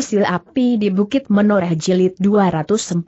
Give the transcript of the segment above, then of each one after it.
Sil Api di Bukit Menoreh Jilid 214.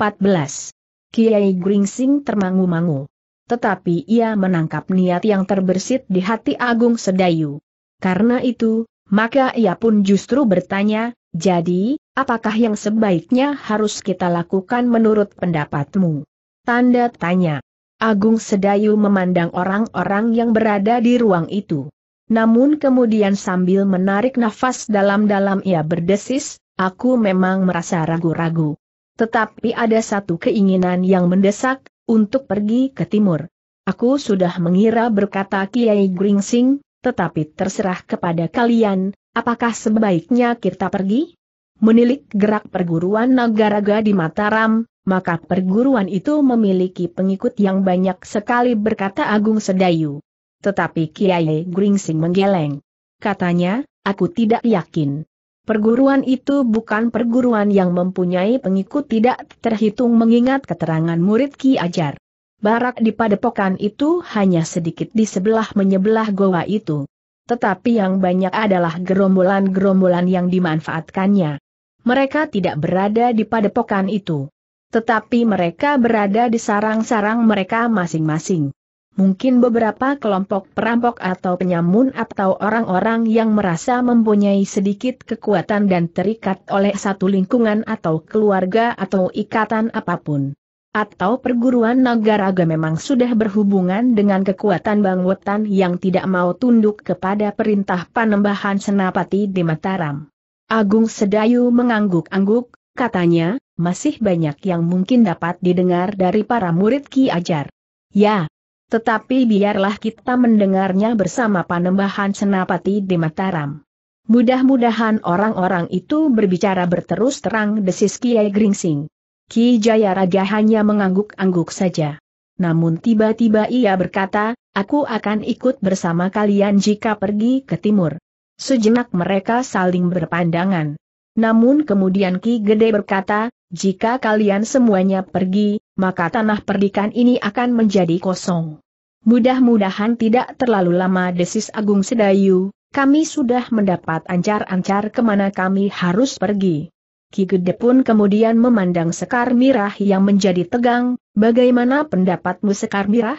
Kiai Gringsing termangu-mangu. Tetapi ia menangkap niat yang terbersit di hati Agung Sedayu. Karena itu, maka ia pun justru bertanya, jadi, apakah yang sebaiknya harus kita lakukan menurut pendapatmu? Tanda tanya. Agung Sedayu memandang orang-orang yang berada di ruang itu. Namun kemudian sambil menarik nafas dalam-dalam ia berdesis, Aku memang merasa ragu-ragu. Tetapi ada satu keinginan yang mendesak, untuk pergi ke timur. Aku sudah mengira berkata Kiai Gringsing, tetapi terserah kepada kalian, apakah sebaiknya kita pergi? Menilik gerak perguruan Nagaraga di Mataram, maka perguruan itu memiliki pengikut yang banyak sekali berkata Agung Sedayu. Tetapi Kiai Gringsing menggeleng. Katanya, aku tidak yakin. Perguruan itu bukan perguruan yang mempunyai pengikut tidak terhitung mengingat keterangan murid Ki Ajar. Barak di padepokan itu hanya sedikit di sebelah menyebelah goa itu. Tetapi yang banyak adalah gerombolan-gerombolan yang dimanfaatkannya. Mereka tidak berada di padepokan itu. Tetapi mereka berada di sarang-sarang mereka masing-masing. Mungkin beberapa kelompok perampok atau penyamun atau orang-orang yang merasa mempunyai sedikit kekuatan dan terikat oleh satu lingkungan atau keluarga atau ikatan apapun. Atau perguruan negara memang sudah berhubungan dengan kekuatan Bangwetan yang tidak mau tunduk kepada perintah panembahan Senapati di Mataram. Agung Sedayu mengangguk-angguk, katanya, masih banyak yang mungkin dapat didengar dari para murid Ki Ajar. Ya, tetapi biarlah kita mendengarnya bersama panembahan senapati di Mataram. Mudah-mudahan orang-orang itu berbicara berterus terang desis Kiai Gringsing. Ki Jayaraja hanya mengangguk-angguk saja. Namun tiba-tiba ia berkata, aku akan ikut bersama kalian jika pergi ke timur. Sejenak mereka saling berpandangan. Namun kemudian Ki Gede berkata, jika kalian semuanya pergi, maka tanah perdikan ini akan menjadi kosong. Mudah-mudahan tidak terlalu lama desis Agung Sedayu, kami sudah mendapat ancar-ancar kemana kami harus pergi. Ki Gede pun kemudian memandang Sekar Mirah yang menjadi tegang, bagaimana pendapatmu Sekar Mirah?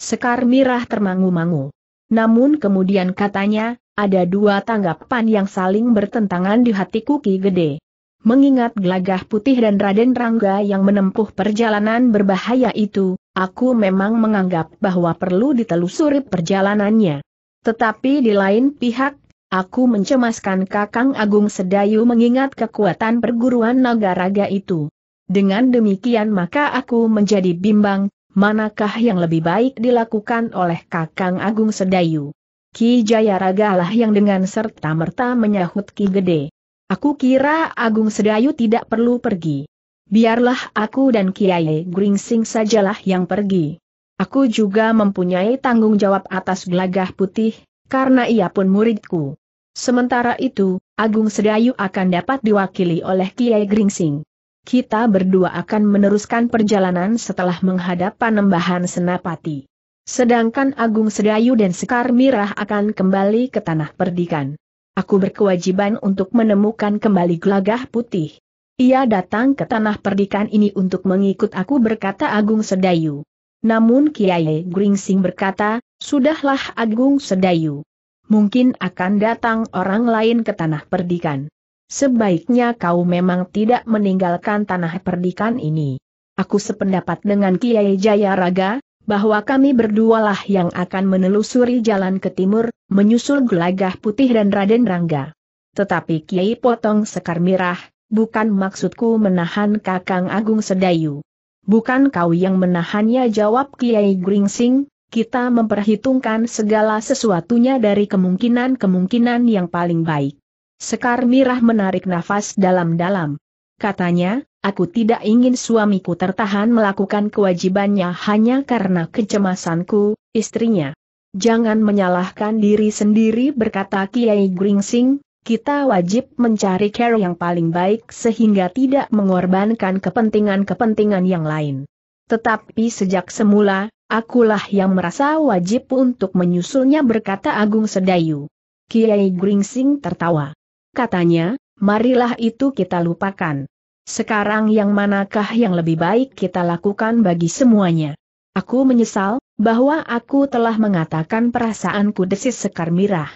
Sekar Mirah termangu-mangu. Namun kemudian katanya, ada dua tanggapan yang saling bertentangan di hatiku Ki Gede. Mengingat gelagah putih dan Raden Rangga yang menempuh perjalanan berbahaya itu, aku memang menganggap bahwa perlu ditelusuri perjalanannya. Tetapi di lain pihak, aku mencemaskan Kakang Agung Sedayu mengingat kekuatan perguruan naga raga itu. Dengan demikian maka aku menjadi bimbang, manakah yang lebih baik dilakukan oleh Kakang Agung Sedayu. Ki Jayaraga lah yang dengan serta-merta menyahut Ki Gede. Aku kira Agung Sedayu tidak perlu pergi. Biarlah aku dan Kiai Gringsing sajalah yang pergi. Aku juga mempunyai tanggung jawab atas gelagah putih, karena ia pun muridku. Sementara itu, Agung Sedayu akan dapat diwakili oleh Kiai Gringsing. Kita berdua akan meneruskan perjalanan setelah menghadap Panembahan Senapati. Sedangkan Agung Sedayu dan Sekar Mirah akan kembali ke tanah perdikan. Aku berkewajiban untuk menemukan kembali gelagah putih. Ia datang ke tanah perdikan ini untuk mengikut aku berkata Agung Sedayu. Namun Kiai Gringsing berkata, sudahlah Agung Sedayu. Mungkin akan datang orang lain ke tanah perdikan. Sebaiknya kau memang tidak meninggalkan tanah perdikan ini. Aku sependapat dengan Kiai Jayaraga, bahwa kami berdualah yang akan menelusuri jalan ke timur, menyusul gelagah putih dan Raden Rangga. Tetapi Kiai Potong Sekar Mirah, bukan maksudku menahan Kakang Agung Sedayu. Bukan kau yang menahannya jawab Kiai Gringsing, kita memperhitungkan segala sesuatunya dari kemungkinan-kemungkinan yang paling baik. Sekar Mirah menarik nafas dalam-dalam. Katanya, Aku tidak ingin suamiku tertahan melakukan kewajibannya hanya karena kecemasanku, istrinya. Jangan menyalahkan diri sendiri berkata Kiai Gringsing, kita wajib mencari care yang paling baik sehingga tidak mengorbankan kepentingan-kepentingan yang lain. Tetapi sejak semula, akulah yang merasa wajib untuk menyusulnya berkata Agung Sedayu. Kiai Gringsing tertawa. Katanya, marilah itu kita lupakan. Sekarang yang manakah yang lebih baik kita lakukan bagi semuanya? Aku menyesal, bahwa aku telah mengatakan perasaanku desis Sekar Mirah.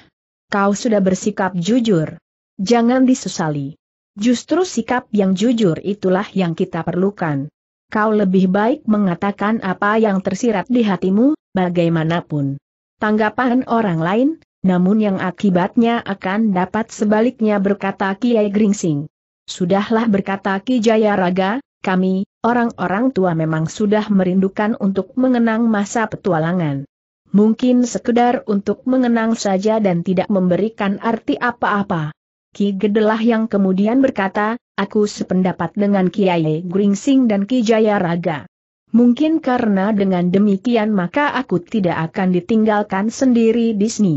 Kau sudah bersikap jujur. Jangan disesali. Justru sikap yang jujur itulah yang kita perlukan. Kau lebih baik mengatakan apa yang tersirat di hatimu, bagaimanapun. Tanggapan orang lain, namun yang akibatnya akan dapat sebaliknya berkata Kiai Gringsing. Sudahlah berkata Ki Jayaraga, kami, orang-orang tua memang sudah merindukan untuk mengenang masa petualangan. Mungkin sekedar untuk mengenang saja dan tidak memberikan arti apa-apa. Ki Gedelah yang kemudian berkata, aku sependapat dengan Kiai Gringsing dan Ki Jayaraga. Mungkin karena dengan demikian maka aku tidak akan ditinggalkan sendiri di sini.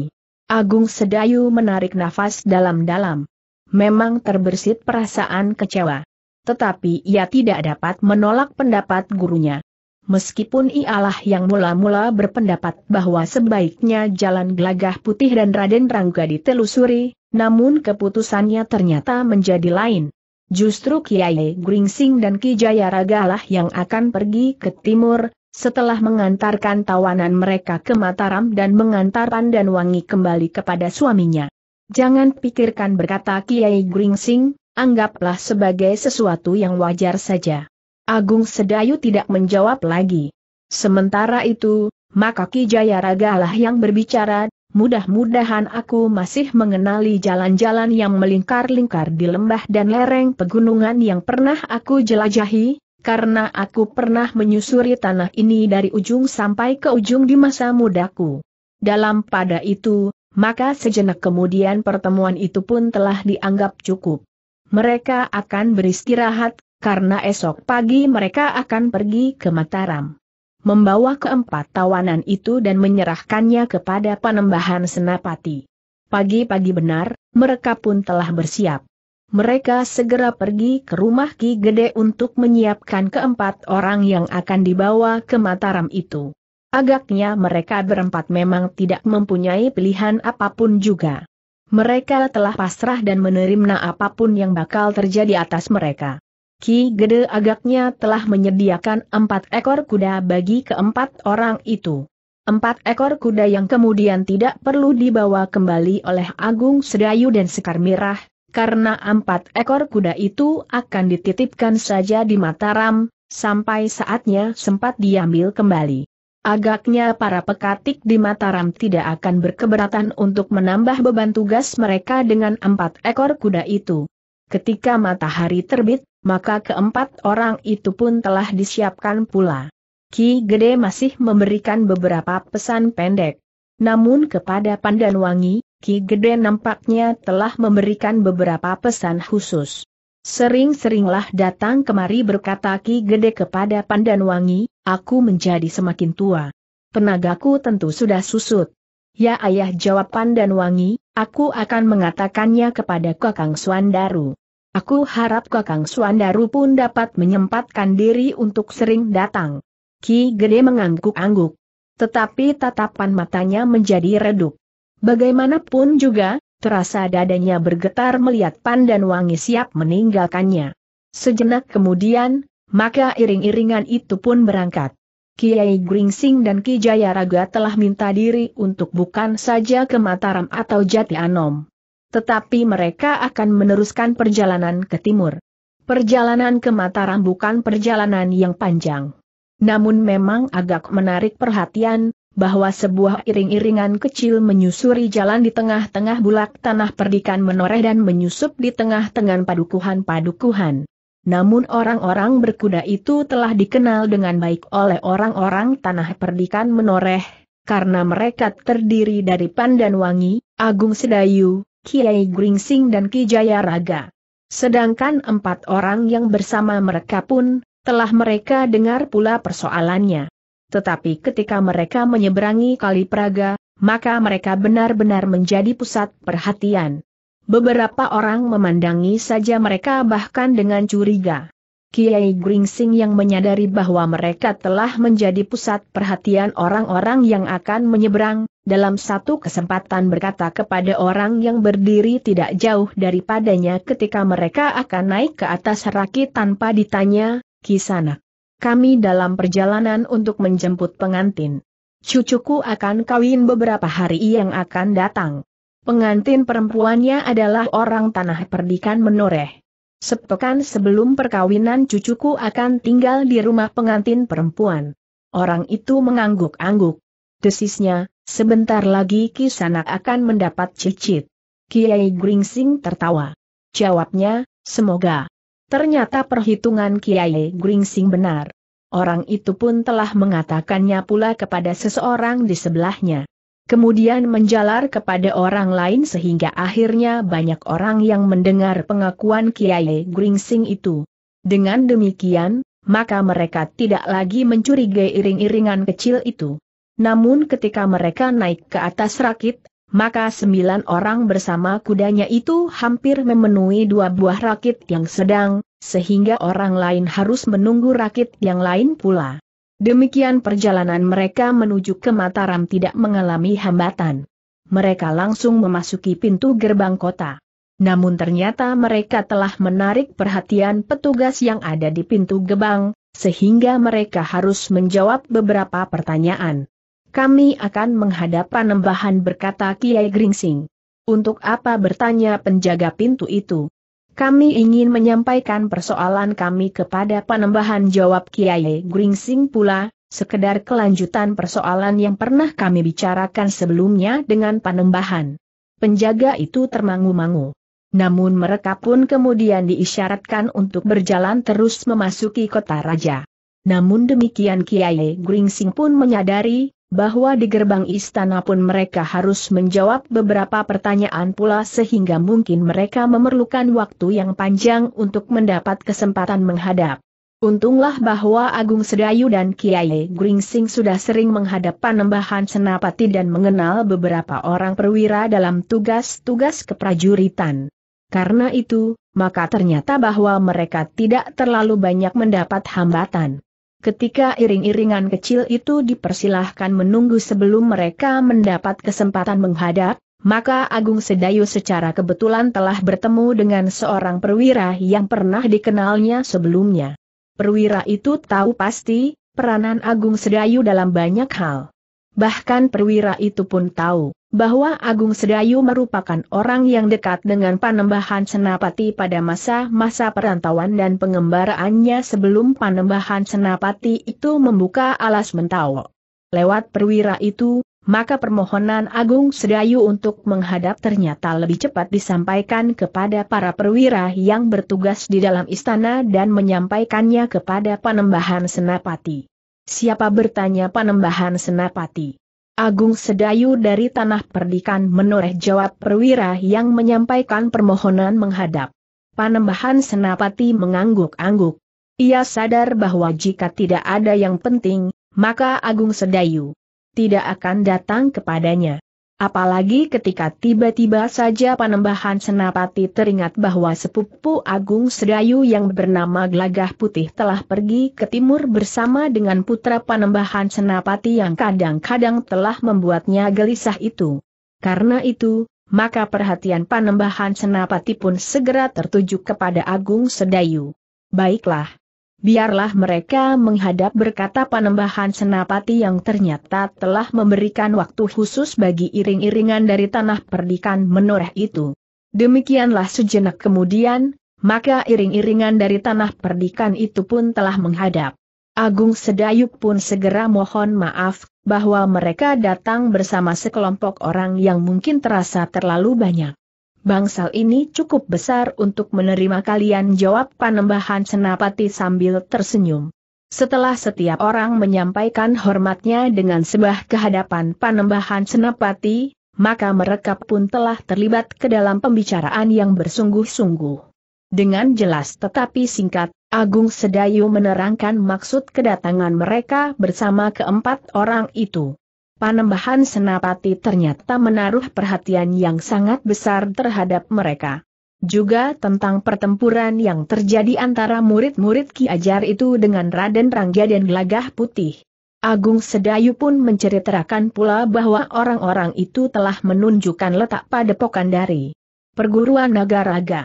Agung Sedayu menarik nafas dalam-dalam memang terbersit perasaan kecewa. Tetapi ia tidak dapat menolak pendapat gurunya. Meskipun ialah yang mula-mula berpendapat bahwa sebaiknya jalan gelagah putih dan Raden Rangga ditelusuri, namun keputusannya ternyata menjadi lain. Justru Kiai Gringsing dan Ki lah yang akan pergi ke timur, setelah mengantarkan tawanan mereka ke Mataram dan mengantar Pandanwangi kembali kepada suaminya. Jangan pikirkan berkata Kiai Gringsing, anggaplah sebagai sesuatu yang wajar saja. Agung Sedayu tidak menjawab lagi. Sementara itu, maka Ki Jayaraga lah yang berbicara, mudah-mudahan aku masih mengenali jalan-jalan yang melingkar-lingkar di lembah dan lereng pegunungan yang pernah aku jelajahi, karena aku pernah menyusuri tanah ini dari ujung sampai ke ujung di masa mudaku. Dalam pada itu, maka sejenak kemudian pertemuan itu pun telah dianggap cukup. Mereka akan beristirahat, karena esok pagi mereka akan pergi ke Mataram. Membawa keempat tawanan itu dan menyerahkannya kepada penembahan senapati. Pagi-pagi benar, mereka pun telah bersiap. Mereka segera pergi ke rumah Ki Gede untuk menyiapkan keempat orang yang akan dibawa ke Mataram itu. Agaknya mereka berempat memang tidak mempunyai pilihan apapun juga. Mereka telah pasrah dan menerima apapun yang bakal terjadi atas mereka. Ki Gede agaknya telah menyediakan empat ekor kuda bagi keempat orang itu. Empat ekor kuda yang kemudian tidak perlu dibawa kembali oleh Agung Sedayu dan Sekar Mirah, karena empat ekor kuda itu akan dititipkan saja di Mataram, sampai saatnya sempat diambil kembali. Agaknya para pekatik di Mataram tidak akan berkeberatan untuk menambah beban tugas mereka dengan empat ekor kuda itu. Ketika matahari terbit, maka keempat orang itu pun telah disiapkan pula. Ki Gede masih memberikan beberapa pesan pendek. Namun kepada Pandanwangi, Ki Gede nampaknya telah memberikan beberapa pesan khusus. Sering-seringlah datang kemari berkata Ki Gede kepada Pandanwangi, aku menjadi semakin tua. Penagaku tentu sudah susut. Ya ayah jawab Pandanwangi, aku akan mengatakannya kepada Kakang Suandaru. Aku harap Kakang Suandaru pun dapat menyempatkan diri untuk sering datang. Ki Gede mengangguk-angguk. Tetapi tatapan matanya menjadi redup. Bagaimanapun juga, Terasa dadanya bergetar melihat Pandan Wangi siap meninggalkannya. Sejenak kemudian, maka iring-iringan itu pun berangkat. Kiai Gringsing dan Ki Jayaraga telah minta diri untuk bukan saja ke Mataram atau Jati Anom. Tetapi mereka akan meneruskan perjalanan ke timur. Perjalanan ke Mataram bukan perjalanan yang panjang. Namun memang agak menarik perhatian, bahwa sebuah iring-iringan kecil menyusuri jalan di tengah-tengah bulak tanah perdikan menoreh dan menyusup di tengah-tengah padukuhan-padukuhan. Namun orang-orang berkuda itu telah dikenal dengan baik oleh orang-orang tanah perdikan menoreh, karena mereka terdiri dari Pandan Wangi, Agung Sedayu, Kiai Gringsing dan Kijaya Raga. Sedangkan empat orang yang bersama mereka pun, telah mereka dengar pula persoalannya tetapi ketika mereka menyeberangi Kali Praga, maka mereka benar-benar menjadi pusat perhatian. Beberapa orang memandangi saja mereka bahkan dengan curiga. Kiai Gringsing yang menyadari bahwa mereka telah menjadi pusat perhatian orang-orang yang akan menyeberang, dalam satu kesempatan berkata kepada orang yang berdiri tidak jauh daripadanya ketika mereka akan naik ke atas rakit tanpa ditanya, Kisanak. Kami dalam perjalanan untuk menjemput pengantin. Cucuku akan kawin beberapa hari yang akan datang. Pengantin perempuannya adalah orang tanah perdikan menoreh. Sepekan sebelum perkawinan cucuku akan tinggal di rumah pengantin perempuan. Orang itu mengangguk-angguk. Desisnya, sebentar lagi Kisanak akan mendapat cicit. Kiai Gringsing tertawa. Jawabnya, semoga. Ternyata perhitungan Kiai Gringsing benar. Orang itu pun telah mengatakannya pula kepada seseorang di sebelahnya. Kemudian menjalar kepada orang lain sehingga akhirnya banyak orang yang mendengar pengakuan Kiai Gringsing itu. Dengan demikian, maka mereka tidak lagi mencurigai iring-iringan kecil itu. Namun ketika mereka naik ke atas rakit, maka sembilan orang bersama kudanya itu hampir memenuhi dua buah rakit yang sedang, sehingga orang lain harus menunggu rakit yang lain pula. Demikian perjalanan mereka menuju ke Mataram tidak mengalami hambatan. Mereka langsung memasuki pintu gerbang kota. Namun ternyata mereka telah menarik perhatian petugas yang ada di pintu gerbang, sehingga mereka harus menjawab beberapa pertanyaan. Kami akan menghadap panembahan berkata Kiai Gringsing. Untuk apa bertanya penjaga pintu itu? Kami ingin menyampaikan persoalan kami kepada panembahan jawab Kiai Gringsing pula, sekedar kelanjutan persoalan yang pernah kami bicarakan sebelumnya dengan panembahan. Penjaga itu termangu-mangu. Namun mereka pun kemudian diisyaratkan untuk berjalan terus memasuki kota raja. Namun demikian Kiai Gringsing pun menyadari, bahwa di gerbang istana pun mereka harus menjawab beberapa pertanyaan pula sehingga mungkin mereka memerlukan waktu yang panjang untuk mendapat kesempatan menghadap. Untunglah bahwa Agung Sedayu dan Kiai Gringsing sudah sering menghadap panembahan senapati dan mengenal beberapa orang perwira dalam tugas-tugas keprajuritan. Karena itu, maka ternyata bahwa mereka tidak terlalu banyak mendapat hambatan. Ketika iring-iringan kecil itu dipersilahkan menunggu sebelum mereka mendapat kesempatan menghadap, maka Agung Sedayu secara kebetulan telah bertemu dengan seorang perwira yang pernah dikenalnya sebelumnya. Perwira itu tahu pasti peranan Agung Sedayu dalam banyak hal. Bahkan perwira itu pun tahu bahwa Agung Sedayu merupakan orang yang dekat dengan Panembahan Senapati pada masa-masa perantauan dan pengembaraannya sebelum Panembahan Senapati itu membuka alas mentawo. Lewat perwira itu, maka permohonan Agung Sedayu untuk menghadap ternyata lebih cepat disampaikan kepada para perwira yang bertugas di dalam istana dan menyampaikannya kepada Panembahan Senapati. Siapa bertanya Panembahan Senapati? Agung Sedayu dari Tanah Perdikan menoreh jawab perwira yang menyampaikan permohonan menghadap. Panembahan Senapati mengangguk-angguk. Ia sadar bahwa jika tidak ada yang penting, maka Agung Sedayu tidak akan datang kepadanya. Apalagi ketika tiba-tiba saja panembahan Senapati teringat bahwa sepupu Agung Sedayu yang bernama Glagah Putih telah pergi ke timur bersama dengan putra panembahan Senapati yang kadang-kadang telah membuatnya gelisah itu. Karena itu, maka perhatian panembahan Senapati pun segera tertuju kepada Agung Sedayu. Baiklah, biarlah mereka menghadap berkata panembahan senapati yang ternyata telah memberikan waktu khusus bagi iring-iringan dari tanah perdikan menoreh itu. Demikianlah sejenak kemudian, maka iring-iringan dari tanah perdikan itu pun telah menghadap. Agung Sedayuk pun segera mohon maaf, bahwa mereka datang bersama sekelompok orang yang mungkin terasa terlalu banyak. Bangsal ini cukup besar untuk menerima kalian jawab panembahan senapati sambil tersenyum. Setelah setiap orang menyampaikan hormatnya dengan sebah kehadapan panembahan senapati, maka mereka pun telah terlibat ke dalam pembicaraan yang bersungguh-sungguh. Dengan jelas tetapi singkat, Agung Sedayu menerangkan maksud kedatangan mereka bersama keempat orang itu. Panembahan Senapati ternyata menaruh perhatian yang sangat besar terhadap mereka. Juga tentang pertempuran yang terjadi antara murid-murid Ki Ajar itu dengan Raden Rangga dan Gelagah Putih. Agung Sedayu pun menceritakan pula bahwa orang-orang itu telah menunjukkan letak padepokan dari perguruan Naga Raga.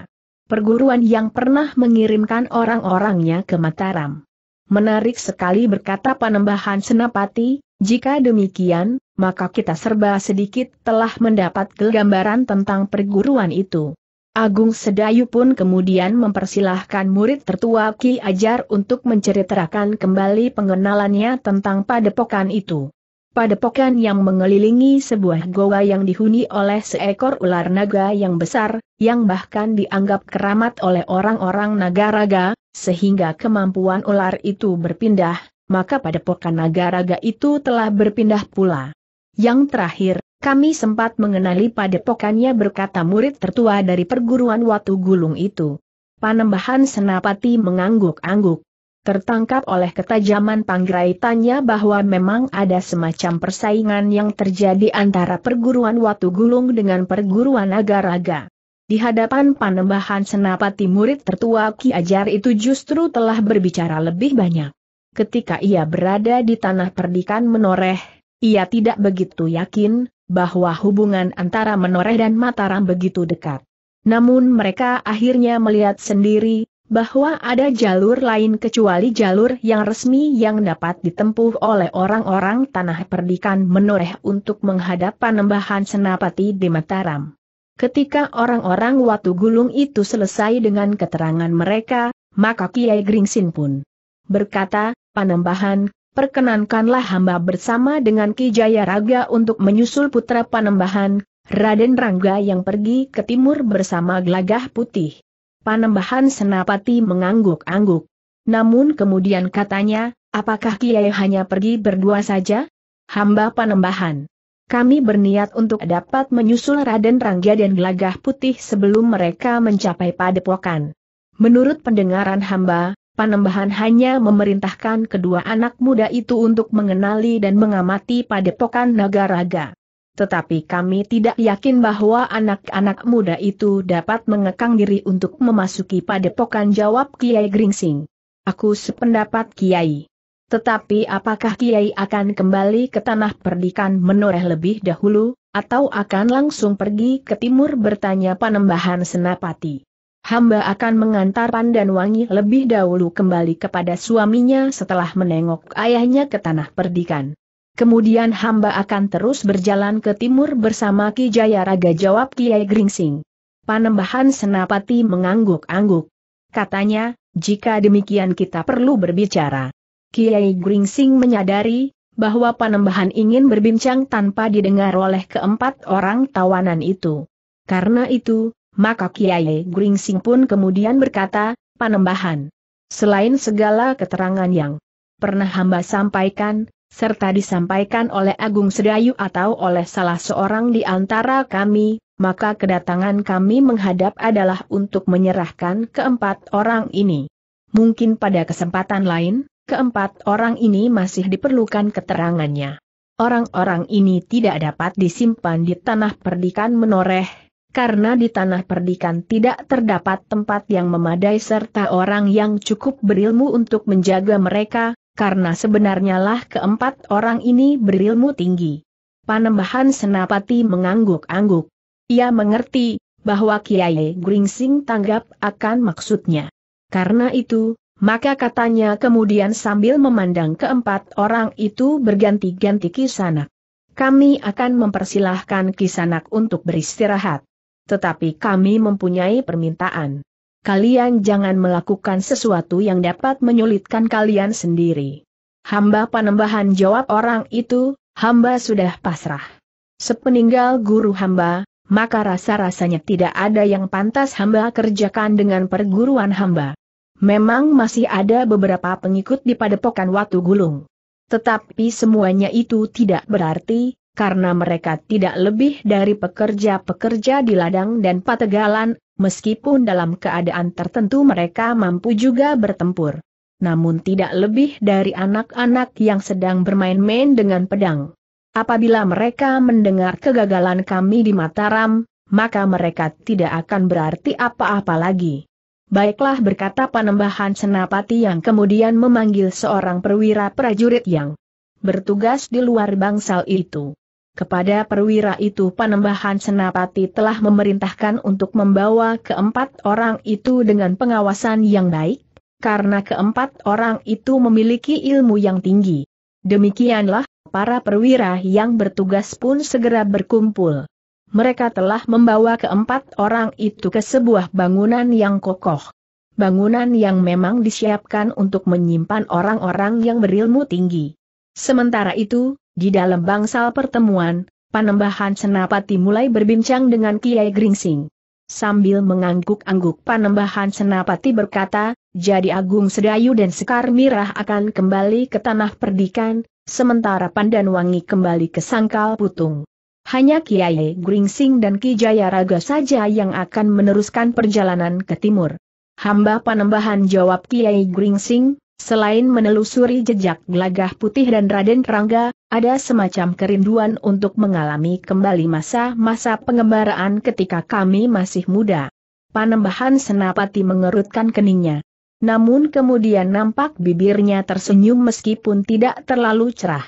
Perguruan yang pernah mengirimkan orang-orangnya ke Mataram. Menarik sekali berkata Panembahan Senapati, jika demikian, maka kita serba sedikit telah mendapat gambaran tentang perguruan itu. Agung Sedayu pun kemudian mempersilahkan murid tertua Ki Ajar untuk menceritakan kembali pengenalannya tentang padepokan itu. Padepokan yang mengelilingi sebuah goa yang dihuni oleh seekor ular naga yang besar, yang bahkan dianggap keramat oleh orang-orang naga raga, sehingga kemampuan ular itu berpindah maka pada pokan naga-raga itu telah berpindah pula. Yang terakhir, kami sempat mengenali pada pokannya berkata murid tertua dari perguruan Watu Gulung itu. Panembahan Senapati mengangguk-angguk. Tertangkap oleh ketajaman tanya bahwa memang ada semacam persaingan yang terjadi antara perguruan Watu Gulung dengan perguruan Naga Raga. Di hadapan panembahan Senapati murid tertua Ki Ajar itu justru telah berbicara lebih banyak ketika ia berada di tanah perdikan menoreh, ia tidak begitu yakin bahwa hubungan antara menoreh dan Mataram begitu dekat. Namun mereka akhirnya melihat sendiri bahwa ada jalur lain kecuali jalur yang resmi yang dapat ditempuh oleh orang-orang tanah perdikan menoreh untuk menghadap panembahan senapati di Mataram. Ketika orang-orang Watu Gulung itu selesai dengan keterangan mereka, maka Kiai Gringsin pun berkata, Panembahan, perkenankanlah hamba bersama dengan Ki Jaya Raga untuk menyusul putra Panembahan, Raden Rangga yang pergi ke timur bersama gelagah putih. Panembahan Senapati mengangguk-angguk. Namun kemudian katanya, apakah Kiai hanya pergi berdua saja? Hamba Panembahan. Kami berniat untuk dapat menyusul Raden Rangga dan Gelagah Putih sebelum mereka mencapai padepokan. Menurut pendengaran hamba, Panembahan hanya memerintahkan kedua anak muda itu untuk mengenali dan mengamati padepokan naga raga. Tetapi kami tidak yakin bahwa anak-anak muda itu dapat mengekang diri untuk memasuki padepokan jawab Kiai Gringsing. Aku sependapat Kiai. Tetapi apakah Kiai akan kembali ke tanah perdikan menoreh lebih dahulu, atau akan langsung pergi ke timur bertanya panembahan senapati hamba akan mengantar Pandan Wangi lebih dahulu kembali kepada suaminya setelah menengok ayahnya ke tanah perdikan. Kemudian hamba akan terus berjalan ke timur bersama Ki Jayaraga jawab Kiai Gringsing. Panembahan Senapati mengangguk-angguk. Katanya, jika demikian kita perlu berbicara. Kiai Gringsing menyadari, bahwa panembahan ingin berbincang tanpa didengar oleh keempat orang tawanan itu. Karena itu, maka Kiai Gringsing pun kemudian berkata, Panembahan. Selain segala keterangan yang pernah hamba sampaikan, serta disampaikan oleh Agung Sedayu atau oleh salah seorang di antara kami, maka kedatangan kami menghadap adalah untuk menyerahkan keempat orang ini. Mungkin pada kesempatan lain, keempat orang ini masih diperlukan keterangannya. Orang-orang ini tidak dapat disimpan di tanah perdikan menoreh, karena di tanah perdikan tidak terdapat tempat yang memadai serta orang yang cukup berilmu untuk menjaga mereka, karena sebenarnya lah keempat orang ini berilmu tinggi. Panembahan Senapati mengangguk-angguk. Ia mengerti, bahwa Kiai Gringsing tanggap akan maksudnya. Karena itu, maka katanya kemudian sambil memandang keempat orang itu berganti-ganti kisanak. Kami akan mempersilahkan kisanak untuk beristirahat tetapi kami mempunyai permintaan. Kalian jangan melakukan sesuatu yang dapat menyulitkan kalian sendiri. Hamba panembahan jawab orang itu, hamba sudah pasrah. Sepeninggal guru hamba, maka rasa-rasanya tidak ada yang pantas hamba kerjakan dengan perguruan hamba. Memang masih ada beberapa pengikut di padepokan Watu Gulung. Tetapi semuanya itu tidak berarti, karena mereka tidak lebih dari pekerja-pekerja di ladang dan pategalan, meskipun dalam keadaan tertentu mereka mampu juga bertempur. Namun tidak lebih dari anak-anak yang sedang bermain-main dengan pedang. Apabila mereka mendengar kegagalan kami di Mataram, maka mereka tidak akan berarti apa-apa lagi. Baiklah berkata panembahan senapati yang kemudian memanggil seorang perwira prajurit yang bertugas di luar bangsal itu. Kepada perwira itu Panembahan Senapati telah memerintahkan untuk membawa keempat orang itu dengan pengawasan yang baik, karena keempat orang itu memiliki ilmu yang tinggi. Demikianlah, para perwira yang bertugas pun segera berkumpul. Mereka telah membawa keempat orang itu ke sebuah bangunan yang kokoh. Bangunan yang memang disiapkan untuk menyimpan orang-orang yang berilmu tinggi. Sementara itu, di dalam bangsal pertemuan, Panembahan Senapati mulai berbincang dengan Kiai Gringsing. Sambil mengangguk-angguk Panembahan Senapati berkata, jadi Agung Sedayu dan Sekar Mirah akan kembali ke tanah perdikan, sementara Pandan Wangi kembali ke Sangkal Putung. Hanya Kiai Gringsing dan Ki Jayaraga saja yang akan meneruskan perjalanan ke timur. Hamba Panembahan jawab Kiai Gringsing, Selain menelusuri jejak gelagah putih dan Raden Rangga, ada semacam kerinduan untuk mengalami kembali masa-masa pengembaraan ketika kami masih muda. Panembahan Senapati mengerutkan keningnya. Namun kemudian nampak bibirnya tersenyum meskipun tidak terlalu cerah.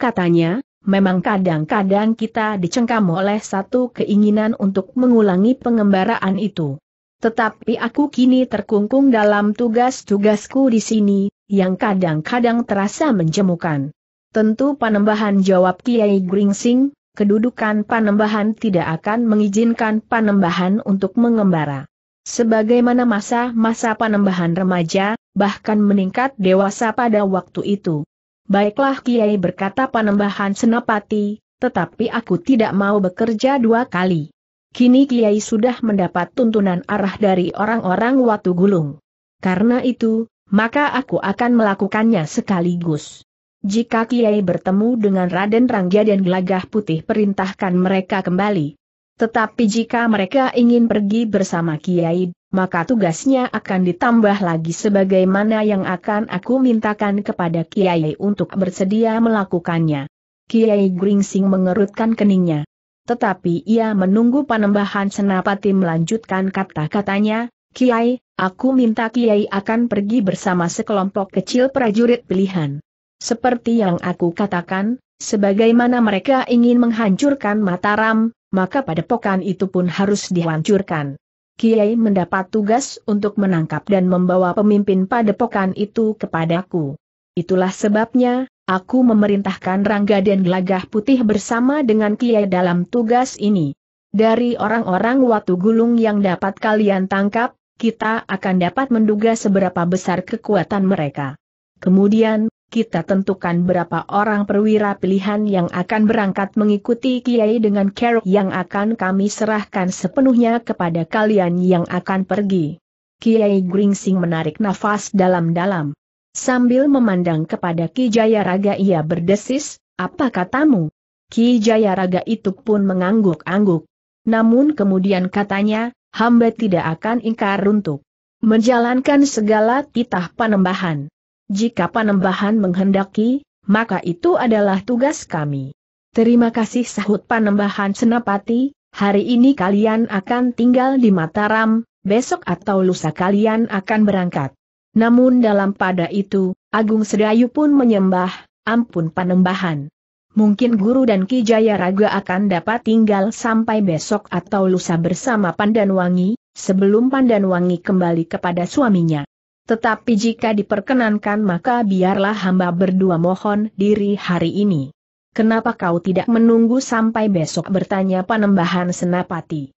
Katanya, memang kadang-kadang kita dicengkam oleh satu keinginan untuk mengulangi pengembaraan itu. Tetapi aku kini terkungkung dalam tugas-tugasku di sini, yang kadang-kadang terasa menjemukan. Tentu panembahan jawab Kiai Gringsing, kedudukan panembahan tidak akan mengizinkan panembahan untuk mengembara. Sebagaimana masa-masa panembahan remaja, bahkan meningkat dewasa pada waktu itu. Baiklah Kiai berkata panembahan senapati, tetapi aku tidak mau bekerja dua kali. Kini Kiai sudah mendapat tuntunan arah dari orang-orang Watu Gulung. Karena itu, maka aku akan melakukannya sekaligus. Jika Kiai bertemu dengan Raden Rangga dan Gelagah Putih perintahkan mereka kembali. Tetapi jika mereka ingin pergi bersama Kiai, maka tugasnya akan ditambah lagi sebagaimana yang akan aku mintakan kepada Kiai untuk bersedia melakukannya. Kiai Gringsing mengerutkan keningnya. Tetapi ia menunggu panembahan Senapati melanjutkan kata-katanya, Kiai, aku minta Kiai akan pergi bersama sekelompok kecil prajurit pilihan. Seperti yang aku katakan, sebagaimana mereka ingin menghancurkan Mataram, maka padepokan itu pun harus dihancurkan. Kiai mendapat tugas untuk menangkap dan membawa pemimpin padepokan itu kepadaku. Itulah sebabnya, Aku memerintahkan Rangga dan Gelagah Putih bersama dengan Kiai dalam tugas ini. Dari orang-orang Watu Gulung yang dapat kalian tangkap, kita akan dapat menduga seberapa besar kekuatan mereka. Kemudian, kita tentukan berapa orang perwira pilihan yang akan berangkat mengikuti Kiai dengan care yang akan kami serahkan sepenuhnya kepada kalian yang akan pergi. Kiai Gringsing menarik nafas dalam-dalam. Sambil memandang kepada Ki Jayaraga ia berdesis, apa katamu? Ki Jayaraga itu pun mengangguk-angguk. Namun kemudian katanya, hamba tidak akan ingkar untuk menjalankan segala titah panembahan. Jika panembahan menghendaki, maka itu adalah tugas kami. Terima kasih sahut panembahan senapati, hari ini kalian akan tinggal di Mataram, besok atau lusa kalian akan berangkat. Namun dalam pada itu, Agung Sedayu pun menyembah, ampun panembahan. Mungkin Guru dan Kijaya Raga akan dapat tinggal sampai besok atau lusa bersama Pandanwangi, sebelum Pandanwangi kembali kepada suaminya. Tetapi jika diperkenankan maka biarlah hamba berdua mohon diri hari ini. Kenapa kau tidak menunggu sampai besok bertanya Panembahan Senapati?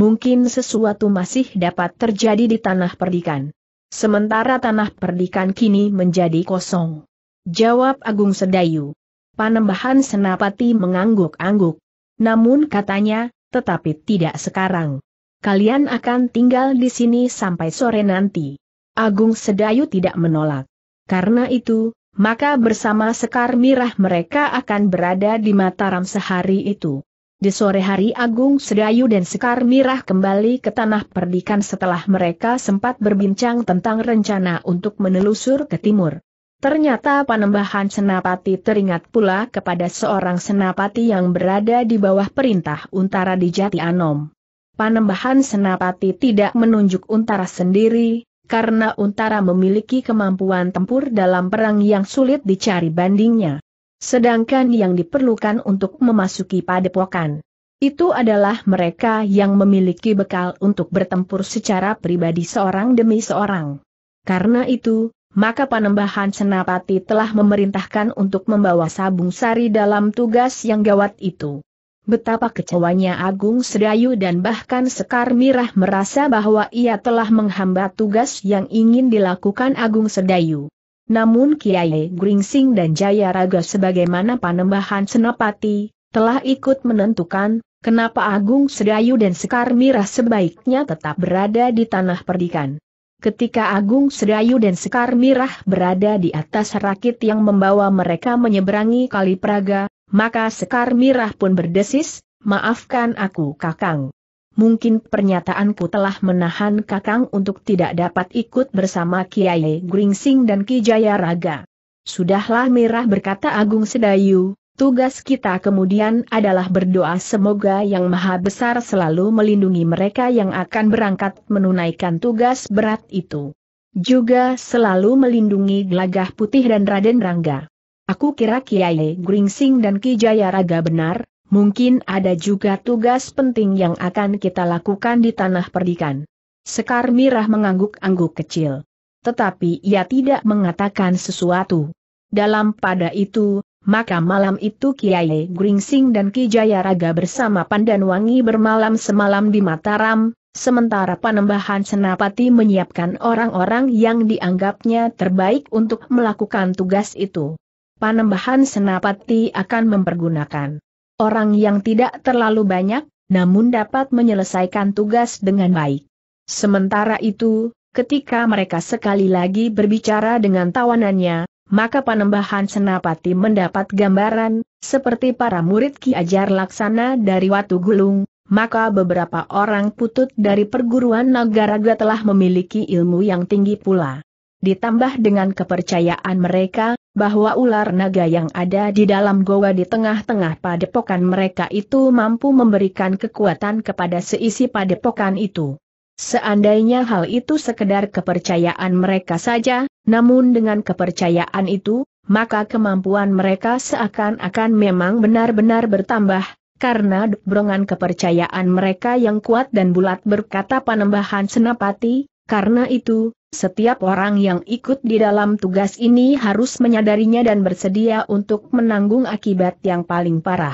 Mungkin sesuatu masih dapat terjadi di tanah perdikan. Sementara tanah perdikan kini menjadi kosong. Jawab Agung Sedayu. Panembahan Senapati mengangguk-angguk. Namun katanya, tetapi tidak sekarang. Kalian akan tinggal di sini sampai sore nanti. Agung Sedayu tidak menolak. Karena itu, maka bersama Sekar Mirah mereka akan berada di Mataram sehari itu. Di sore hari Agung Sedayu dan Sekar Mirah kembali ke tanah perdikan setelah mereka sempat berbincang tentang rencana untuk menelusur ke timur. Ternyata panembahan senapati teringat pula kepada seorang senapati yang berada di bawah perintah Untara di Jati Anom. Panembahan senapati tidak menunjuk Untara sendiri, karena Untara memiliki kemampuan tempur dalam perang yang sulit dicari bandingnya. Sedangkan yang diperlukan untuk memasuki padepokan. Itu adalah mereka yang memiliki bekal untuk bertempur secara pribadi seorang demi seorang. Karena itu, maka Panembahan Senapati telah memerintahkan untuk membawa Sabung Sari dalam tugas yang gawat itu. Betapa kecewanya Agung Sedayu dan bahkan Sekar Mirah merasa bahwa ia telah menghambat tugas yang ingin dilakukan Agung Sedayu. Namun Kiai Gringsing dan Jaya Raga sebagaimana panembahan senopati, telah ikut menentukan, kenapa Agung Sedayu dan Sekar Mirah sebaiknya tetap berada di tanah perdikan. Ketika Agung Sedayu dan Sekar Mirah berada di atas rakit yang membawa mereka menyeberangi Kali Praga, maka Sekar Mirah pun berdesis, maafkan aku kakang mungkin pernyataanku telah menahan Kakang untuk tidak dapat ikut bersama Kiai Gringsing dan Ki Jaya Raga. Sudahlah merah berkata Agung Sedayu, tugas kita kemudian adalah berdoa semoga Yang Maha Besar selalu melindungi mereka yang akan berangkat menunaikan tugas berat itu. Juga selalu melindungi Gelagah Putih dan Raden Rangga. Aku kira Kiai Gringsing dan Ki Jaya Raga benar, Mungkin ada juga tugas penting yang akan kita lakukan di tanah perdikan. Sekar Mirah mengangguk-angguk kecil. Tetapi ia tidak mengatakan sesuatu. Dalam pada itu, maka malam itu Kiai Gringsing dan Ki Jayaraga bersama Wangi bermalam semalam di Mataram, sementara Panembahan Senapati menyiapkan orang-orang yang dianggapnya terbaik untuk melakukan tugas itu. Panembahan Senapati akan mempergunakan orang yang tidak terlalu banyak, namun dapat menyelesaikan tugas dengan baik. Sementara itu, ketika mereka sekali lagi berbicara dengan tawanannya, maka panembahan Senapati mendapat gambaran, seperti para murid Ki Ajar Laksana dari Watu Gulung, maka beberapa orang putut dari perguruan Nagaraga telah memiliki ilmu yang tinggi pula ditambah dengan kepercayaan mereka, bahwa ular naga yang ada di dalam goa di tengah-tengah padepokan mereka itu mampu memberikan kekuatan kepada seisi padepokan itu. Seandainya hal itu sekedar kepercayaan mereka saja, namun dengan kepercayaan itu, maka kemampuan mereka seakan-akan memang benar-benar bertambah, karena dorongan kepercayaan mereka yang kuat dan bulat berkata panembahan senapati, karena itu, setiap orang yang ikut di dalam tugas ini harus menyadarinya dan bersedia untuk menanggung akibat yang paling parah.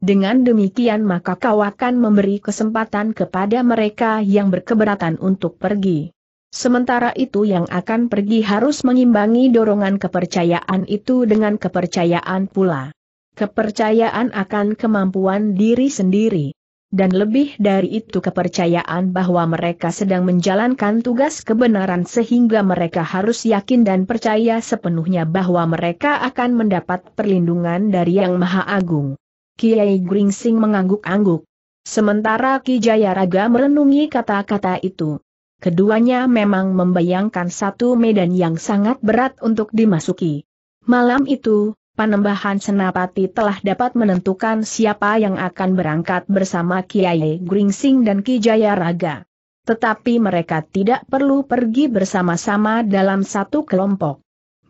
Dengan demikian maka kau akan memberi kesempatan kepada mereka yang berkeberatan untuk pergi. Sementara itu yang akan pergi harus mengimbangi dorongan kepercayaan itu dengan kepercayaan pula. Kepercayaan akan kemampuan diri sendiri dan lebih dari itu kepercayaan bahwa mereka sedang menjalankan tugas kebenaran sehingga mereka harus yakin dan percaya sepenuhnya bahwa mereka akan mendapat perlindungan dari Yang Maha Agung. Kiai Gringsing mengangguk-angguk. Sementara Ki Jayaraga merenungi kata-kata itu. Keduanya memang membayangkan satu medan yang sangat berat untuk dimasuki. Malam itu, Panembahan Senapati telah dapat menentukan siapa yang akan berangkat bersama Kiai Gringsing dan Ki Jaya Raga. Tetapi mereka tidak perlu pergi bersama-sama dalam satu kelompok.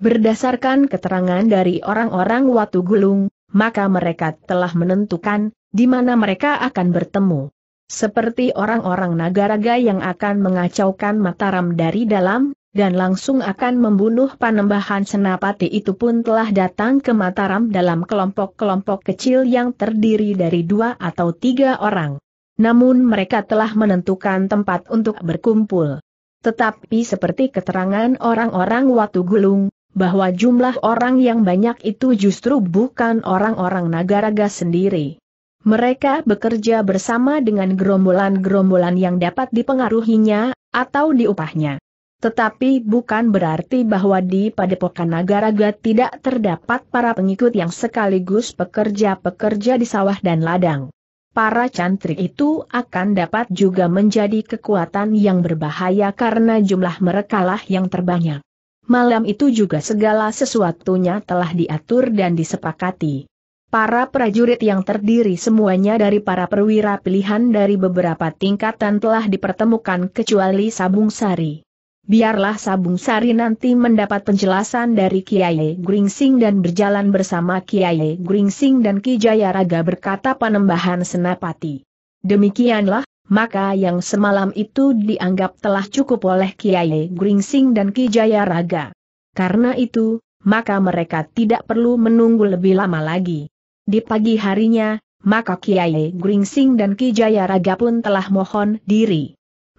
Berdasarkan keterangan dari orang-orang Watu Gulung, maka mereka telah menentukan di mana mereka akan bertemu. Seperti orang-orang Nagaraga yang akan mengacaukan Mataram dari dalam, dan langsung akan membunuh panembahan Senapati itu pun telah datang ke Mataram dalam kelompok-kelompok kecil yang terdiri dari dua atau tiga orang. Namun mereka telah menentukan tempat untuk berkumpul. Tetapi seperti keterangan orang-orang Watu Gulung, bahwa jumlah orang yang banyak itu justru bukan orang-orang Nagaraga sendiri. Mereka bekerja bersama dengan gerombolan-gerombolan yang dapat dipengaruhinya, atau diupahnya. Tetapi bukan berarti bahwa di Padepokan Nagaraga tidak terdapat para pengikut yang sekaligus pekerja-pekerja di sawah dan ladang. Para cantrik itu akan dapat juga menjadi kekuatan yang berbahaya karena jumlah merekalah yang terbanyak. Malam itu juga segala sesuatunya telah diatur dan disepakati. Para prajurit yang terdiri semuanya dari para perwira pilihan dari beberapa tingkatan telah dipertemukan kecuali Sabung Sari biarlah Sabung Sari nanti mendapat penjelasan dari Kiai Gringsing dan berjalan bersama Kiai Gringsing dan Ki Jayaraga berkata panembahan senapati. Demikianlah, maka yang semalam itu dianggap telah cukup oleh Kiai Gringsing dan Ki Jayaraga. Karena itu, maka mereka tidak perlu menunggu lebih lama lagi. Di pagi harinya, maka Kiai Gringsing dan Ki Jayaraga pun telah mohon diri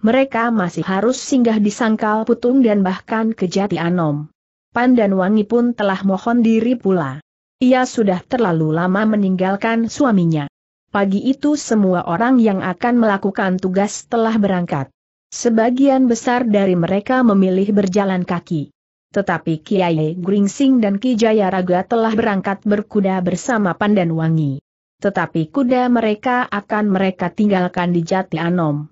mereka masih harus singgah di Sangkal Putung dan bahkan ke Jati Anom. Pandan Wangi pun telah mohon diri pula. Ia sudah terlalu lama meninggalkan suaminya. Pagi itu semua orang yang akan melakukan tugas telah berangkat. Sebagian besar dari mereka memilih berjalan kaki. Tetapi Kiai Gringsing dan Ki Jayaraga telah berangkat berkuda bersama Pandan Wangi. Tetapi kuda mereka akan mereka tinggalkan di Jati Anom.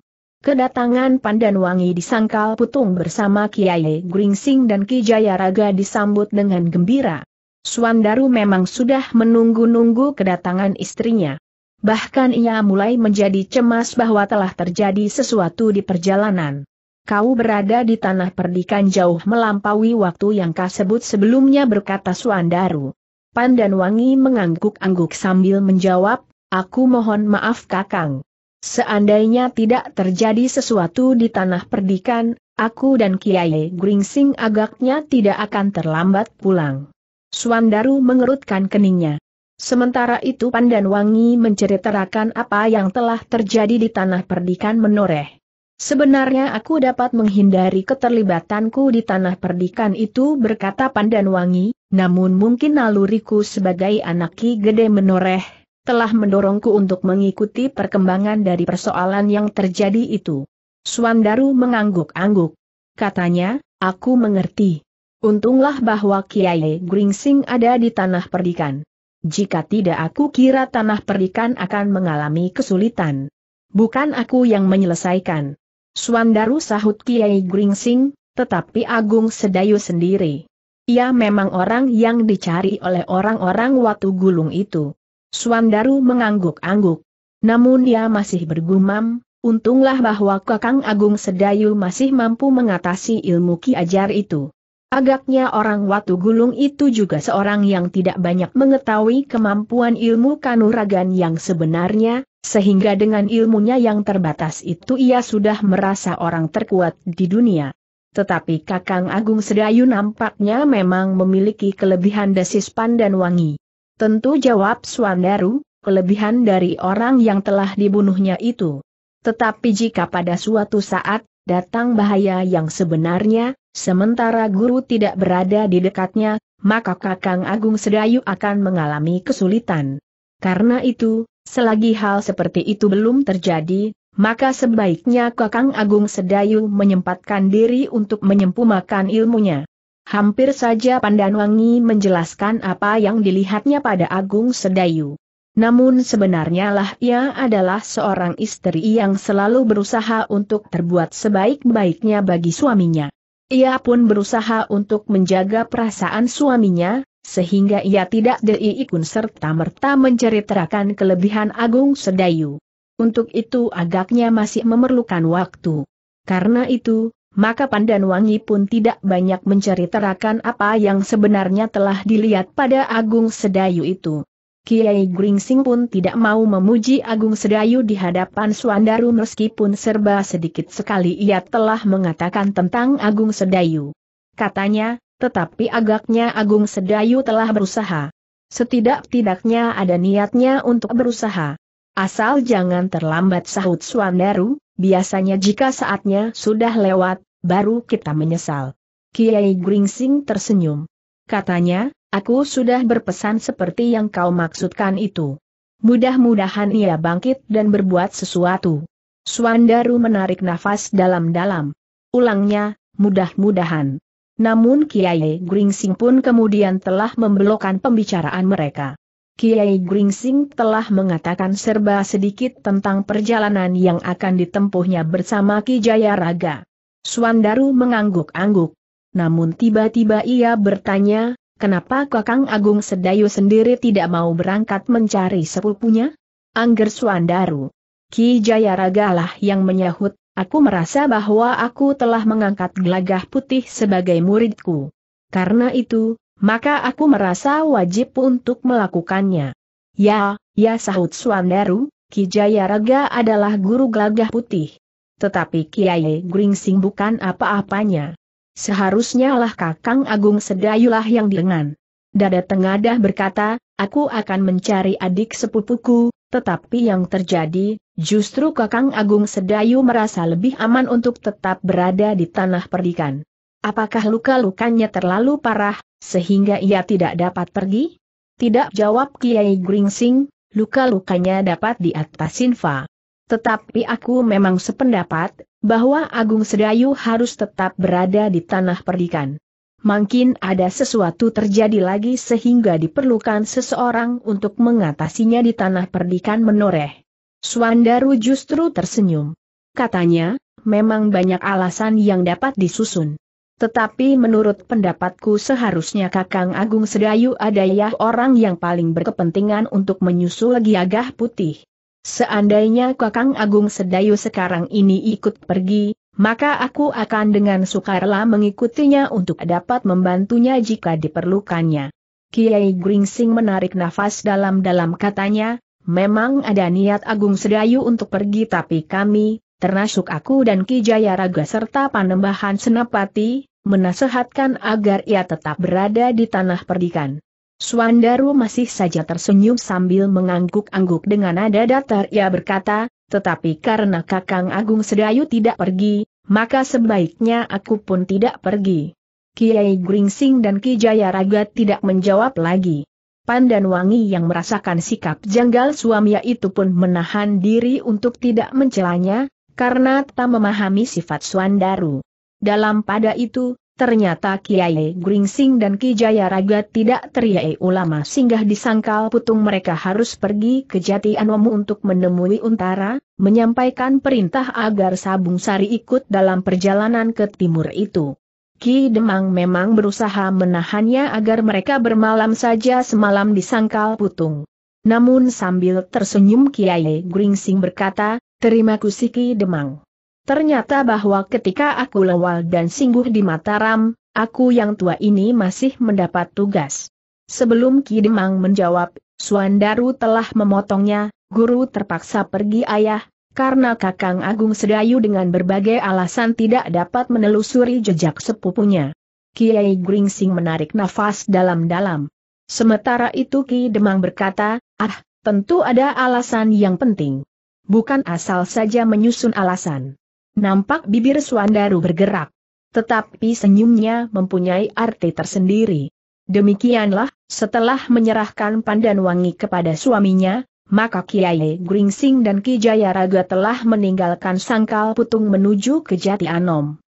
Kedatangan Pandan Wangi di Sangkal putung bersama Kiai Gringsing dan Ki Jayaraga disambut dengan gembira. Suandaru memang sudah menunggu-nunggu kedatangan istrinya. Bahkan ia mulai menjadi cemas bahwa telah terjadi sesuatu di perjalanan. Kau berada di tanah perdikan jauh melampaui waktu yang kau sebut sebelumnya berkata Suandaru. Pandan Wangi mengangguk-angguk sambil menjawab, Aku mohon maaf kakang. Seandainya tidak terjadi sesuatu di tanah perdikan, aku dan Kiai Gringsing agaknya tidak akan terlambat pulang. Suandaru mengerutkan keningnya. Sementara itu Pandan Wangi menceritakan apa yang telah terjadi di tanah perdikan menoreh. Sebenarnya aku dapat menghindari keterlibatanku di tanah perdikan itu berkata Pandan Wangi. namun mungkin naluriku sebagai anak Ki Gede menoreh, telah mendorongku untuk mengikuti perkembangan dari persoalan yang terjadi itu. Swandaru mengangguk-angguk. Katanya, aku mengerti. Untunglah bahwa Kiai Gringsing ada di tanah perdikan. Jika tidak aku kira tanah perdikan akan mengalami kesulitan. Bukan aku yang menyelesaikan. Swandaru sahut Kiai Gringsing, tetapi Agung Sedayu sendiri. Ia memang orang yang dicari oleh orang-orang Watu Gulung itu. Suandaru mengangguk-angguk. Namun dia masih bergumam, untunglah bahwa Kakang Agung Sedayu masih mampu mengatasi ilmu ki ajar itu. Agaknya orang Watu Gulung itu juga seorang yang tidak banyak mengetahui kemampuan ilmu kanuragan yang sebenarnya, sehingga dengan ilmunya yang terbatas itu ia sudah merasa orang terkuat di dunia. Tetapi Kakang Agung Sedayu nampaknya memang memiliki kelebihan desis pandan wangi. Tentu jawab Swandaru, kelebihan dari orang yang telah dibunuhnya itu. Tetapi jika pada suatu saat, datang bahaya yang sebenarnya, sementara guru tidak berada di dekatnya, maka Kakang Agung Sedayu akan mengalami kesulitan. Karena itu, selagi hal seperti itu belum terjadi, maka sebaiknya Kakang Agung Sedayu menyempatkan diri untuk menyempurnakan ilmunya. Hampir saja Pandanwangi menjelaskan apa yang dilihatnya pada Agung Sedayu. Namun sebenarnya lah ia adalah seorang istri yang selalu berusaha untuk terbuat sebaik-baiknya bagi suaminya. Ia pun berusaha untuk menjaga perasaan suaminya, sehingga ia tidak diikun serta merta menceritakan kelebihan Agung Sedayu. Untuk itu agaknya masih memerlukan waktu. Karena itu, maka Pandan Wangi pun tidak banyak mencari terakan apa yang sebenarnya telah dilihat pada Agung Sedayu itu. Kiai Gringsing pun tidak mau memuji Agung Sedayu di hadapan Suandaru meskipun serba sedikit sekali ia telah mengatakan tentang Agung Sedayu. Katanya, tetapi agaknya Agung Sedayu telah berusaha. Setidak-tidaknya ada niatnya untuk berusaha. Asal jangan terlambat sahut Suandaru, biasanya jika saatnya sudah lewat, baru kita menyesal. Kiai Gringsing tersenyum. Katanya, aku sudah berpesan seperti yang kau maksudkan itu. Mudah-mudahan ia bangkit dan berbuat sesuatu. Swandaru menarik nafas dalam-dalam. Ulangnya, mudah-mudahan. Namun Kiai Gringsing pun kemudian telah membelokkan pembicaraan mereka. Kiai Gringsing telah mengatakan serba sedikit tentang perjalanan yang akan ditempuhnya bersama Ki Jaya Raga. Suandaru mengangguk-angguk. Namun tiba-tiba ia bertanya, kenapa Kakang Agung Sedayu sendiri tidak mau berangkat mencari sepupunya? Angger Suandaru. Ki Jaya Raga lah yang menyahut, aku merasa bahwa aku telah mengangkat gelagah putih sebagai muridku. Karena itu, maka aku merasa wajib untuk melakukannya. Ya, ya sahut Swandaru, Kijaya Raga adalah guru gelagah putih. Tetapi Kiai Gringsing bukan apa-apanya. Seharusnya lah Kakang Agung Sedayulah yang dengan. Dada Tengadah berkata, aku akan mencari adik sepupuku, tetapi yang terjadi, justru Kakang Agung Sedayu merasa lebih aman untuk tetap berada di tanah perdikan. Apakah luka-lukanya terlalu parah, sehingga ia tidak dapat pergi? Tidak jawab Kiai Gringsing, luka-lukanya dapat diatasin Fa. Tetapi aku memang sependapat, bahwa Agung Sedayu harus tetap berada di tanah perdikan. Mungkin ada sesuatu terjadi lagi sehingga diperlukan seseorang untuk mengatasinya di tanah perdikan menoreh. Suandaru justru tersenyum. Katanya, memang banyak alasan yang dapat disusun. Tetapi menurut pendapatku seharusnya Kakang Agung Sedayu adalah ya orang yang paling berkepentingan untuk menyusul Giagah Putih. Seandainya Kakang Agung Sedayu sekarang ini ikut pergi, maka aku akan dengan sukarela mengikutinya untuk dapat membantunya jika diperlukannya. Kiai Gringsing menarik nafas dalam-dalam katanya, memang ada niat Agung Sedayu untuk pergi tapi kami, ternasuk aku dan Kijaya Raga serta Panembahan Senapati, menasehatkan agar ia tetap berada di tanah perdikan. Suandaru masih saja tersenyum sambil mengangguk-angguk dengan nada datar ia berkata, tetapi karena Kakang Agung Sedayu tidak pergi, maka sebaiknya aku pun tidak pergi. Kiai Gringsing dan Kijaya Raga tidak menjawab lagi. Pandan Wangi yang merasakan sikap janggal suami itu pun menahan diri untuk tidak mencelanya, karena tak memahami sifat Suandaru. Dalam pada itu, ternyata Kiai Gringsing dan Ki Jayaraga tidak teriai ulama singgah di sangkal putung mereka harus pergi ke Jati Anomu untuk menemui Untara, menyampaikan perintah agar Sabung Sari ikut dalam perjalanan ke timur itu. Ki Demang memang berusaha menahannya agar mereka bermalam saja semalam di sangkal putung. Namun sambil tersenyum Kiai Gringsing berkata, Terima kusiki demang. Ternyata bahwa ketika aku lewal dan singguh di Mataram, aku yang tua ini masih mendapat tugas. Sebelum Ki Demang menjawab, Suandaru telah memotongnya, guru terpaksa pergi ayah, karena Kakang Agung Sedayu dengan berbagai alasan tidak dapat menelusuri jejak sepupunya. Kiai Gringsing menarik nafas dalam-dalam. Sementara itu Ki Demang berkata, ah, tentu ada alasan yang penting bukan asal saja menyusun alasan. Nampak bibir Suandaru bergerak. Tetapi senyumnya mempunyai arti tersendiri. Demikianlah, setelah menyerahkan pandan wangi kepada suaminya, maka Kiai Gringsing dan Ki Jayaraga telah meninggalkan Sangkal Putung menuju ke Jati Anom.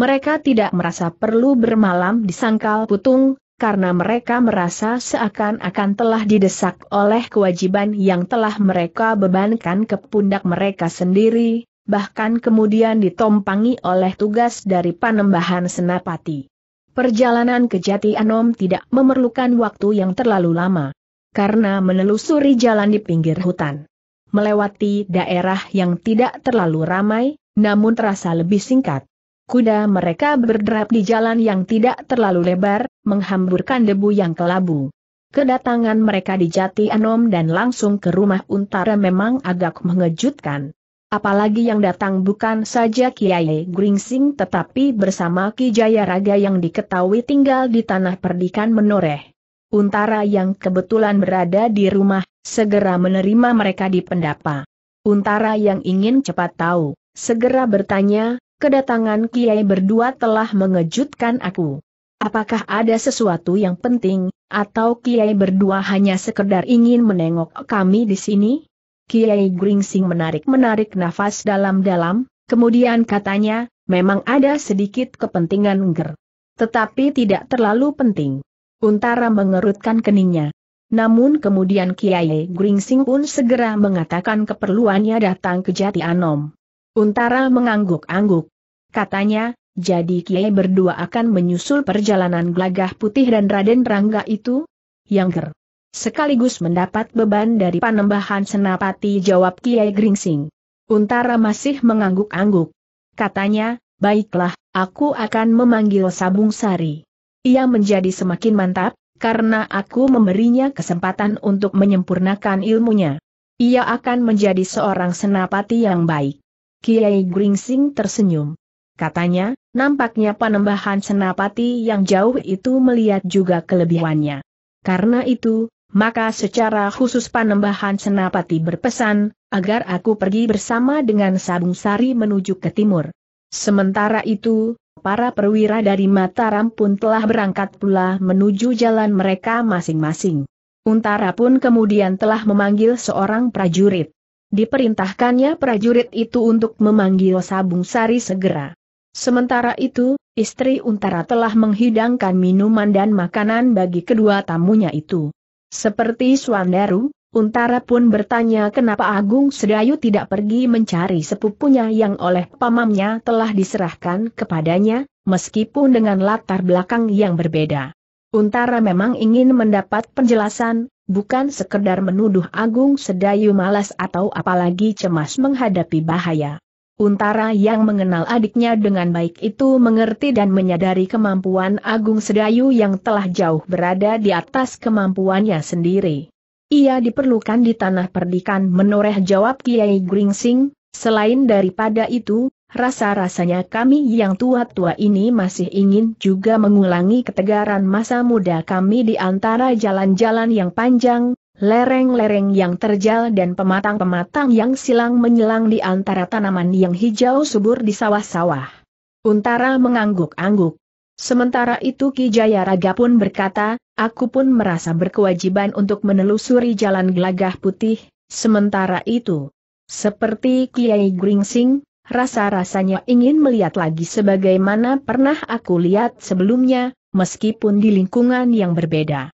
Mereka tidak merasa perlu bermalam di Sangkal Putung, karena mereka merasa seakan-akan telah didesak oleh kewajiban yang telah mereka bebankan ke pundak mereka sendiri, bahkan kemudian ditompangi oleh tugas dari panembahan senapati. Perjalanan ke Jati Anom tidak memerlukan waktu yang terlalu lama. Karena menelusuri jalan di pinggir hutan. Melewati daerah yang tidak terlalu ramai, namun terasa lebih singkat. Kuda mereka berderap di jalan yang tidak terlalu lebar, menghamburkan debu yang kelabu. Kedatangan mereka di Jati Anom dan langsung ke rumah Untara memang agak mengejutkan. Apalagi yang datang bukan saja Kiai Gringsing tetapi bersama Ki Jayaraga yang diketahui tinggal di tanah perdikan menoreh. Untara yang kebetulan berada di rumah, segera menerima mereka di pendapa. Untara yang ingin cepat tahu, segera bertanya, kedatangan Kiai berdua telah mengejutkan aku. Apakah ada sesuatu yang penting, atau Kiai berdua hanya sekedar ingin menengok kami di sini? Kiai Gringsing menarik-menarik nafas dalam-dalam, kemudian katanya, memang ada sedikit kepentingan ger. Tetapi tidak terlalu penting. Untara mengerutkan keningnya. Namun kemudian Kiai Gringsing pun segera mengatakan keperluannya datang ke Jati Anom. Untara mengangguk-angguk, Katanya, jadi Kiai berdua akan menyusul perjalanan Gelagah Putih dan Raden Rangga itu? Yang ger. Sekaligus mendapat beban dari panembahan Senapati jawab Kiai Gringsing. Untara masih mengangguk-angguk. Katanya, baiklah, aku akan memanggil Sabung Sari. Ia menjadi semakin mantap, karena aku memberinya kesempatan untuk menyempurnakan ilmunya. Ia akan menjadi seorang senapati yang baik. Kiai Gringsing tersenyum katanya, nampaknya panembahan senapati yang jauh itu melihat juga kelebihannya. Karena itu, maka secara khusus panembahan senapati berpesan, agar aku pergi bersama dengan Sabung Sari menuju ke timur. Sementara itu, para perwira dari Mataram pun telah berangkat pula menuju jalan mereka masing-masing. Untara pun kemudian telah memanggil seorang prajurit. Diperintahkannya prajurit itu untuk memanggil Sabung Sari segera. Sementara itu, istri Untara telah menghidangkan minuman dan makanan bagi kedua tamunya itu. Seperti Suandaru, Untara pun bertanya kenapa Agung Sedayu tidak pergi mencari sepupunya yang oleh pamamnya telah diserahkan kepadanya, meskipun dengan latar belakang yang berbeda. Untara memang ingin mendapat penjelasan, bukan sekedar menuduh Agung Sedayu malas atau apalagi cemas menghadapi bahaya. Untara yang mengenal adiknya dengan baik itu mengerti dan menyadari kemampuan Agung Sedayu yang telah jauh berada di atas kemampuannya sendiri. Ia diperlukan di tanah perdikan menoreh jawab Kiai Gringsing, selain daripada itu, rasa-rasanya kami yang tua-tua ini masih ingin juga mengulangi ketegaran masa muda kami di antara jalan-jalan yang panjang, Lereng-lereng yang terjal dan pematang-pematang yang silang menyelang di antara tanaman yang hijau subur di sawah-sawah. Untara mengangguk-angguk. Sementara itu Ki Raga pun berkata, aku pun merasa berkewajiban untuk menelusuri jalan gelagah putih, sementara itu. Seperti Kiai Gringsing, rasa-rasanya ingin melihat lagi sebagaimana pernah aku lihat sebelumnya, meskipun di lingkungan yang berbeda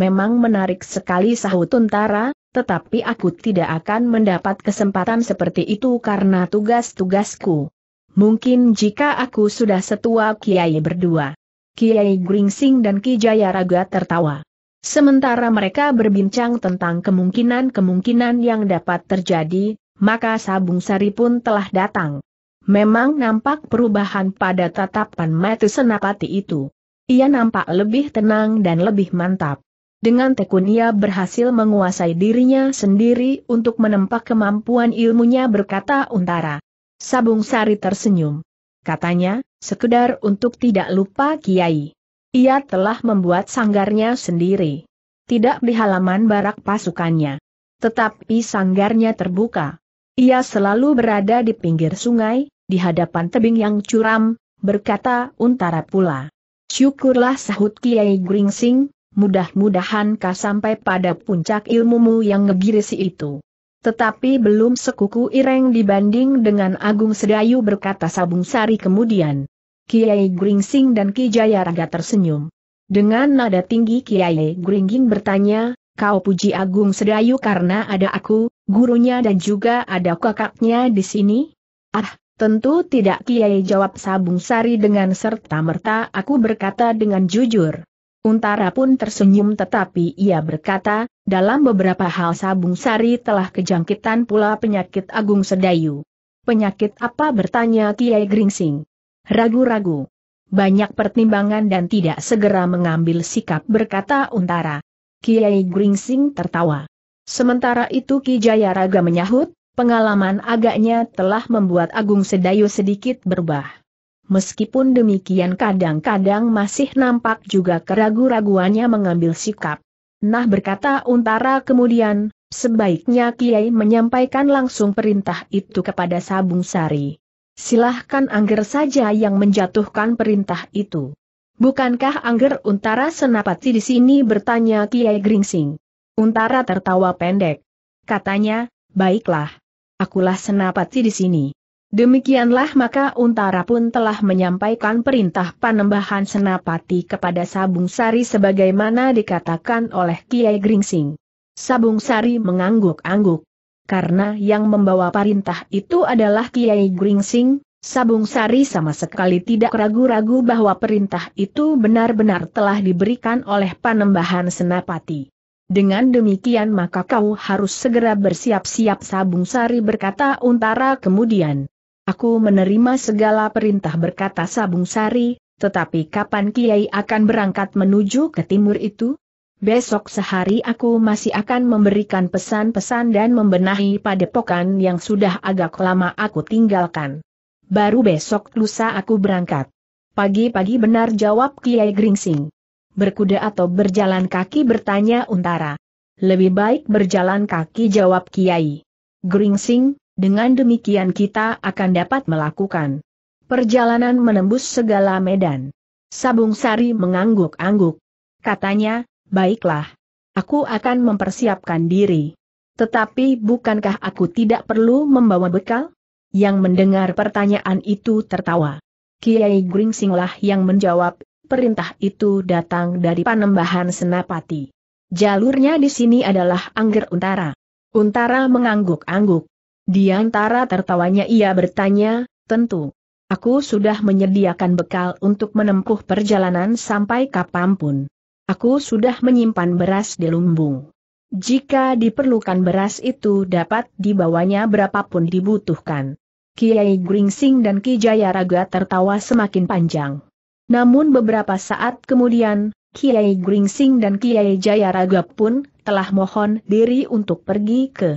memang menarik sekali sahut Untara, tetapi aku tidak akan mendapat kesempatan seperti itu karena tugas-tugasku. Mungkin jika aku sudah setua Kiai berdua. Kiai Gringsing dan Ki Jayaraga tertawa. Sementara mereka berbincang tentang kemungkinan-kemungkinan yang dapat terjadi, maka Sabung Sari pun telah datang. Memang nampak perubahan pada tatapan mata senapati itu. Ia nampak lebih tenang dan lebih mantap. Dengan tekun ia berhasil menguasai dirinya sendiri untuk menempa kemampuan ilmunya berkata Untara. Sabung Sari tersenyum. Katanya, sekedar untuk tidak lupa Kiai. Ia telah membuat sanggarnya sendiri. Tidak di halaman barak pasukannya. Tetapi sanggarnya terbuka. Ia selalu berada di pinggir sungai, di hadapan tebing yang curam, berkata Untara pula. Syukurlah sahut Kiai Gringsing, mudah-mudahan kau sampai pada puncak ilmumu yang ngegirisi itu. Tetapi belum sekuku ireng dibanding dengan Agung Sedayu berkata Sabung Sari kemudian. Kiai Gringsing dan Ki raga tersenyum. Dengan nada tinggi Kiai gringsing bertanya, kau puji Agung Sedayu karena ada aku, gurunya dan juga ada kakaknya di sini? Ah, tentu tidak Kiai jawab Sabung Sari dengan serta merta aku berkata dengan jujur. Untara pun tersenyum tetapi ia berkata, dalam beberapa hal Sabung Sari telah kejangkitan pula penyakit Agung Sedayu. Penyakit apa bertanya Kiai Gringsing? Ragu-ragu. Banyak pertimbangan dan tidak segera mengambil sikap berkata Untara. Kiai Gringsing tertawa. Sementara itu Ki Jayaraga menyahut, pengalaman agaknya telah membuat Agung Sedayu sedikit berbah meskipun demikian kadang-kadang masih nampak juga keragu-raguannya mengambil sikap. Nah berkata Untara kemudian, sebaiknya Kiai menyampaikan langsung perintah itu kepada Sabung Sari. Silahkan Angger saja yang menjatuhkan perintah itu. Bukankah Angger Untara Senapati di sini bertanya Kiai Gringsing? Untara tertawa pendek. Katanya, baiklah. Akulah Senapati di sini. Demikianlah maka Untara pun telah menyampaikan perintah panembahan Senapati kepada Sabung Sari sebagaimana dikatakan oleh Kiai Gringsing. Sabung Sari mengangguk-angguk. Karena yang membawa perintah itu adalah Kiai Gringsing, Sabung Sari sama sekali tidak ragu-ragu bahwa perintah itu benar-benar telah diberikan oleh panembahan Senapati. Dengan demikian maka kau harus segera bersiap-siap Sabung Sari berkata Untara kemudian. Aku menerima segala perintah berkata Sabung Sari, tetapi kapan Kiai akan berangkat menuju ke timur itu? Besok sehari aku masih akan memberikan pesan-pesan dan membenahi padepokan yang sudah agak lama aku tinggalkan. Baru besok lusa aku berangkat. Pagi-pagi benar jawab Kiai Gringsing. Berkuda atau berjalan kaki bertanya Untara. Lebih baik berjalan kaki jawab Kiai. Gringsing, dengan demikian kita akan dapat melakukan perjalanan menembus segala medan. Sabung Sari mengangguk-angguk. Katanya, baiklah. Aku akan mempersiapkan diri. Tetapi bukankah aku tidak perlu membawa bekal? Yang mendengar pertanyaan itu tertawa. Kiai Gringsinglah yang menjawab, perintah itu datang dari Panembahan Senapati. Jalurnya di sini adalah Angger Untara. Untara mengangguk-angguk. Di antara tertawanya ia bertanya, tentu. Aku sudah menyediakan bekal untuk menempuh perjalanan sampai kapanpun. Aku sudah menyimpan beras di lumbung. Jika diperlukan beras itu dapat dibawanya berapapun dibutuhkan. Kiai Gringsing dan Ki Jayaraga tertawa semakin panjang. Namun beberapa saat kemudian, Kiai Gringsing dan Kiai Jayaraga pun telah mohon diri untuk pergi ke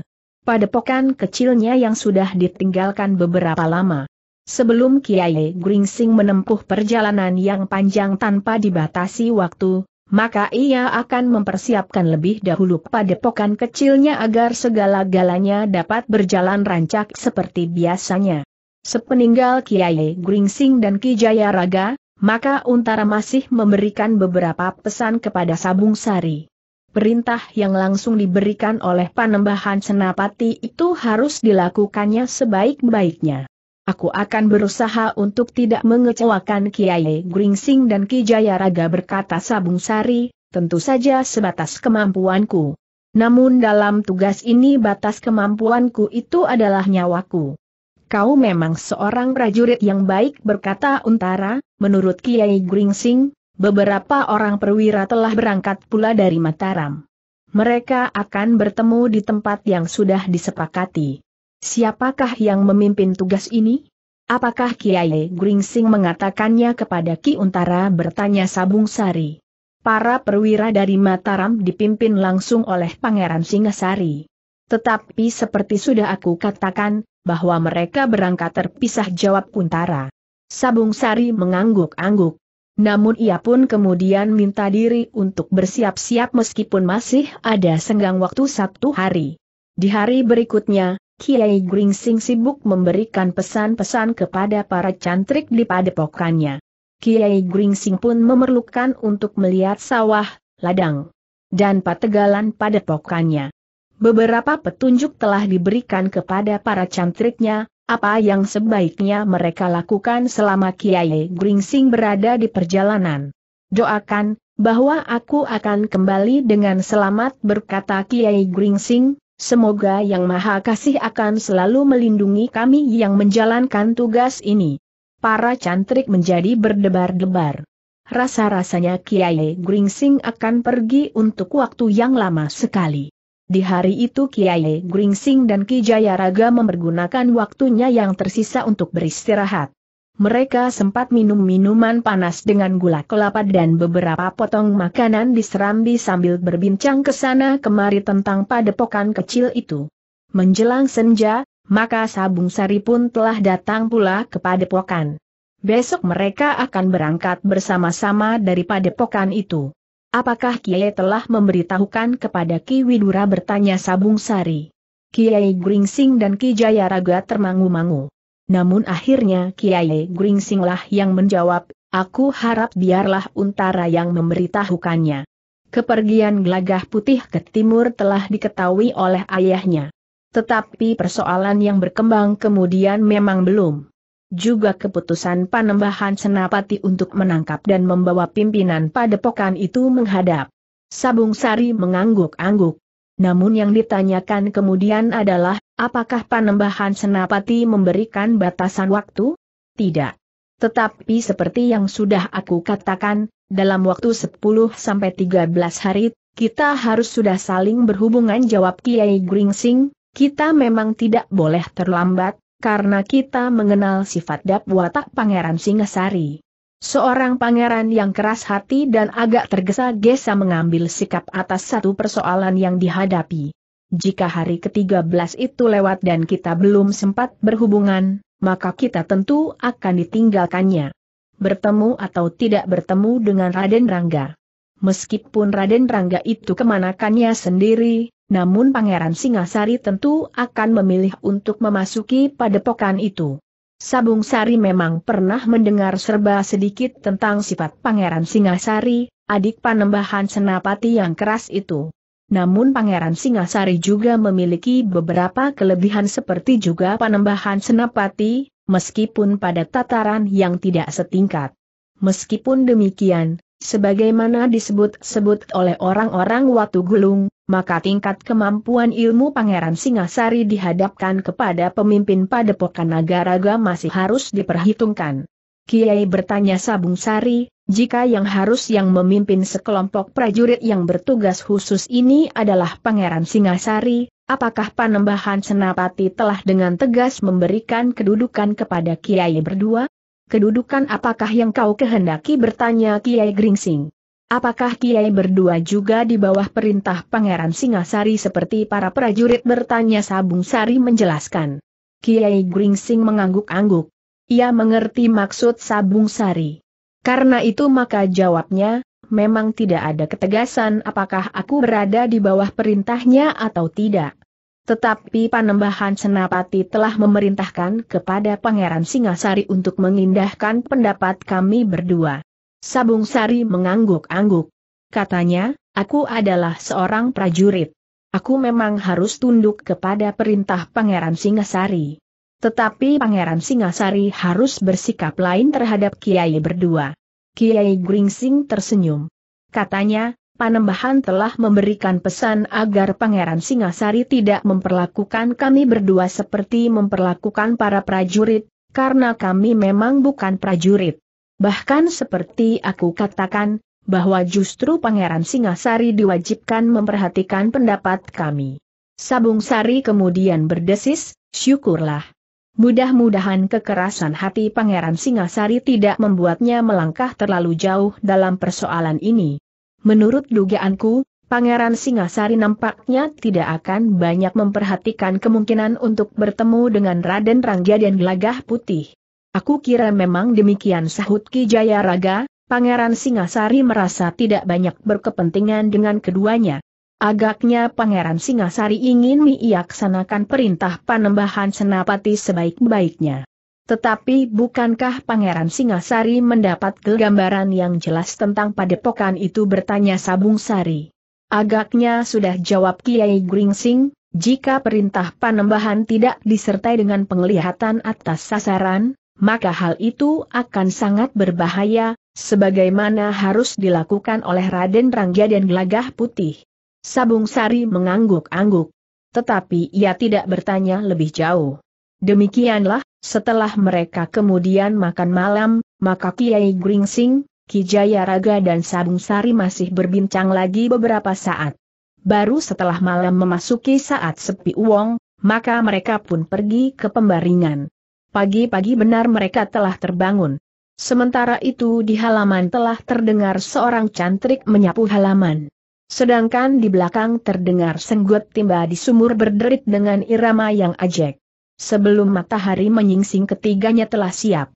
padepokan kecilnya yang sudah ditinggalkan beberapa lama. Sebelum Kiai Gringsing menempuh perjalanan yang panjang tanpa dibatasi waktu, maka ia akan mempersiapkan lebih dahulu padepokan kecilnya agar segala-galanya dapat berjalan rancak seperti biasanya. Sepeninggal Kiai Gringsing dan Kijaya Raga, maka Untara masih memberikan beberapa pesan kepada Sabung Sari. Perintah yang langsung diberikan oleh panembahan senapati itu harus dilakukannya sebaik-baiknya. Aku akan berusaha untuk tidak mengecewakan Kiai Gringsing dan Ki Jayaraga berkata Sabung Sari, tentu saja sebatas kemampuanku. Namun dalam tugas ini batas kemampuanku itu adalah nyawaku. Kau memang seorang prajurit yang baik berkata Untara, menurut Kiai Gringsing, Beberapa orang perwira telah berangkat pula dari Mataram. Mereka akan bertemu di tempat yang sudah disepakati. Siapakah yang memimpin tugas ini? Apakah Kiai Gringsing mengatakannya kepada Ki Untara bertanya Sabung Sari. Para perwira dari Mataram dipimpin langsung oleh Pangeran Singasari. Tetapi seperti sudah aku katakan, bahwa mereka berangkat terpisah jawab Untara. Sabung Sari mengangguk-angguk. Namun ia pun kemudian minta diri untuk bersiap-siap meskipun masih ada senggang waktu satu hari. Di hari berikutnya, Kiai Gringsing sibuk memberikan pesan-pesan kepada para cantrik di padepokannya. Kiai Gringsing pun memerlukan untuk melihat sawah, ladang, dan pategalan padepokannya. Beberapa petunjuk telah diberikan kepada para cantriknya, apa yang sebaiknya mereka lakukan selama Kiai Gringsing berada di perjalanan? Doakan, bahwa aku akan kembali dengan selamat berkata Kiai Gringsing, semoga Yang Maha Kasih akan selalu melindungi kami yang menjalankan tugas ini. Para cantrik menjadi berdebar-debar. Rasa-rasanya Kiai Gringsing akan pergi untuk waktu yang lama sekali. Di hari itu Kiai Gringsing dan Ki Jayaraga mempergunakan waktunya yang tersisa untuk beristirahat. Mereka sempat minum minuman panas dengan gula kelapa dan beberapa potong makanan di Serambi sambil berbincang ke sana kemari tentang padepokan kecil itu. Menjelang senja, maka Sabung Sari pun telah datang pula ke padepokan. Besok mereka akan berangkat bersama-sama dari padepokan itu. Apakah Kiai telah memberitahukan kepada Ki Widura bertanya Sabung Sari? Kiai Gringsing dan Ki Jayaraga termangu-mangu. Namun akhirnya Kiai Gringsinglah yang menjawab, aku harap biarlah Untara yang memberitahukannya. Kepergian Glagah putih ke timur telah diketahui oleh ayahnya. Tetapi persoalan yang berkembang kemudian memang belum juga keputusan Panembahan Senapati untuk menangkap dan membawa pimpinan padepokan itu menghadap. Sabung Sari mengangguk-angguk. Namun yang ditanyakan kemudian adalah, apakah Panembahan Senapati memberikan batasan waktu? Tidak. Tetapi seperti yang sudah aku katakan, dalam waktu 10-13 hari, kita harus sudah saling berhubungan jawab Kiai Gringsing, kita memang tidak boleh terlambat, karena kita mengenal sifat dap watak Pangeran Singasari. Seorang pangeran yang keras hati dan agak tergesa-gesa mengambil sikap atas satu persoalan yang dihadapi. Jika hari ke-13 itu lewat dan kita belum sempat berhubungan, maka kita tentu akan ditinggalkannya. Bertemu atau tidak bertemu dengan Raden Rangga. Meskipun Raden Rangga itu kemanakannya sendiri, namun Pangeran Singasari tentu akan memilih untuk memasuki padepokan itu. Sabung Sari memang pernah mendengar serba sedikit tentang sifat Pangeran Singasari, adik panembahan senapati yang keras itu. Namun Pangeran Singasari juga memiliki beberapa kelebihan seperti juga panembahan senapati, meskipun pada tataran yang tidak setingkat. Meskipun demikian, Sebagaimana disebut-sebut oleh orang-orang Watu Gulung, maka tingkat kemampuan ilmu Pangeran Singasari dihadapkan kepada pemimpin Padepokan Nagaraga masih harus diperhitungkan. Kiai bertanya Sabung Sari, jika yang harus yang memimpin sekelompok prajurit yang bertugas khusus ini adalah Pangeran Singasari, apakah Panembahan Senapati telah dengan tegas memberikan kedudukan kepada Kiai berdua? kedudukan apakah yang kau kehendaki bertanya Kiai Gringsing. Apakah Kiai berdua juga di bawah perintah Pangeran Singasari seperti para prajurit bertanya Sabung Sari menjelaskan. Kiai Gringsing mengangguk-angguk. Ia mengerti maksud Sabung Sari. Karena itu maka jawabnya, memang tidak ada ketegasan apakah aku berada di bawah perintahnya atau tidak. Tetapi Panembahan Senapati telah memerintahkan kepada Pangeran Singasari untuk mengindahkan pendapat kami berdua. Sabung Sari mengangguk-angguk. Katanya, aku adalah seorang prajurit. Aku memang harus tunduk kepada perintah Pangeran Singasari. Tetapi Pangeran Singasari harus bersikap lain terhadap Kiai berdua. Kiai Gringsing tersenyum. Katanya, Panembahan telah memberikan pesan agar Pangeran Singasari tidak memperlakukan kami berdua seperti memperlakukan para prajurit, karena kami memang bukan prajurit. Bahkan seperti aku katakan, bahwa justru Pangeran Singasari diwajibkan memperhatikan pendapat kami. Sabung Sari kemudian berdesis, syukurlah. Mudah-mudahan kekerasan hati Pangeran Singasari tidak membuatnya melangkah terlalu jauh dalam persoalan ini. Menurut dugaanku, Pangeran Singasari nampaknya tidak akan banyak memperhatikan kemungkinan untuk bertemu dengan Raden Rangga dan Gelagah Putih. Aku kira memang demikian sahut Ki Jaya Raga. Pangeran Singasari merasa tidak banyak berkepentingan dengan keduanya. Agaknya Pangeran Singasari ingin miyaksanakan perintah panembahan senapati sebaik-baiknya. Tetapi bukankah Pangeran Singasari mendapat gambaran yang jelas tentang padepokan itu bertanya Sabung Sari? Agaknya sudah jawab Kiai Gringsing, jika perintah panembahan tidak disertai dengan penglihatan atas sasaran, maka hal itu akan sangat berbahaya, sebagaimana harus dilakukan oleh Raden Rangga dan Gelagah Putih. Sabung Sari mengangguk-angguk. Tetapi ia tidak bertanya lebih jauh. Demikianlah, setelah mereka kemudian makan malam, maka Kiai Gringsing, Kijaya Raga dan Sabung Sari masih berbincang lagi beberapa saat. Baru setelah malam memasuki saat sepi uang, maka mereka pun pergi ke pembaringan. Pagi-pagi benar mereka telah terbangun. Sementara itu di halaman telah terdengar seorang cantrik menyapu halaman. Sedangkan di belakang terdengar senggut timba di sumur berderit dengan irama yang ajek. Sebelum matahari menyingsing ketiganya telah siap.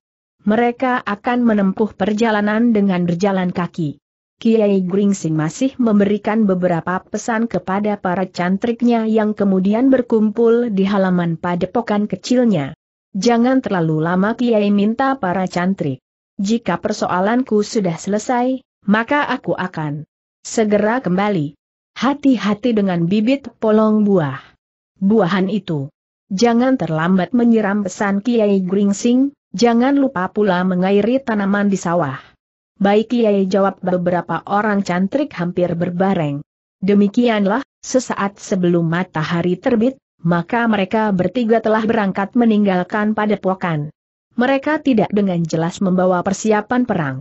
Mereka akan menempuh perjalanan dengan berjalan kaki. Kiai Gringsing masih memberikan beberapa pesan kepada para cantriknya yang kemudian berkumpul di halaman padepokan kecilnya. Jangan terlalu lama Kiai minta para cantrik. Jika persoalanku sudah selesai, maka aku akan segera kembali. Hati-hati dengan bibit polong buah. Buahan itu Jangan terlambat menyiram pesan Kiai Gringsing, jangan lupa pula mengairi tanaman di sawah. Baik Kiai jawab beberapa orang cantrik hampir berbareng. Demikianlah, sesaat sebelum matahari terbit, maka mereka bertiga telah berangkat meninggalkan padepokan. Mereka tidak dengan jelas membawa persiapan perang.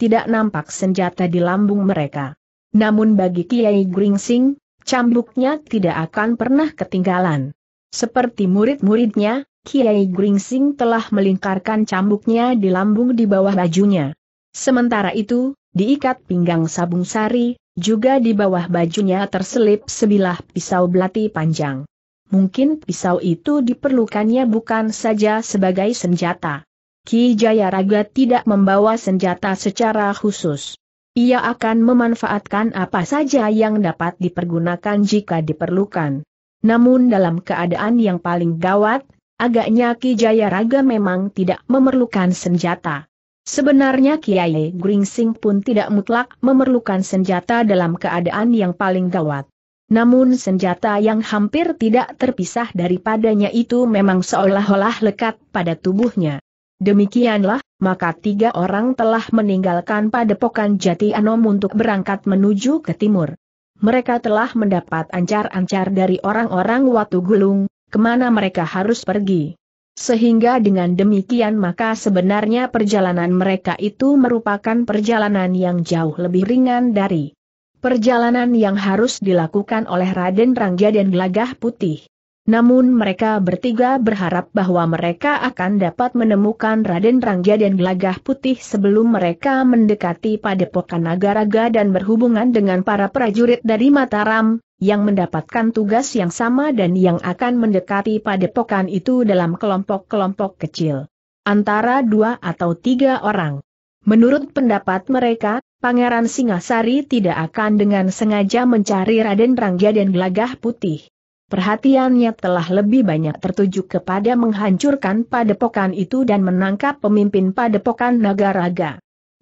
Tidak nampak senjata di lambung mereka. Namun bagi Kiai Gringsing, cambuknya tidak akan pernah ketinggalan. Seperti murid-muridnya, Kiai Gringsing telah melingkarkan cambuknya di lambung di bawah bajunya. Sementara itu, diikat pinggang sabung sari, juga di bawah bajunya terselip sebilah pisau belati panjang. Mungkin pisau itu diperlukannya bukan saja sebagai senjata. Ki Jayaraga tidak membawa senjata secara khusus. Ia akan memanfaatkan apa saja yang dapat dipergunakan jika diperlukan. Namun dalam keadaan yang paling gawat, agaknya Ki Jayaraga memang tidak memerlukan senjata. Sebenarnya Kiai Gringsing pun tidak mutlak memerlukan senjata dalam keadaan yang paling gawat. Namun senjata yang hampir tidak terpisah daripadanya itu memang seolah-olah lekat pada tubuhnya. Demikianlah, maka tiga orang telah meninggalkan padepokan Jati Anom untuk berangkat menuju ke timur mereka telah mendapat ancar-ancar dari orang-orang Watu Gulung, kemana mereka harus pergi. Sehingga dengan demikian maka sebenarnya perjalanan mereka itu merupakan perjalanan yang jauh lebih ringan dari perjalanan yang harus dilakukan oleh Raden Rangga dan Gelagah Putih. Namun mereka bertiga berharap bahwa mereka akan dapat menemukan Raden Rangga dan Gelagah Putih sebelum mereka mendekati Padepokan Nagaraga dan berhubungan dengan para prajurit dari Mataram, yang mendapatkan tugas yang sama dan yang akan mendekati Padepokan itu dalam kelompok-kelompok kecil. Antara dua atau tiga orang. Menurut pendapat mereka, Pangeran Singasari tidak akan dengan sengaja mencari Raden Rangga dan Gelagah Putih. Perhatiannya telah lebih banyak tertuju kepada menghancurkan padepokan itu dan menangkap pemimpin padepokan naga raga.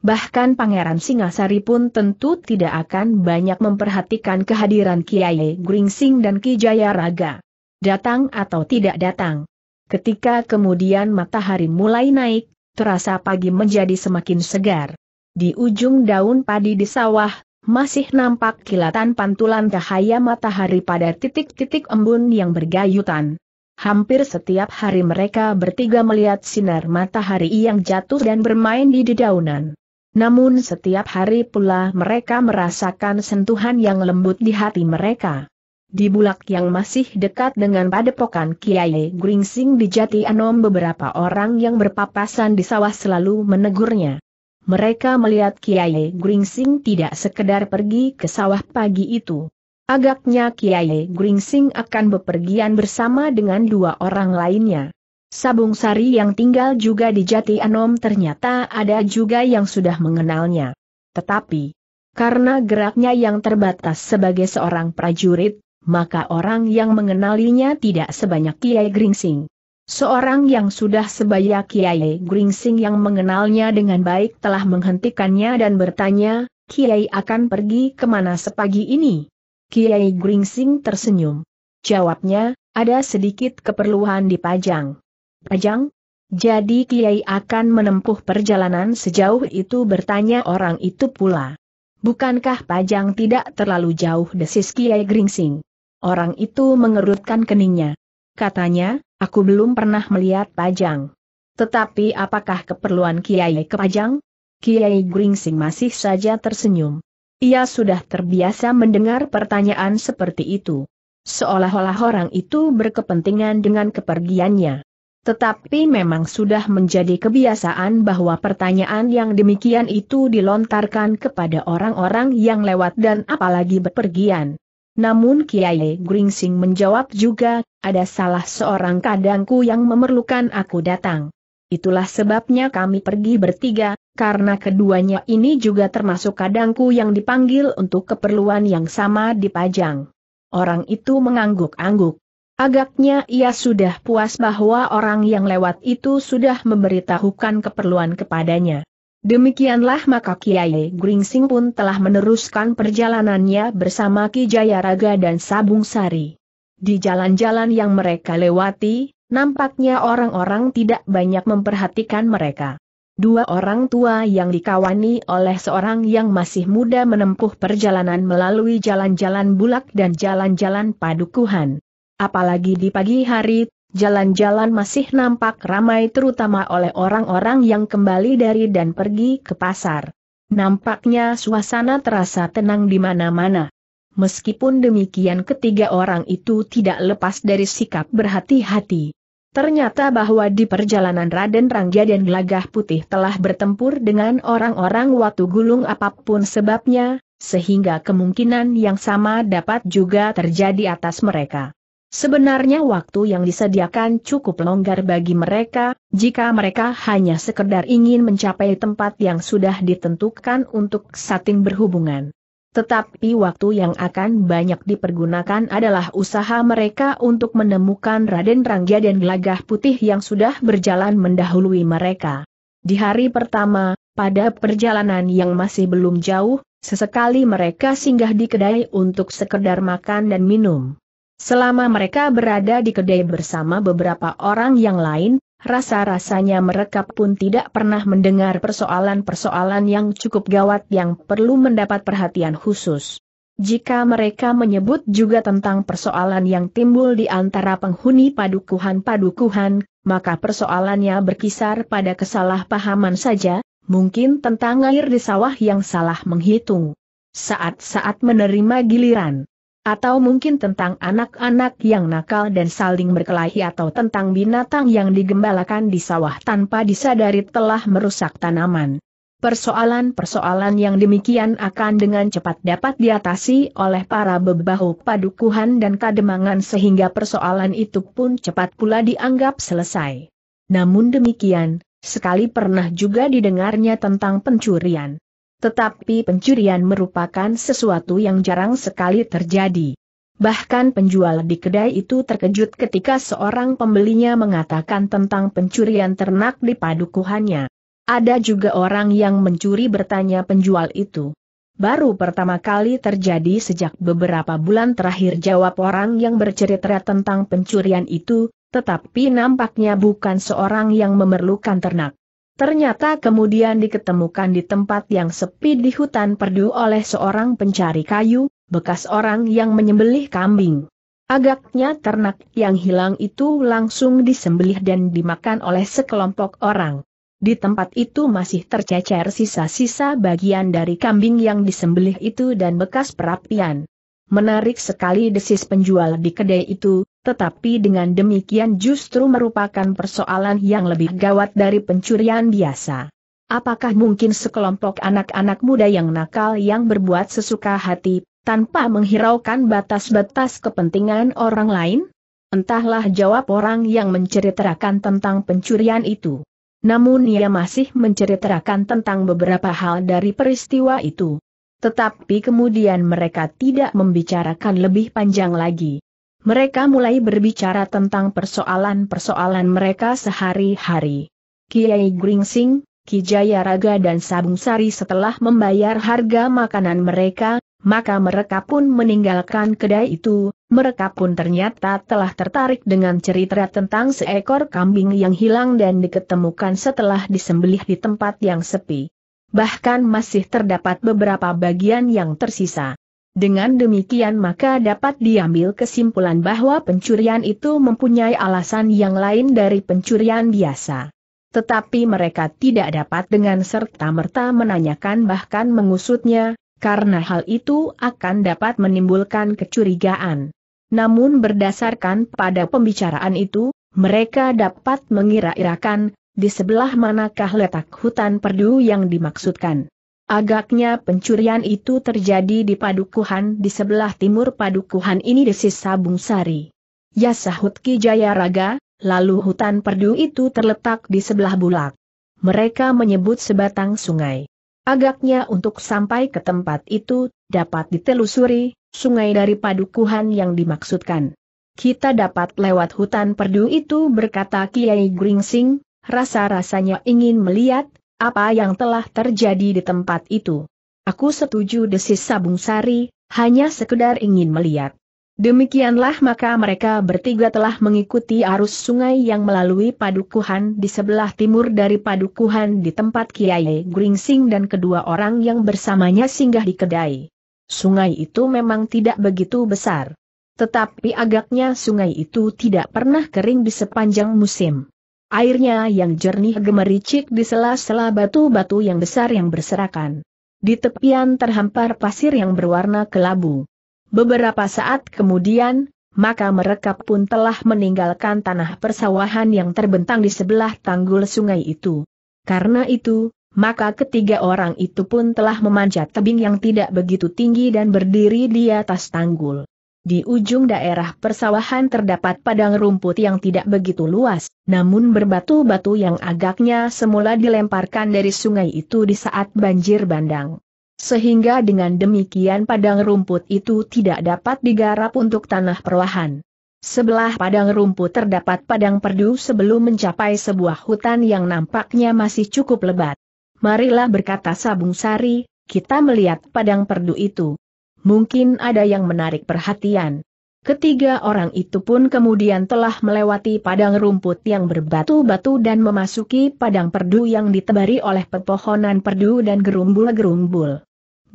Bahkan Pangeran Singasari pun tentu tidak akan banyak memperhatikan kehadiran Kiai Gringsing dan Ki Raga. Datang atau tidak datang. Ketika kemudian matahari mulai naik, terasa pagi menjadi semakin segar. Di ujung daun padi di sawah, masih nampak kilatan pantulan cahaya matahari pada titik-titik embun yang bergayutan. Hampir setiap hari mereka bertiga melihat sinar matahari yang jatuh dan bermain di dedaunan. Namun setiap hari pula mereka merasakan sentuhan yang lembut di hati mereka. Di bulak yang masih dekat dengan padepokan Kiai Gringsing di Jati Anom beberapa orang yang berpapasan di sawah selalu menegurnya. Mereka melihat Kiai Gringsing tidak sekedar pergi ke sawah pagi itu. Agaknya Kiai Gringsing akan bepergian bersama dengan dua orang lainnya. Sabung Sari yang tinggal juga di Jati Anom ternyata ada juga yang sudah mengenalnya. Tetapi, karena geraknya yang terbatas sebagai seorang prajurit, maka orang yang mengenalinya tidak sebanyak Kiai Gringsing. Seorang yang sudah sebaya Kiai Gringsing yang mengenalnya dengan baik telah menghentikannya dan bertanya, Kiai akan pergi kemana sepagi ini? Kiai Gringsing tersenyum. Jawabnya, ada sedikit keperluan di Pajang. Pajang? Jadi Kiai akan menempuh perjalanan sejauh itu bertanya orang itu pula. Bukankah Pajang tidak terlalu jauh desis Kiai Gringsing? Orang itu mengerutkan keningnya. Katanya, Aku belum pernah melihat Pajang. Tetapi apakah keperluan Kiai ke Pajang? Kiai Gringsing masih saja tersenyum. Ia sudah terbiasa mendengar pertanyaan seperti itu. Seolah-olah orang itu berkepentingan dengan kepergiannya. Tetapi memang sudah menjadi kebiasaan bahwa pertanyaan yang demikian itu dilontarkan kepada orang-orang yang lewat dan apalagi berpergian. Namun Kiai Gringsing menjawab juga, ada salah seorang kadangku yang memerlukan aku datang. Itulah sebabnya kami pergi bertiga, karena keduanya ini juga termasuk kadangku yang dipanggil untuk keperluan yang sama di Pajang. Orang itu mengangguk-angguk. Agaknya ia sudah puas bahwa orang yang lewat itu sudah memberitahukan keperluan kepadanya. Demikianlah maka Kiai Gringsing pun telah meneruskan perjalanannya bersama Ki Jayaraga dan Sabung Sari. Di jalan-jalan yang mereka lewati, nampaknya orang-orang tidak banyak memperhatikan mereka. Dua orang tua yang dikawani oleh seorang yang masih muda menempuh perjalanan melalui jalan-jalan bulak dan jalan-jalan padukuhan. Apalagi di pagi hari jalan-jalan masih nampak ramai terutama oleh orang-orang yang kembali dari dan pergi ke pasar. Nampaknya suasana terasa tenang di mana-mana. Meskipun demikian ketiga orang itu tidak lepas dari sikap berhati-hati. Ternyata bahwa di perjalanan Raden Rangga dan Gelagah Putih telah bertempur dengan orang-orang Watu Gulung apapun sebabnya, sehingga kemungkinan yang sama dapat juga terjadi atas mereka. Sebenarnya waktu yang disediakan cukup longgar bagi mereka, jika mereka hanya sekedar ingin mencapai tempat yang sudah ditentukan untuk sating berhubungan. Tetapi waktu yang akan banyak dipergunakan adalah usaha mereka untuk menemukan Raden Rangga dan Gelagah Putih yang sudah berjalan mendahului mereka. Di hari pertama, pada perjalanan yang masih belum jauh, sesekali mereka singgah di kedai untuk sekedar makan dan minum. Selama mereka berada di kedai bersama beberapa orang yang lain, rasa-rasanya mereka pun tidak pernah mendengar persoalan-persoalan yang cukup gawat yang perlu mendapat perhatian khusus. Jika mereka menyebut juga tentang persoalan yang timbul di antara penghuni padukuhan-padukuhan, maka persoalannya berkisar pada kesalahpahaman saja, mungkin tentang air di sawah yang salah menghitung. Saat-saat menerima giliran atau mungkin tentang anak-anak yang nakal dan saling berkelahi atau tentang binatang yang digembalakan di sawah tanpa disadari telah merusak tanaman. Persoalan-persoalan yang demikian akan dengan cepat dapat diatasi oleh para bebahu padukuhan dan kademangan sehingga persoalan itu pun cepat pula dianggap selesai. Namun demikian, sekali pernah juga didengarnya tentang pencurian. Tetapi pencurian merupakan sesuatu yang jarang sekali terjadi. Bahkan penjual di kedai itu terkejut ketika seorang pembelinya mengatakan tentang pencurian ternak di padukuhannya. Ada juga orang yang mencuri bertanya penjual itu. Baru pertama kali terjadi sejak beberapa bulan terakhir jawab orang yang bercerita tentang pencurian itu, tetapi nampaknya bukan seorang yang memerlukan ternak. Ternyata kemudian diketemukan di tempat yang sepi di hutan perdu oleh seorang pencari kayu, bekas orang yang menyembelih kambing. Agaknya ternak yang hilang itu langsung disembelih dan dimakan oleh sekelompok orang. Di tempat itu masih tercecer sisa-sisa bagian dari kambing yang disembelih itu dan bekas perapian. Menarik sekali desis penjual di kedai itu, tetapi dengan demikian justru merupakan persoalan yang lebih gawat dari pencurian biasa. Apakah mungkin sekelompok anak-anak muda yang nakal yang berbuat sesuka hati, tanpa menghiraukan batas-batas kepentingan orang lain? Entahlah jawab orang yang menceritakan tentang pencurian itu. Namun ia masih menceritakan tentang beberapa hal dari peristiwa itu. Tetapi kemudian mereka tidak membicarakan lebih panjang lagi. Mereka mulai berbicara tentang persoalan-persoalan mereka sehari-hari. Kiai Gringsing, Kijaya Raga dan Sabung Sari setelah membayar harga makanan mereka, maka mereka pun meninggalkan kedai itu, mereka pun ternyata telah tertarik dengan cerita tentang seekor kambing yang hilang dan diketemukan setelah disembelih di tempat yang sepi bahkan masih terdapat beberapa bagian yang tersisa. Dengan demikian maka dapat diambil kesimpulan bahwa pencurian itu mempunyai alasan yang lain dari pencurian biasa. Tetapi mereka tidak dapat dengan serta-merta menanyakan bahkan mengusutnya, karena hal itu akan dapat menimbulkan kecurigaan. Namun berdasarkan pada pembicaraan itu, mereka dapat mengira-irakan di sebelah manakah letak hutan perdu yang dimaksudkan. Agaknya pencurian itu terjadi di padukuhan di sebelah timur padukuhan ini desis Sabung Sari. Ya sahut Ki Jayaraga, lalu hutan perdu itu terletak di sebelah bulak. Mereka menyebut sebatang sungai. Agaknya untuk sampai ke tempat itu, dapat ditelusuri, sungai dari padukuhan yang dimaksudkan. Kita dapat lewat hutan perdu itu berkata Kiai Gringsing, rasa-rasanya ingin melihat, apa yang telah terjadi di tempat itu. Aku setuju desis Sabung Sari, hanya sekedar ingin melihat. Demikianlah maka mereka bertiga telah mengikuti arus sungai yang melalui padukuhan di sebelah timur dari padukuhan di tempat Kiai Gringsing dan kedua orang yang bersamanya singgah di kedai. Sungai itu memang tidak begitu besar. Tetapi agaknya sungai itu tidak pernah kering di sepanjang musim. Airnya yang jernih gemericik di sela-sela batu-batu yang besar yang berserakan. Di tepian terhampar pasir yang berwarna kelabu. Beberapa saat kemudian, maka mereka pun telah meninggalkan tanah persawahan yang terbentang di sebelah tanggul sungai itu. Karena itu, maka ketiga orang itu pun telah memanjat tebing yang tidak begitu tinggi dan berdiri di atas tanggul. Di ujung daerah persawahan terdapat padang rumput yang tidak begitu luas, namun berbatu-batu yang agaknya semula dilemparkan dari sungai itu di saat banjir bandang. Sehingga dengan demikian padang rumput itu tidak dapat digarap untuk tanah perlahan. Sebelah padang rumput terdapat padang perdu sebelum mencapai sebuah hutan yang nampaknya masih cukup lebat. Marilah berkata Sabung Sari, kita melihat padang perdu itu mungkin ada yang menarik perhatian. Ketiga orang itu pun kemudian telah melewati padang rumput yang berbatu-batu dan memasuki padang perdu yang ditebari oleh pepohonan perdu dan gerumbul-gerumbul.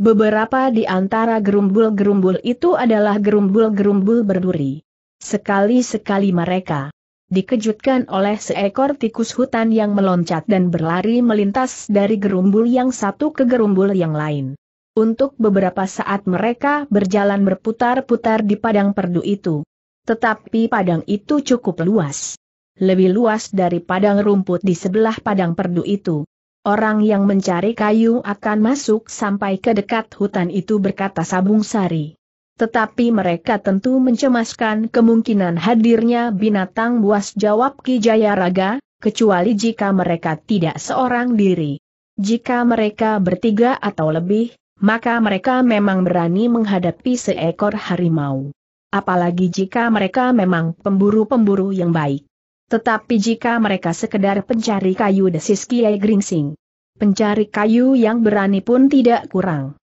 Beberapa di antara gerumbul-gerumbul itu adalah gerumbul-gerumbul berduri. Sekali-sekali mereka dikejutkan oleh seekor tikus hutan yang meloncat dan berlari melintas dari gerumbul yang satu ke gerumbul yang lain. Untuk beberapa saat mereka berjalan berputar-putar di padang perdu itu. Tetapi padang itu cukup luas. Lebih luas dari padang rumput di sebelah padang perdu itu. Orang yang mencari kayu akan masuk sampai ke dekat hutan itu berkata Sabung Sari. Tetapi mereka tentu mencemaskan kemungkinan hadirnya binatang buas jawab Ki Jayaraga, kecuali jika mereka tidak seorang diri. Jika mereka bertiga atau lebih, maka mereka memang berani menghadapi seekor harimau. Apalagi jika mereka memang pemburu-pemburu yang baik. Tetapi jika mereka sekedar pencari kayu desis Kiai Gringsing. Pencari kayu yang berani pun tidak kurang.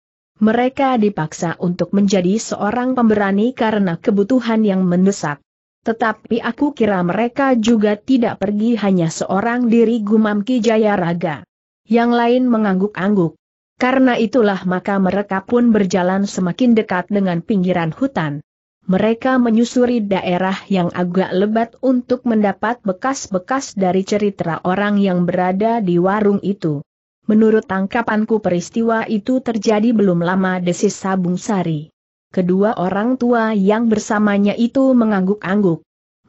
Mereka dipaksa untuk menjadi seorang pemberani karena kebutuhan yang mendesak. Tetapi aku kira mereka juga tidak pergi hanya seorang diri gumam Ki Jayaraga. Yang lain mengangguk-angguk. Karena itulah maka mereka pun berjalan semakin dekat dengan pinggiran hutan. Mereka menyusuri daerah yang agak lebat untuk mendapat bekas-bekas dari cerita orang yang berada di warung itu. Menurut tangkapanku peristiwa itu terjadi belum lama desis Sabung Sari. Kedua orang tua yang bersamanya itu mengangguk-angguk.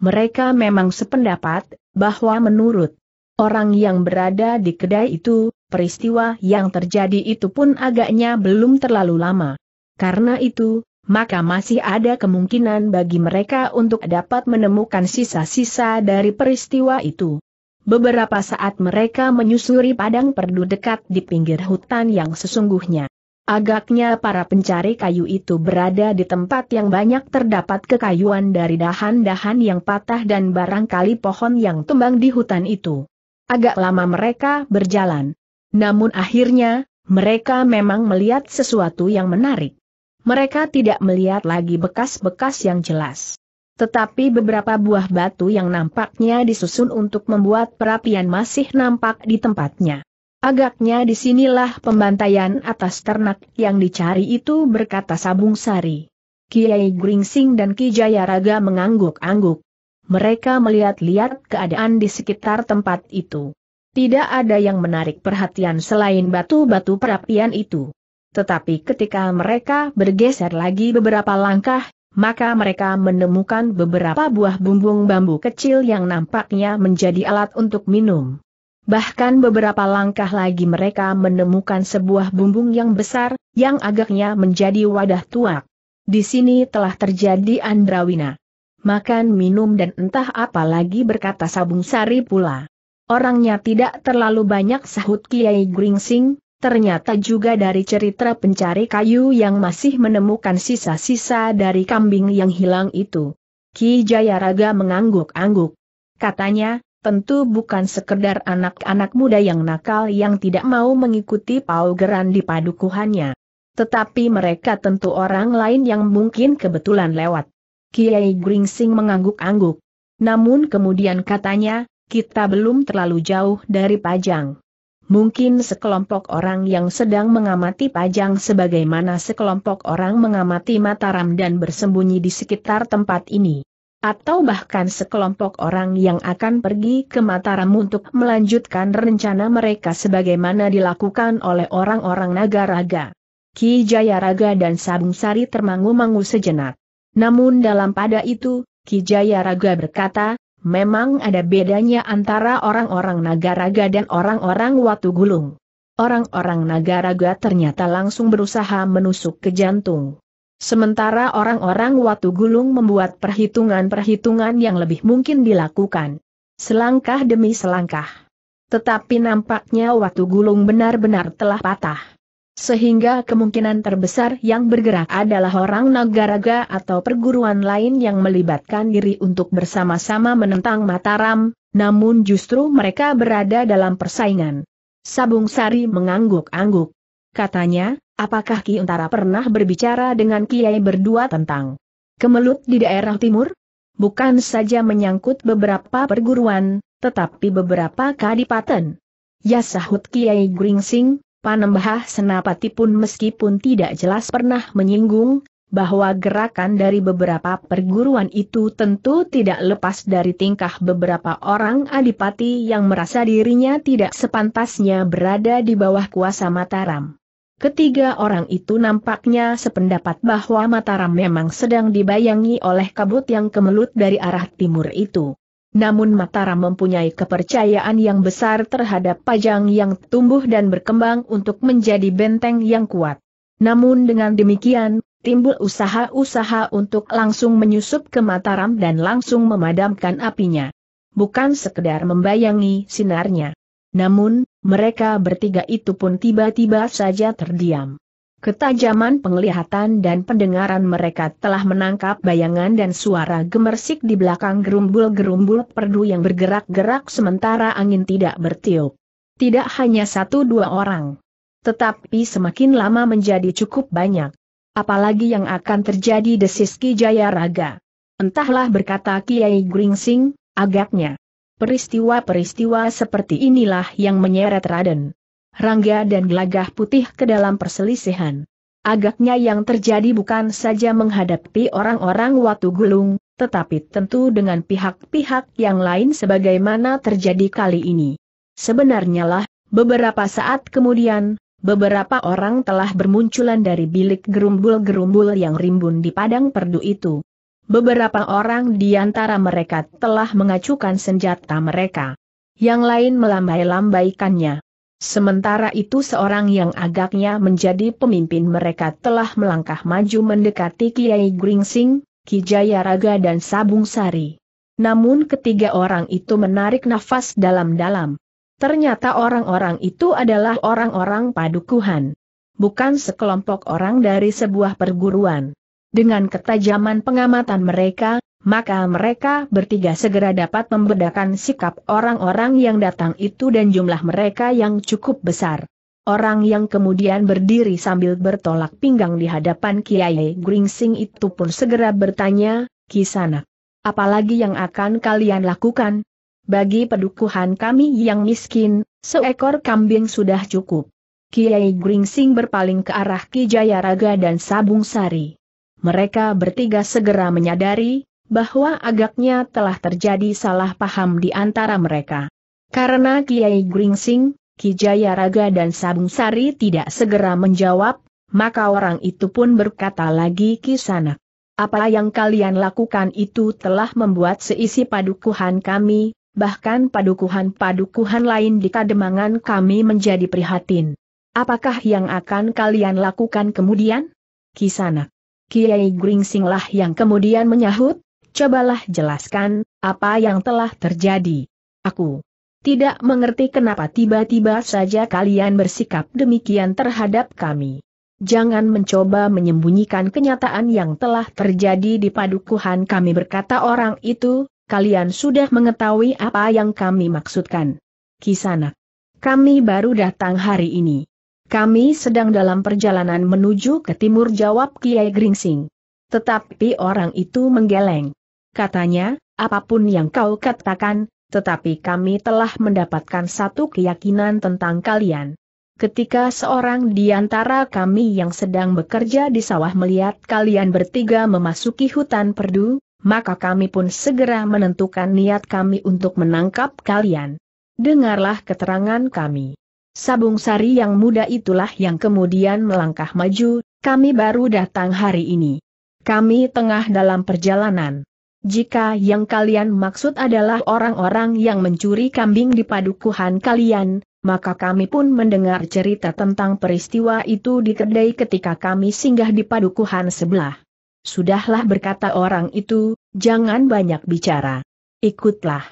Mereka memang sependapat, bahwa menurut orang yang berada di kedai itu, peristiwa yang terjadi itu pun agaknya belum terlalu lama. Karena itu, maka masih ada kemungkinan bagi mereka untuk dapat menemukan sisa-sisa dari peristiwa itu. Beberapa saat mereka menyusuri padang perdu dekat di pinggir hutan yang sesungguhnya. Agaknya para pencari kayu itu berada di tempat yang banyak terdapat kekayuan dari dahan-dahan yang patah dan barangkali pohon yang tumbang di hutan itu. Agak lama mereka berjalan. Namun akhirnya, mereka memang melihat sesuatu yang menarik. Mereka tidak melihat lagi bekas-bekas yang jelas. Tetapi beberapa buah batu yang nampaknya disusun untuk membuat perapian masih nampak di tempatnya. Agaknya disinilah pembantaian atas ternak yang dicari itu berkata Sabung Sari. Kiai Gringsing dan Ki Jayaraga mengangguk-angguk. Mereka melihat-lihat keadaan di sekitar tempat itu. Tidak ada yang menarik perhatian selain batu-batu perapian itu. Tetapi ketika mereka bergeser lagi beberapa langkah, maka mereka menemukan beberapa buah bumbung bambu kecil yang nampaknya menjadi alat untuk minum. Bahkan beberapa langkah lagi mereka menemukan sebuah bumbung yang besar, yang agaknya menjadi wadah tuak. Di sini telah terjadi Andrawina. Makan minum dan entah apa lagi berkata Sabung Sari pula. Orangnya tidak terlalu banyak sahut Kiai Gringsing, ternyata juga dari cerita pencari kayu yang masih menemukan sisa-sisa dari kambing yang hilang itu. Ki Jayaraga mengangguk-angguk. Katanya, tentu bukan sekedar anak-anak muda yang nakal yang tidak mau mengikuti paugeran di padukuhannya. Tetapi mereka tentu orang lain yang mungkin kebetulan lewat. Kiai Gringsing mengangguk-angguk. Namun kemudian katanya, kita belum terlalu jauh dari Pajang. Mungkin sekelompok orang yang sedang mengamati Pajang sebagaimana sekelompok orang mengamati Mataram dan bersembunyi di sekitar tempat ini. Atau bahkan sekelompok orang yang akan pergi ke Mataram untuk melanjutkan rencana mereka sebagaimana dilakukan oleh orang-orang naga raga. Ki Jayaraga dan Sabung Sari termangu-mangu sejenak. Namun dalam pada itu, Ki Jayaraga berkata, memang ada bedanya antara orang-orang Nagaraga dan orang-orang Watu Gulung. Orang-orang Nagaraga ternyata langsung berusaha menusuk ke jantung. Sementara orang-orang Watu Gulung membuat perhitungan-perhitungan yang lebih mungkin dilakukan. Selangkah demi selangkah. Tetapi nampaknya Watu Gulung benar-benar telah patah. Sehingga kemungkinan terbesar yang bergerak adalah orang Nagaraga atau perguruan lain yang melibatkan diri untuk bersama-sama menentang Mataram, namun justru mereka berada dalam persaingan. Sabung Sari mengangguk-angguk. Katanya, apakah Ki Untara pernah berbicara dengan Kiai berdua tentang kemelut di daerah timur? Bukan saja menyangkut beberapa perguruan, tetapi beberapa kadipaten. Ya sahut Kiai Gringsing, Panembah Senapati pun meskipun tidak jelas pernah menyinggung, bahwa gerakan dari beberapa perguruan itu tentu tidak lepas dari tingkah beberapa orang adipati yang merasa dirinya tidak sepantasnya berada di bawah kuasa Mataram. Ketiga orang itu nampaknya sependapat bahwa Mataram memang sedang dibayangi oleh kabut yang kemelut dari arah timur itu. Namun Mataram mempunyai kepercayaan yang besar terhadap Pajang yang tumbuh dan berkembang untuk menjadi benteng yang kuat. Namun dengan demikian, timbul usaha-usaha untuk langsung menyusup ke Mataram dan langsung memadamkan apinya. Bukan sekedar membayangi sinarnya. Namun, mereka bertiga itu pun tiba-tiba saja terdiam. Ketajaman penglihatan dan pendengaran mereka telah menangkap bayangan dan suara gemersik di belakang gerumbul-gerumbul perdu yang bergerak-gerak sementara angin tidak bertiup. Tidak hanya satu dua orang. Tetapi semakin lama menjadi cukup banyak. Apalagi yang akan terjadi desis Ki Jaya Raga. Entahlah berkata Kiai Gringsing, agaknya. Peristiwa-peristiwa seperti inilah yang menyeret Raden. Rangga dan Gelagah Putih ke dalam perselisihan. Agaknya yang terjadi bukan saja menghadapi orang-orang Watu Gulung, tetapi tentu dengan pihak-pihak yang lain sebagaimana terjadi kali ini. Sebenarnya lah, beberapa saat kemudian, beberapa orang telah bermunculan dari bilik gerumbul-gerumbul yang rimbun di padang perdu itu. Beberapa orang di antara mereka telah mengacukan senjata mereka. Yang lain melambai-lambaikannya. Sementara itu seorang yang agaknya menjadi pemimpin mereka telah melangkah maju mendekati Kiai Gringsing, Kijaya Raga dan Sabung Sari. Namun ketiga orang itu menarik nafas dalam-dalam. Ternyata orang-orang itu adalah orang-orang padukuhan. Bukan sekelompok orang dari sebuah perguruan. Dengan ketajaman pengamatan mereka, maka mereka bertiga segera dapat membedakan sikap orang-orang yang datang itu dan jumlah mereka yang cukup besar. Orang yang kemudian berdiri sambil bertolak pinggang di hadapan Kiai Gringsing itu pun segera bertanya, Kisana, apalagi yang akan kalian lakukan? Bagi pedukuhan kami yang miskin, seekor kambing sudah cukup. Kiai Gringsing berpaling ke arah Ki Jayaraga dan Sabung Sari. Mereka bertiga segera menyadari, bahwa agaknya telah terjadi salah paham di antara mereka. Karena Kiai Gringsing, Kijaya Raga dan Sabung Sari tidak segera menjawab, maka orang itu pun berkata lagi Kisanak. Apa yang kalian lakukan itu telah membuat seisi padukuhan kami, bahkan padukuhan-padukuhan lain di kademangan kami menjadi prihatin. Apakah yang akan kalian lakukan kemudian? Kisana. Kiai Gringsinglah yang kemudian menyahut, Cobalah jelaskan, apa yang telah terjadi. Aku tidak mengerti kenapa tiba-tiba saja kalian bersikap demikian terhadap kami. Jangan mencoba menyembunyikan kenyataan yang telah terjadi di padukuhan kami berkata orang itu, kalian sudah mengetahui apa yang kami maksudkan. Kisanak. Kami baru datang hari ini. Kami sedang dalam perjalanan menuju ke timur jawab Kiai Gringsing. Tetapi orang itu menggeleng. Katanya, apapun yang kau katakan, tetapi kami telah mendapatkan satu keyakinan tentang kalian. Ketika seorang di antara kami yang sedang bekerja di sawah melihat kalian bertiga memasuki hutan perdu, maka kami pun segera menentukan niat kami untuk menangkap kalian. Dengarlah keterangan kami. Sabung Sari yang muda itulah yang kemudian melangkah maju, kami baru datang hari ini. Kami tengah dalam perjalanan. Jika yang kalian maksud adalah orang-orang yang mencuri kambing di padukuhan kalian, maka kami pun mendengar cerita tentang peristiwa itu di kedai ketika kami singgah di padukuhan sebelah. Sudahlah berkata orang itu, jangan banyak bicara. Ikutlah.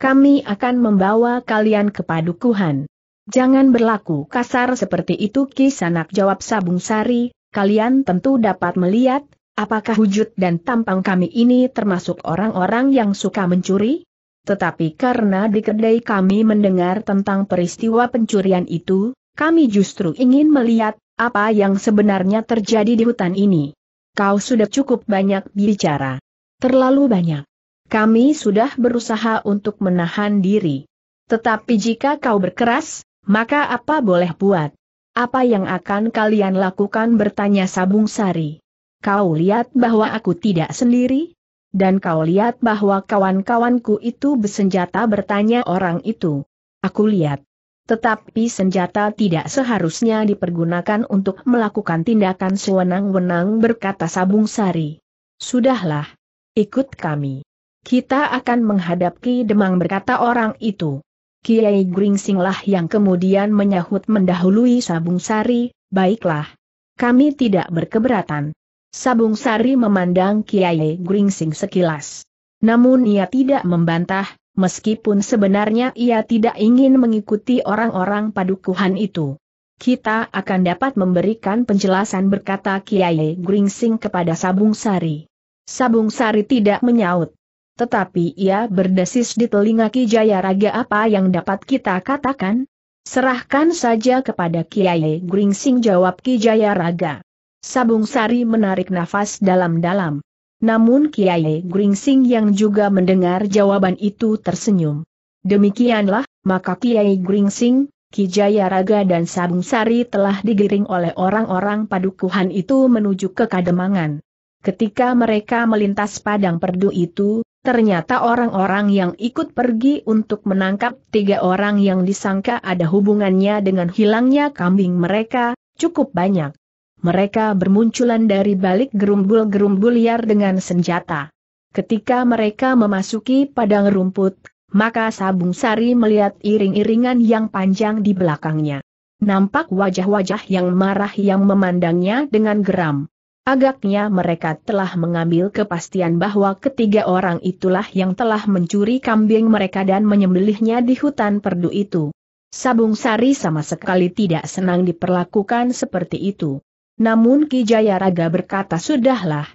Kami akan membawa kalian ke padukuhan. Jangan berlaku kasar seperti itu kisanak jawab Sabung Sari, kalian tentu dapat melihat, Apakah wujud dan tampang kami ini termasuk orang-orang yang suka mencuri? Tetapi karena di kedai kami mendengar tentang peristiwa pencurian itu, kami justru ingin melihat apa yang sebenarnya terjadi di hutan ini. Kau sudah cukup banyak bicara. Terlalu banyak. Kami sudah berusaha untuk menahan diri. Tetapi jika kau berkeras, maka apa boleh buat? Apa yang akan kalian lakukan bertanya Sabung Sari. Kau lihat bahwa aku tidak sendiri? Dan kau lihat bahwa kawan-kawanku itu bersenjata bertanya orang itu. Aku lihat. Tetapi senjata tidak seharusnya dipergunakan untuk melakukan tindakan sewenang-wenang berkata Sabung Sari. Sudahlah. Ikut kami. Kita akan menghadapi demang berkata orang itu. Kiai Gringsinglah yang kemudian menyahut mendahului Sabung Sari, baiklah. Kami tidak berkeberatan. Sabung Sari memandang Kiai Gringsing sekilas. Namun ia tidak membantah, meskipun sebenarnya ia tidak ingin mengikuti orang-orang padukuhan itu. Kita akan dapat memberikan penjelasan berkata Kiai Gringsing kepada Sabung Sari. Sabung Sari tidak menyaut. Tetapi ia berdesis di telinga Ki Raga. apa yang dapat kita katakan? Serahkan saja kepada Kiai Gringsing jawab Ki Raga. Sabung Sari menarik nafas dalam-dalam. Namun Kiai Gringsing yang juga mendengar jawaban itu tersenyum. Demikianlah, maka Kiai Gringsing, Kijaya Raga dan Sabung Sari telah digiring oleh orang-orang padukuhan itu menuju ke Kademangan. Ketika mereka melintas padang perdu itu, ternyata orang-orang yang ikut pergi untuk menangkap tiga orang yang disangka ada hubungannya dengan hilangnya kambing mereka, cukup banyak mereka bermunculan dari balik gerumbul-gerumbul liar dengan senjata. Ketika mereka memasuki padang rumput, maka Sabung Sari melihat iring-iringan yang panjang di belakangnya. Nampak wajah-wajah yang marah yang memandangnya dengan geram. Agaknya mereka telah mengambil kepastian bahwa ketiga orang itulah yang telah mencuri kambing mereka dan menyembelihnya di hutan perdu itu. Sabung Sari sama sekali tidak senang diperlakukan seperti itu. Namun Ki Jayaraga berkata sudahlah.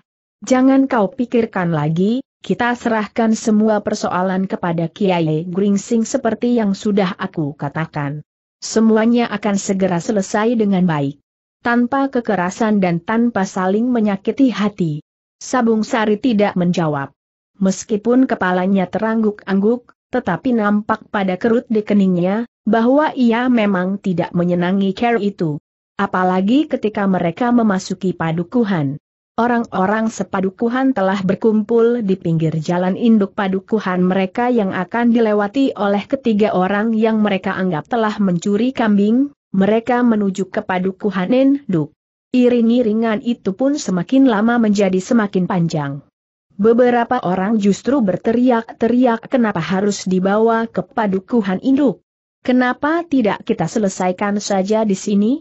Jangan kau pikirkan lagi, kita serahkan semua persoalan kepada Kiai Gringsing seperti yang sudah aku katakan. Semuanya akan segera selesai dengan baik. Tanpa kekerasan dan tanpa saling menyakiti hati. Sabung Sari tidak menjawab. Meskipun kepalanya terangguk-angguk, tetapi nampak pada kerut di keningnya, bahwa ia memang tidak menyenangi care itu. Apalagi ketika mereka memasuki padukuhan. Orang-orang sepadukuhan telah berkumpul di pinggir jalan induk padukuhan mereka yang akan dilewati oleh ketiga orang yang mereka anggap telah mencuri kambing, mereka menuju ke padukuhan induk. Iring-iringan itu pun semakin lama menjadi semakin panjang. Beberapa orang justru berteriak-teriak kenapa harus dibawa ke padukuhan induk. Kenapa tidak kita selesaikan saja di sini?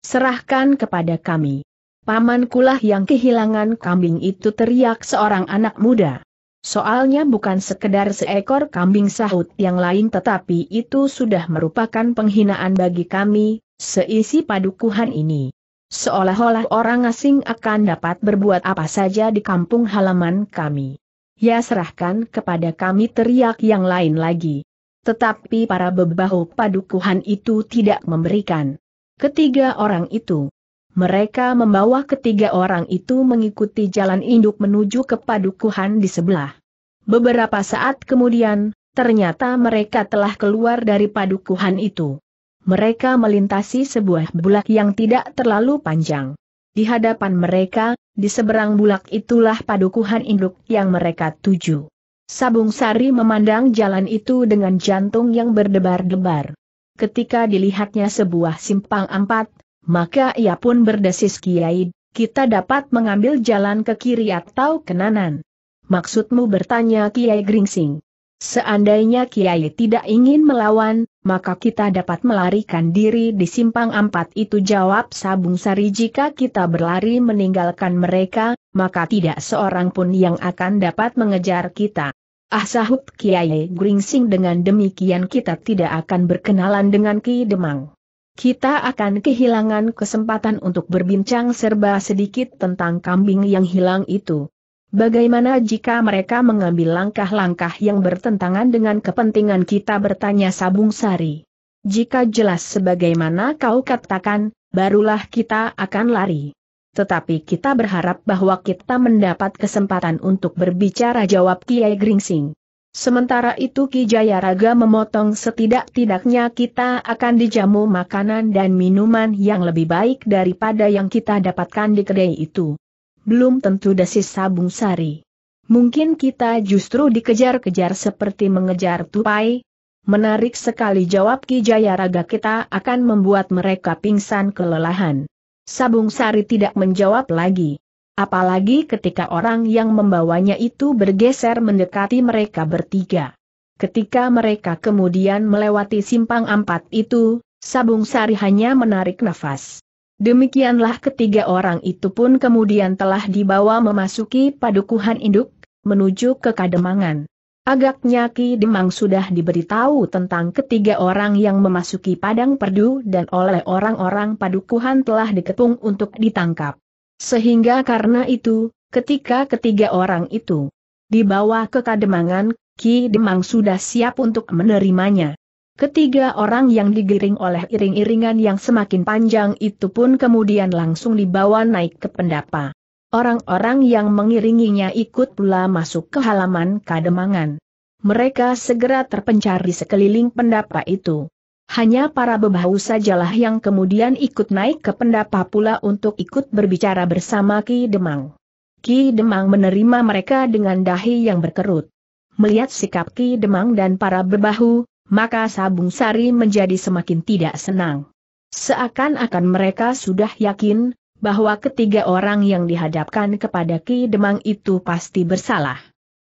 Serahkan kepada kami. Paman Kulah yang kehilangan kambing itu teriak seorang anak muda. Soalnya bukan sekedar seekor kambing sahut yang lain tetapi itu sudah merupakan penghinaan bagi kami, seisi padukuhan ini. Seolah-olah orang asing akan dapat berbuat apa saja di kampung halaman kami. Ya serahkan kepada kami teriak yang lain lagi. Tetapi para bebahu padukuhan itu tidak memberikan ketiga orang itu. Mereka membawa ketiga orang itu mengikuti jalan induk menuju ke padukuhan di sebelah. Beberapa saat kemudian, ternyata mereka telah keluar dari padukuhan itu. Mereka melintasi sebuah bulak yang tidak terlalu panjang. Di hadapan mereka, di seberang bulak itulah padukuhan induk yang mereka tuju. Sabung Sari memandang jalan itu dengan jantung yang berdebar-debar ketika dilihatnya sebuah simpang empat, maka ia pun berdesis kiai, kita dapat mengambil jalan ke kiri atau ke kanan. Maksudmu bertanya Kiai Gringsing. Seandainya Kiai tidak ingin melawan, maka kita dapat melarikan diri di simpang empat itu jawab Sabung Sari jika kita berlari meninggalkan mereka, maka tidak seorang pun yang akan dapat mengejar kita. Ah sahut Kiai Gringsing dengan demikian kita tidak akan berkenalan dengan Ki Demang. Kita akan kehilangan kesempatan untuk berbincang serba sedikit tentang kambing yang hilang itu. Bagaimana jika mereka mengambil langkah-langkah yang bertentangan dengan kepentingan kita bertanya Sabung Sari. Jika jelas sebagaimana kau katakan, barulah kita akan lari. Tetapi kita berharap bahwa kita mendapat kesempatan untuk berbicara jawab Kiai Gringsing. Sementara itu Ki Jayaraga memotong setidak-tidaknya kita akan dijamu makanan dan minuman yang lebih baik daripada yang kita dapatkan di kedai itu. Belum tentu desis sabung sari. Mungkin kita justru dikejar-kejar seperti mengejar tupai. Menarik sekali jawab Ki Jayaraga kita akan membuat mereka pingsan kelelahan. Sabung Sari tidak menjawab lagi. Apalagi ketika orang yang membawanya itu bergeser mendekati mereka bertiga. Ketika mereka kemudian melewati simpang empat itu, Sabung Sari hanya menarik nafas. Demikianlah ketiga orang itu pun kemudian telah dibawa memasuki padukuhan induk, menuju ke Kademangan. Agaknya Ki Demang sudah diberitahu tentang ketiga orang yang memasuki padang perdu dan oleh orang-orang padukuhan telah dikepung untuk ditangkap. Sehingga karena itu, ketika ketiga orang itu dibawa ke Kademangan, Ki Demang sudah siap untuk menerimanya. Ketiga orang yang digiring oleh iring-iringan yang semakin panjang itu pun kemudian langsung dibawa naik ke pendapa. Orang-orang yang mengiringinya ikut pula masuk ke halaman kademangan. Mereka segera terpencar di sekeliling pendapa itu. Hanya para bebahu sajalah yang kemudian ikut naik ke pendapa pula untuk ikut berbicara bersama Ki Demang. Ki Demang menerima mereka dengan dahi yang berkerut. Melihat sikap Ki Demang dan para bebahu, maka Sabung Sari menjadi semakin tidak senang. Seakan-akan mereka sudah yakin, bahwa ketiga orang yang dihadapkan kepada Ki Demang itu pasti bersalah.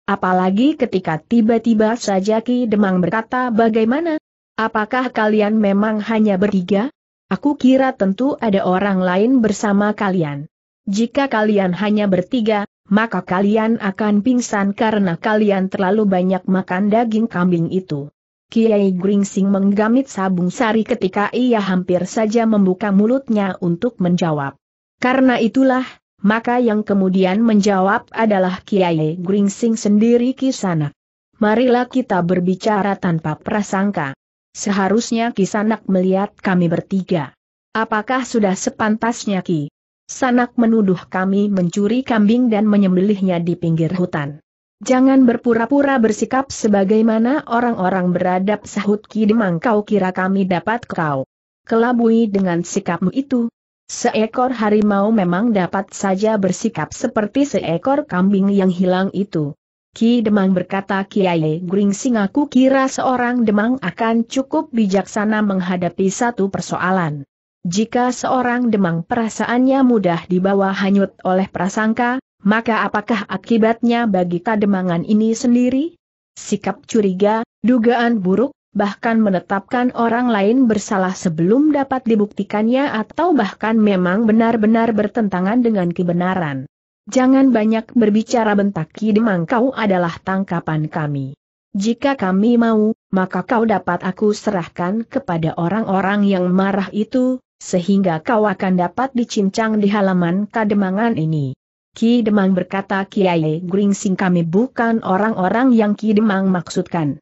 Apalagi ketika tiba-tiba saja Ki Demang berkata bagaimana? Apakah kalian memang hanya bertiga? Aku kira tentu ada orang lain bersama kalian. Jika kalian hanya bertiga, maka kalian akan pingsan karena kalian terlalu banyak makan daging kambing itu. Kiai Gringsing menggamit sabung sari ketika ia hampir saja membuka mulutnya untuk menjawab. Karena itulah, maka yang kemudian menjawab adalah Kiai Gringsing sendiri Kisanak. Marilah kita berbicara tanpa prasangka. Seharusnya Kisanak melihat kami bertiga. Apakah sudah sepantasnya Ki? Sanak menuduh kami mencuri kambing dan menyembelihnya di pinggir hutan. Jangan berpura-pura bersikap sebagaimana orang-orang beradab sahut Ki Demang kau kira kami dapat kau. Kelabui dengan sikapmu itu, Seekor harimau memang dapat saja bersikap seperti seekor kambing yang hilang itu. Ki Demang berkata Kiai Gringsing aku kira seorang Demang akan cukup bijaksana menghadapi satu persoalan. Jika seorang Demang perasaannya mudah dibawa hanyut oleh prasangka, maka apakah akibatnya bagi kademangan ini sendiri? Sikap curiga, dugaan buruk, bahkan menetapkan orang lain bersalah sebelum dapat dibuktikannya atau bahkan memang benar-benar bertentangan dengan kebenaran. Jangan banyak berbicara bentak Ki Demang kau adalah tangkapan kami. Jika kami mau, maka kau dapat aku serahkan kepada orang-orang yang marah itu, sehingga kau akan dapat dicincang di halaman kademangan ini. Ki Demang berkata Kiai Gringsing kami bukan orang-orang yang Ki Demang maksudkan.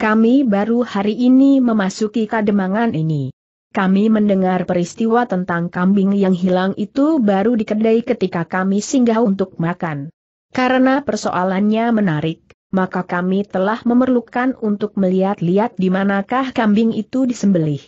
Kami baru hari ini memasuki kademangan ini. Kami mendengar peristiwa tentang kambing yang hilang itu baru di kedai ketika kami singgah untuk makan. Karena persoalannya menarik, maka kami telah memerlukan untuk melihat-lihat di manakah kambing itu disembelih.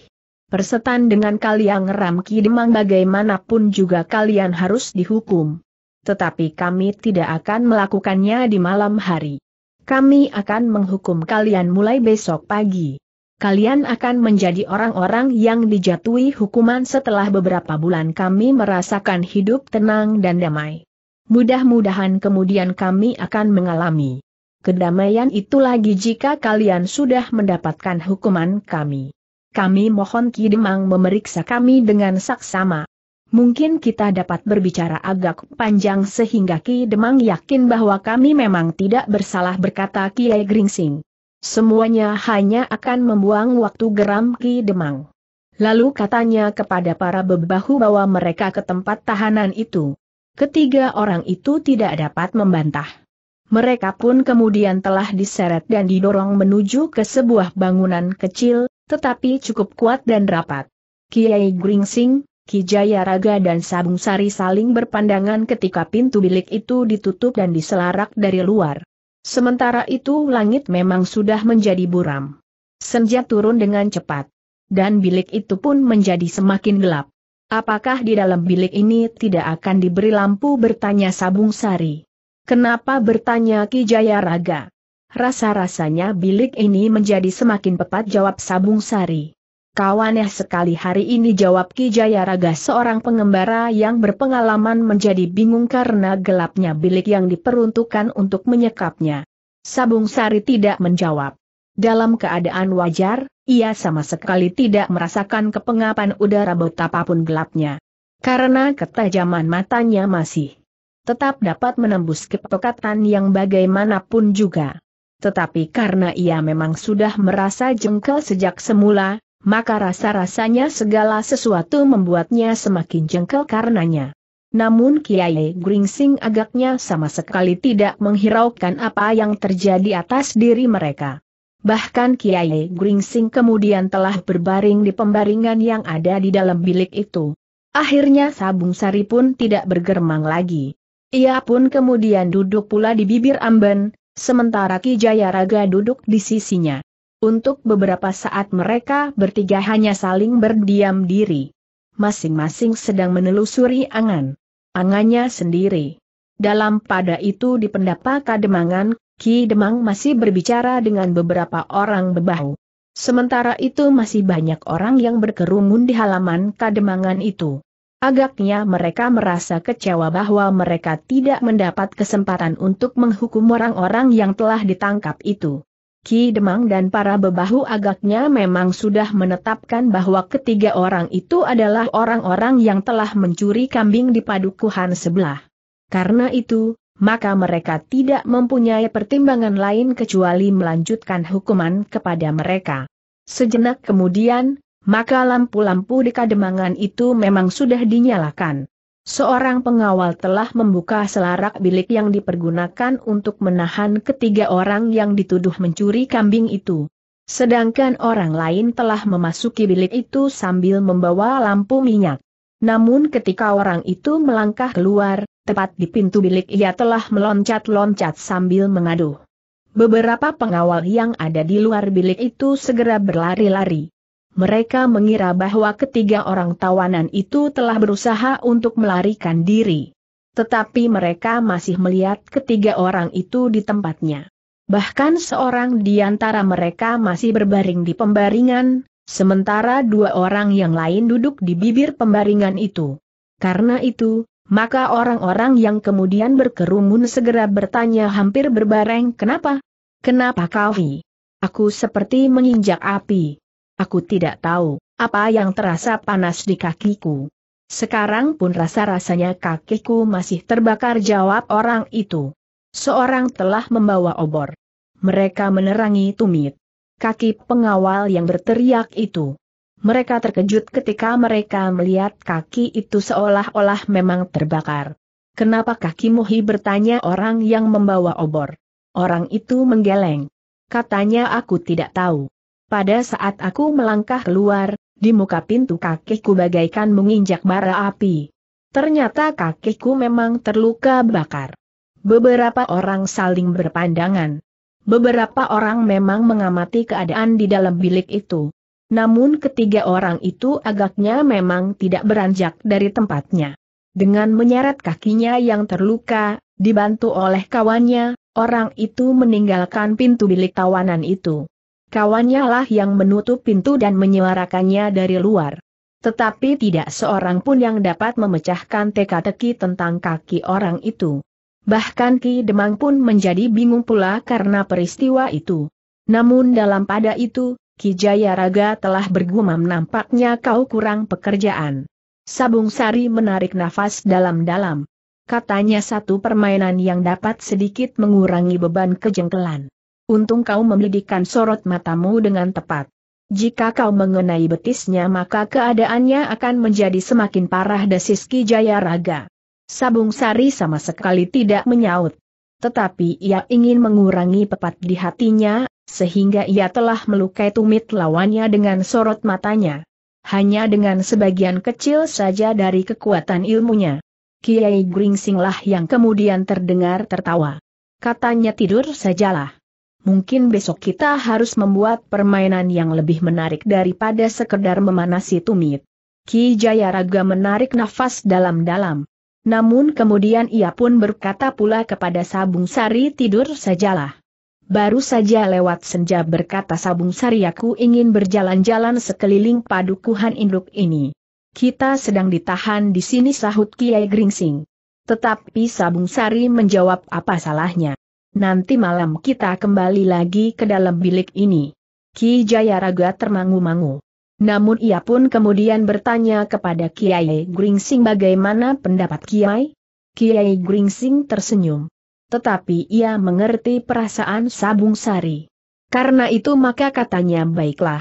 Persetan dengan kalian Ramki Demang bagaimanapun juga kalian harus dihukum. Tetapi kami tidak akan melakukannya di malam hari. Kami akan menghukum kalian mulai besok pagi. Kalian akan menjadi orang-orang yang dijatuhi hukuman setelah beberapa bulan kami merasakan hidup tenang dan damai. Mudah-mudahan kemudian kami akan mengalami kedamaian itu lagi jika kalian sudah mendapatkan hukuman kami. Kami mohon Kidemang memeriksa kami dengan saksama. Mungkin kita dapat berbicara agak panjang sehingga Ki Demang yakin bahwa kami memang tidak bersalah berkata Kiai Gringsing. Semuanya hanya akan membuang waktu geram Ki Demang. Lalu katanya kepada para bebahu bahwa mereka ke tempat tahanan itu. Ketiga orang itu tidak dapat membantah. Mereka pun kemudian telah diseret dan didorong menuju ke sebuah bangunan kecil, tetapi cukup kuat dan rapat. Kiai Gringsing, Kijaya Raga dan Sabung Sari saling berpandangan ketika pintu bilik itu ditutup dan diselarak dari luar. Sementara itu langit memang sudah menjadi buram. Senja turun dengan cepat. Dan bilik itu pun menjadi semakin gelap. Apakah di dalam bilik ini tidak akan diberi lampu bertanya Sabung Sari? Kenapa bertanya Kijaya Raga? Rasa-rasanya bilik ini menjadi semakin pepat jawab Sabung Sari. Kawannya sekali hari ini jawab Ki Jayaraga seorang pengembara yang berpengalaman menjadi bingung karena gelapnya bilik yang diperuntukkan untuk menyekapnya. Sabung Sari tidak menjawab. Dalam keadaan wajar, ia sama sekali tidak merasakan kepengapan udara betapapun gelapnya. Karena ketajaman matanya masih tetap dapat menembus kepekatan yang bagaimanapun juga. Tetapi karena ia memang sudah merasa jengkel sejak semula, maka rasa-rasanya segala sesuatu membuatnya semakin jengkel karenanya. Namun Kiai Gringsing agaknya sama sekali tidak menghiraukan apa yang terjadi atas diri mereka. Bahkan Kiai Gringsing kemudian telah berbaring di pembaringan yang ada di dalam bilik itu. Akhirnya Sabung Sari pun tidak bergermang lagi. Ia pun kemudian duduk pula di bibir amben, sementara Ki Jayaraga duduk di sisinya. Untuk beberapa saat mereka bertiga hanya saling berdiam diri. Masing-masing sedang menelusuri angan. Angannya sendiri. Dalam pada itu di pendapa Kademangan, Ki Demang masih berbicara dengan beberapa orang bebahu. Sementara itu masih banyak orang yang berkerumun di halaman Kademangan itu. Agaknya mereka merasa kecewa bahwa mereka tidak mendapat kesempatan untuk menghukum orang-orang yang telah ditangkap itu. Ki Demang dan para bebahu agaknya memang sudah menetapkan bahwa ketiga orang itu adalah orang-orang yang telah mencuri kambing di padukuhan sebelah. Karena itu, maka mereka tidak mempunyai pertimbangan lain kecuali melanjutkan hukuman kepada mereka. Sejenak kemudian, maka lampu-lampu di kademangan itu memang sudah dinyalakan. Seorang pengawal telah membuka selarak bilik yang dipergunakan untuk menahan ketiga orang yang dituduh mencuri kambing itu. Sedangkan orang lain telah memasuki bilik itu sambil membawa lampu minyak. Namun ketika orang itu melangkah keluar, tepat di pintu bilik ia telah meloncat-loncat sambil mengaduh. Beberapa pengawal yang ada di luar bilik itu segera berlari-lari mereka mengira bahwa ketiga orang tawanan itu telah berusaha untuk melarikan diri. Tetapi mereka masih melihat ketiga orang itu di tempatnya. Bahkan seorang di antara mereka masih berbaring di pembaringan, sementara dua orang yang lain duduk di bibir pembaringan itu. Karena itu, maka orang-orang yang kemudian berkerumun segera bertanya hampir berbareng kenapa? Kenapa kau? Aku seperti menginjak api. Aku tidak tahu, apa yang terasa panas di kakiku. Sekarang pun rasa-rasanya kakiku masih terbakar jawab orang itu. Seorang telah membawa obor. Mereka menerangi tumit. Kaki pengawal yang berteriak itu. Mereka terkejut ketika mereka melihat kaki itu seolah-olah memang terbakar. Kenapa kaki Muhi bertanya orang yang membawa obor? Orang itu menggeleng. Katanya aku tidak tahu. Pada saat aku melangkah keluar, di muka pintu kakiku bagaikan menginjak bara api. Ternyata kakiku memang terluka bakar. Beberapa orang saling berpandangan. Beberapa orang memang mengamati keadaan di dalam bilik itu. Namun ketiga orang itu agaknya memang tidak beranjak dari tempatnya. Dengan menyeret kakinya yang terluka, dibantu oleh kawannya, orang itu meninggalkan pintu bilik tawanan itu. Kawannya lah yang menutup pintu dan menyuarakannya dari luar. Tetapi tidak seorang pun yang dapat memecahkan teka-teki tentang kaki orang itu. Bahkan Ki Demang pun menjadi bingung pula karena peristiwa itu. Namun dalam pada itu, Ki Jayaraga telah bergumam nampaknya kau kurang pekerjaan. Sabung Sari menarik nafas dalam-dalam. Katanya satu permainan yang dapat sedikit mengurangi beban kejengkelan. Untung kau memidikkan sorot matamu dengan tepat. Jika kau mengenai betisnya maka keadaannya akan menjadi semakin parah desis Ki Jaya Raga. Sabung Sari sama sekali tidak menyaut. Tetapi ia ingin mengurangi pepat di hatinya, sehingga ia telah melukai tumit lawannya dengan sorot matanya. Hanya dengan sebagian kecil saja dari kekuatan ilmunya. Kiai Gringsinglah yang kemudian terdengar tertawa. Katanya tidur sajalah mungkin besok kita harus membuat permainan yang lebih menarik daripada sekedar memanasi tumit. Ki Jayaraga menarik nafas dalam-dalam. Namun kemudian ia pun berkata pula kepada Sabung Sari tidur sajalah. Baru saja lewat senja berkata Sabung Sari aku ingin berjalan-jalan sekeliling padukuhan induk ini. Kita sedang ditahan di sini sahut Kiai Gringsing. Tetapi Sabung Sari menjawab apa salahnya. Nanti malam kita kembali lagi ke dalam bilik ini. Ki Jayaraga termangu-mangu. Namun ia pun kemudian bertanya kepada Kiai Gringsing bagaimana pendapat Kiai? Kiai Gringsing tersenyum. Tetapi ia mengerti perasaan Sabung Sari. Karena itu maka katanya baiklah.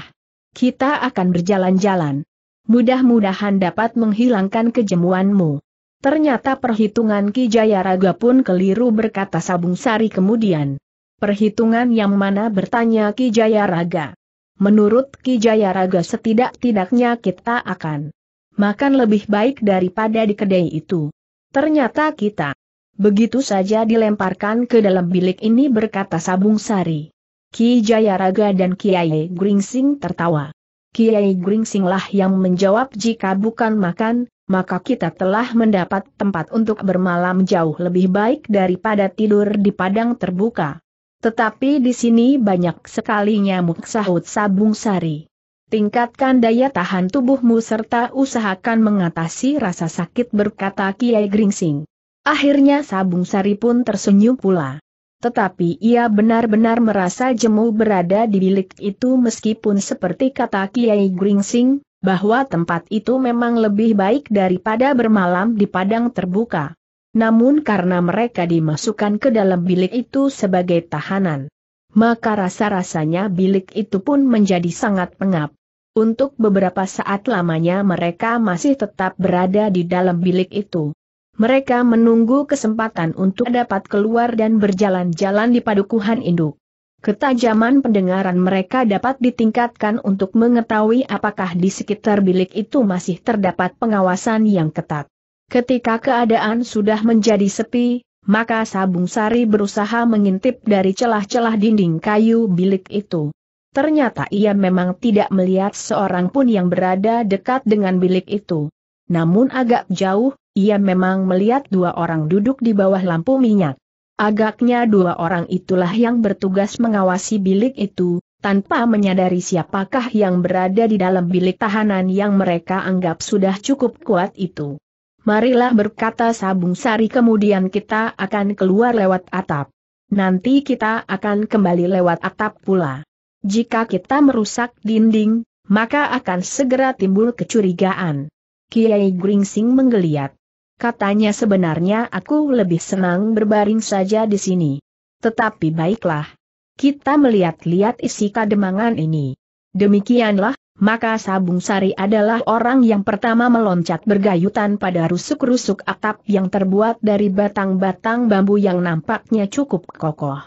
Kita akan berjalan-jalan. Mudah-mudahan dapat menghilangkan kejemuanmu. Ternyata perhitungan Ki Jayaraga pun keliru berkata Sabung Sari kemudian. Perhitungan yang mana bertanya Ki Jayaraga. Menurut Ki Jayaraga setidak-tidaknya kita akan makan lebih baik daripada di kedai itu. Ternyata kita begitu saja dilemparkan ke dalam bilik ini berkata Sabung Sari. Ki Jayaraga dan Kiai Gringsing tertawa. Kiai Gringsinglah yang menjawab jika bukan makan, maka kita telah mendapat tempat untuk bermalam jauh lebih baik daripada tidur di padang terbuka. Tetapi di sini banyak sekali nyamuk sahut sabung sari. Tingkatkan daya tahan tubuhmu serta usahakan mengatasi rasa sakit berkata Kiai Gringsing. Akhirnya sabung sari pun tersenyum pula. Tetapi ia benar-benar merasa jemu berada di bilik itu meskipun seperti kata Kiai Gringsing, bahwa tempat itu memang lebih baik daripada bermalam di padang terbuka. Namun karena mereka dimasukkan ke dalam bilik itu sebagai tahanan, maka rasa-rasanya bilik itu pun menjadi sangat pengap. Untuk beberapa saat lamanya mereka masih tetap berada di dalam bilik itu. Mereka menunggu kesempatan untuk dapat keluar dan berjalan-jalan di padukuhan induk. Ketajaman pendengaran mereka dapat ditingkatkan untuk mengetahui apakah di sekitar bilik itu masih terdapat pengawasan yang ketat. Ketika keadaan sudah menjadi sepi, maka Sabung Sari berusaha mengintip dari celah-celah dinding kayu bilik itu. Ternyata ia memang tidak melihat seorang pun yang berada dekat dengan bilik itu. Namun agak jauh, ia memang melihat dua orang duduk di bawah lampu minyak. Agaknya dua orang itulah yang bertugas mengawasi bilik itu, tanpa menyadari siapakah yang berada di dalam bilik tahanan yang mereka anggap sudah cukup kuat itu. Marilah berkata Sabung Sari kemudian kita akan keluar lewat atap. Nanti kita akan kembali lewat atap pula. Jika kita merusak dinding, maka akan segera timbul kecurigaan. Kiai Gringsing menggeliat. Katanya sebenarnya aku lebih senang berbaring saja di sini. Tetapi baiklah. Kita melihat-lihat isi kademangan ini. Demikianlah, maka Sabung Sari adalah orang yang pertama meloncat bergayutan pada rusuk-rusuk atap yang terbuat dari batang-batang bambu yang nampaknya cukup kokoh.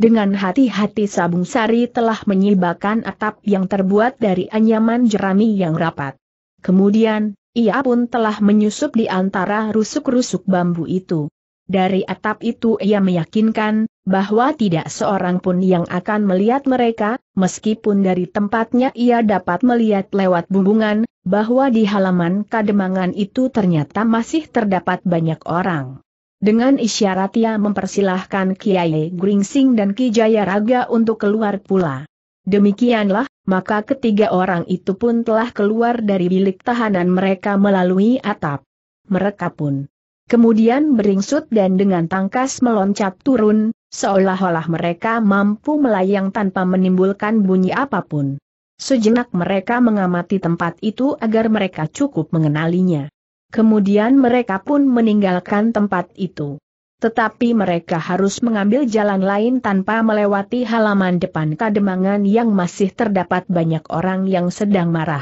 Dengan hati-hati Sabung Sari telah menyibakan atap yang terbuat dari anyaman jerami yang rapat. Kemudian, ia pun telah menyusup di antara rusuk-rusuk bambu itu. Dari atap itu ia meyakinkan, bahwa tidak seorang pun yang akan melihat mereka, meskipun dari tempatnya ia dapat melihat lewat bumbungan, bahwa di halaman kademangan itu ternyata masih terdapat banyak orang. Dengan isyarat ia mempersilahkan Kiai Gringsing dan Ki Jaya Raga untuk keluar pula. Demikianlah, maka ketiga orang itu pun telah keluar dari bilik tahanan mereka melalui atap. Mereka pun kemudian beringsut dan dengan tangkas meloncat turun, seolah-olah mereka mampu melayang tanpa menimbulkan bunyi apapun. Sejenak mereka mengamati tempat itu agar mereka cukup mengenalinya. Kemudian mereka pun meninggalkan tempat itu. Tetapi mereka harus mengambil jalan lain tanpa melewati halaman depan kademangan yang masih terdapat banyak orang yang sedang marah.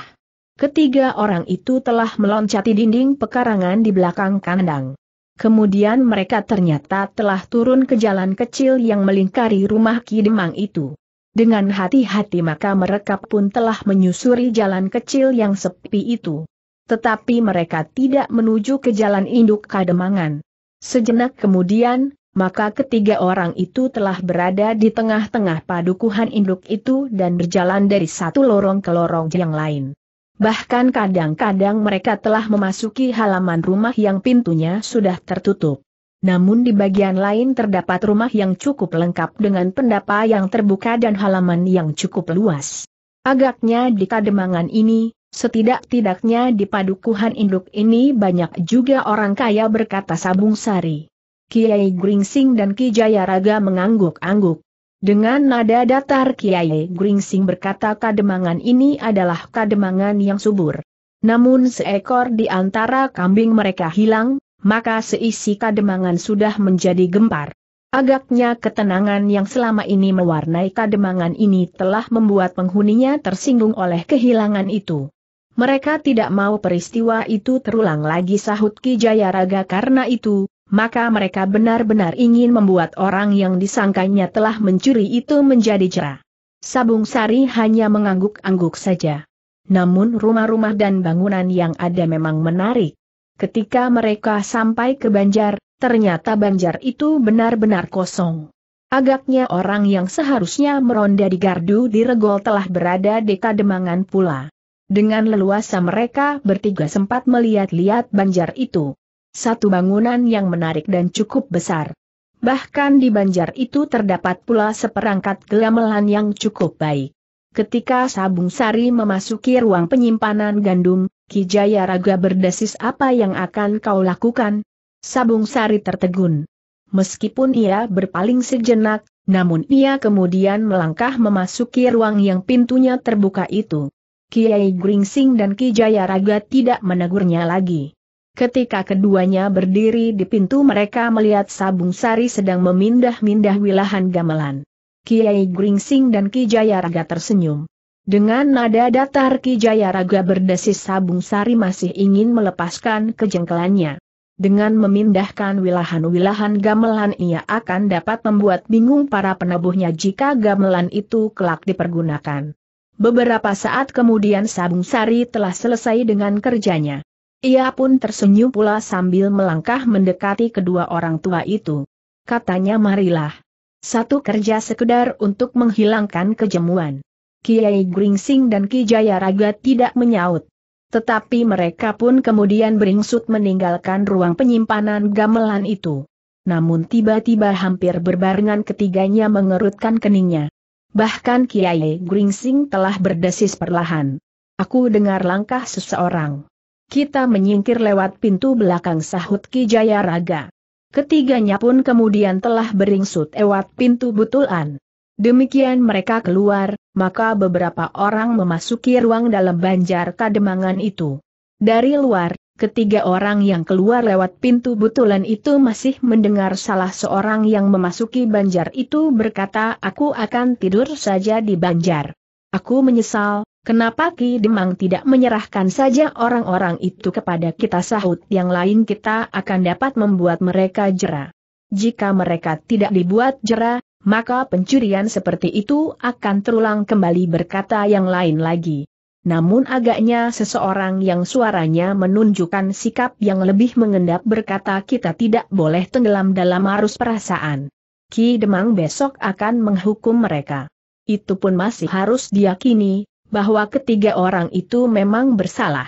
Ketiga orang itu telah meloncati dinding pekarangan di belakang kandang. Kemudian mereka ternyata telah turun ke jalan kecil yang melingkari rumah Kidemang itu. Dengan hati-hati maka mereka pun telah menyusuri jalan kecil yang sepi itu. Tetapi mereka tidak menuju ke jalan induk Kademangan. Sejenak kemudian, maka ketiga orang itu telah berada di tengah-tengah padukuhan induk itu dan berjalan dari satu lorong ke lorong yang lain. Bahkan kadang-kadang mereka telah memasuki halaman rumah yang pintunya sudah tertutup. Namun di bagian lain terdapat rumah yang cukup lengkap dengan pendapa yang terbuka dan halaman yang cukup luas. Agaknya di kademangan ini, Setidak-tidaknya di padukuhan induk ini banyak juga orang kaya berkata Sabung Sari. Kiai Gringsing dan Ki Jayaraga mengangguk-angguk. Dengan nada datar Kiai Gringsing berkata kademangan ini adalah kademangan yang subur. Namun seekor di antara kambing mereka hilang, maka seisi kademangan sudah menjadi gempar. Agaknya ketenangan yang selama ini mewarnai kademangan ini telah membuat penghuninya tersinggung oleh kehilangan itu. Mereka tidak mau peristiwa itu terulang lagi sahut Ki Jayaraga karena itu, maka mereka benar-benar ingin membuat orang yang disangkanya telah mencuri itu menjadi cerah. Sabung Sari hanya mengangguk-angguk saja. Namun rumah-rumah dan bangunan yang ada memang menarik. Ketika mereka sampai ke Banjar, ternyata Banjar itu benar-benar kosong. Agaknya orang yang seharusnya meronda di gardu di Regol telah berada di Kademangan pula. Dengan leluasa mereka bertiga sempat melihat-lihat banjar itu. Satu bangunan yang menarik dan cukup besar. Bahkan di banjar itu terdapat pula seperangkat gelamelan yang cukup baik. Ketika Sabung Sari memasuki ruang penyimpanan gandum, Kijaya Raga berdesis apa yang akan kau lakukan? Sabung Sari tertegun. Meskipun ia berpaling sejenak, namun ia kemudian melangkah memasuki ruang yang pintunya terbuka itu. Kiai Gringsing dan Ki Jayaraga tidak menegurnya lagi. Ketika keduanya berdiri di pintu mereka melihat Sabung Sari sedang memindah-mindah wilahan gamelan. Kiai Gringsing dan Ki Jayaraga tersenyum. Dengan nada datar Ki Jayaraga berdesis Sabung Sari masih ingin melepaskan kejengkelannya. Dengan memindahkan wilahan-wilahan gamelan ia akan dapat membuat bingung para penabuhnya jika gamelan itu kelak dipergunakan. Beberapa saat kemudian Sabung Sari telah selesai dengan kerjanya. Ia pun tersenyum pula sambil melangkah mendekati kedua orang tua itu. Katanya marilah. Satu kerja sekedar untuk menghilangkan kejemuan. Kiai Gringsing dan Ki Jayaraga tidak menyaut. Tetapi mereka pun kemudian beringsut meninggalkan ruang penyimpanan gamelan itu. Namun tiba-tiba hampir berbarengan ketiganya mengerutkan keningnya. Bahkan Kiai Gringsing telah berdesis perlahan. Aku dengar langkah seseorang. Kita menyingkir lewat pintu belakang sahut Ki Jayaraga. Ketiganya pun kemudian telah beringsut lewat pintu butulan. Demikian mereka keluar, maka beberapa orang memasuki ruang dalam banjar kademangan itu. Dari luar, Ketiga orang yang keluar lewat pintu butulan itu masih mendengar salah seorang yang memasuki banjar itu berkata aku akan tidur saja di banjar. Aku menyesal, kenapa Ki Demang tidak menyerahkan saja orang-orang itu kepada kita sahut yang lain kita akan dapat membuat mereka jera. Jika mereka tidak dibuat jera, maka pencurian seperti itu akan terulang kembali berkata yang lain lagi namun agaknya seseorang yang suaranya menunjukkan sikap yang lebih mengendap berkata kita tidak boleh tenggelam dalam arus perasaan. Ki Demang besok akan menghukum mereka. Itu pun masih harus diyakini, bahwa ketiga orang itu memang bersalah.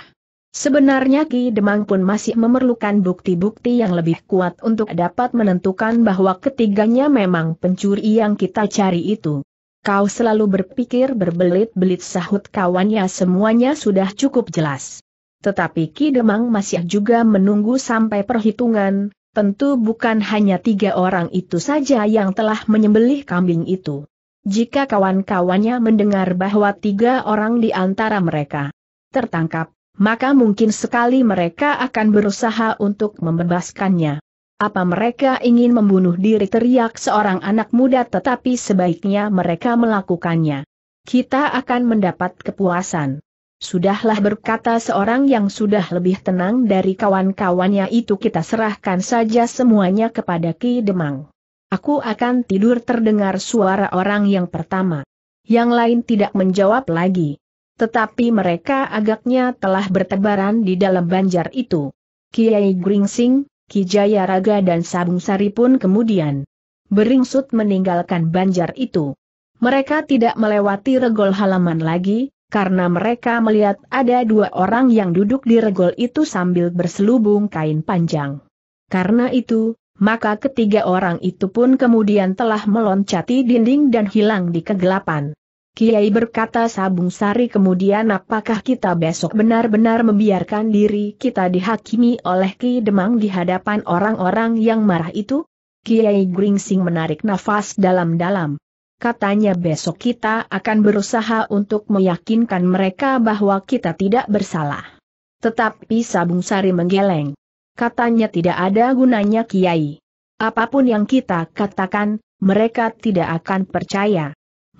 Sebenarnya Ki Demang pun masih memerlukan bukti-bukti yang lebih kuat untuk dapat menentukan bahwa ketiganya memang pencuri yang kita cari itu. Kau selalu berpikir berbelit-belit sahut kawannya semuanya sudah cukup jelas. Tetapi Ki Demang masih juga menunggu sampai perhitungan, tentu bukan hanya tiga orang itu saja yang telah menyembelih kambing itu. Jika kawan-kawannya mendengar bahwa tiga orang di antara mereka tertangkap, maka mungkin sekali mereka akan berusaha untuk membebaskannya. Apa mereka ingin membunuh diri teriak seorang anak muda tetapi sebaiknya mereka melakukannya. Kita akan mendapat kepuasan. Sudahlah berkata seorang yang sudah lebih tenang dari kawan-kawannya itu kita serahkan saja semuanya kepada Ki Demang. Aku akan tidur terdengar suara orang yang pertama. Yang lain tidak menjawab lagi. Tetapi mereka agaknya telah bertebaran di dalam banjar itu. Kiai Gringsing, Kijaya Raga dan Sabung Sari pun kemudian beringsut meninggalkan banjar itu. Mereka tidak melewati regol halaman lagi, karena mereka melihat ada dua orang yang duduk di regol itu sambil berselubung kain panjang. Karena itu, maka ketiga orang itu pun kemudian telah meloncati dinding dan hilang di kegelapan. Kiai berkata Sabung Sari kemudian apakah kita besok benar-benar membiarkan diri kita dihakimi oleh Ki Demang di hadapan orang-orang yang marah itu? Kiai Gringsing menarik nafas dalam-dalam. Katanya besok kita akan berusaha untuk meyakinkan mereka bahwa kita tidak bersalah. Tetapi Sabung Sari menggeleng. Katanya tidak ada gunanya Kiai. Apapun yang kita katakan, mereka tidak akan percaya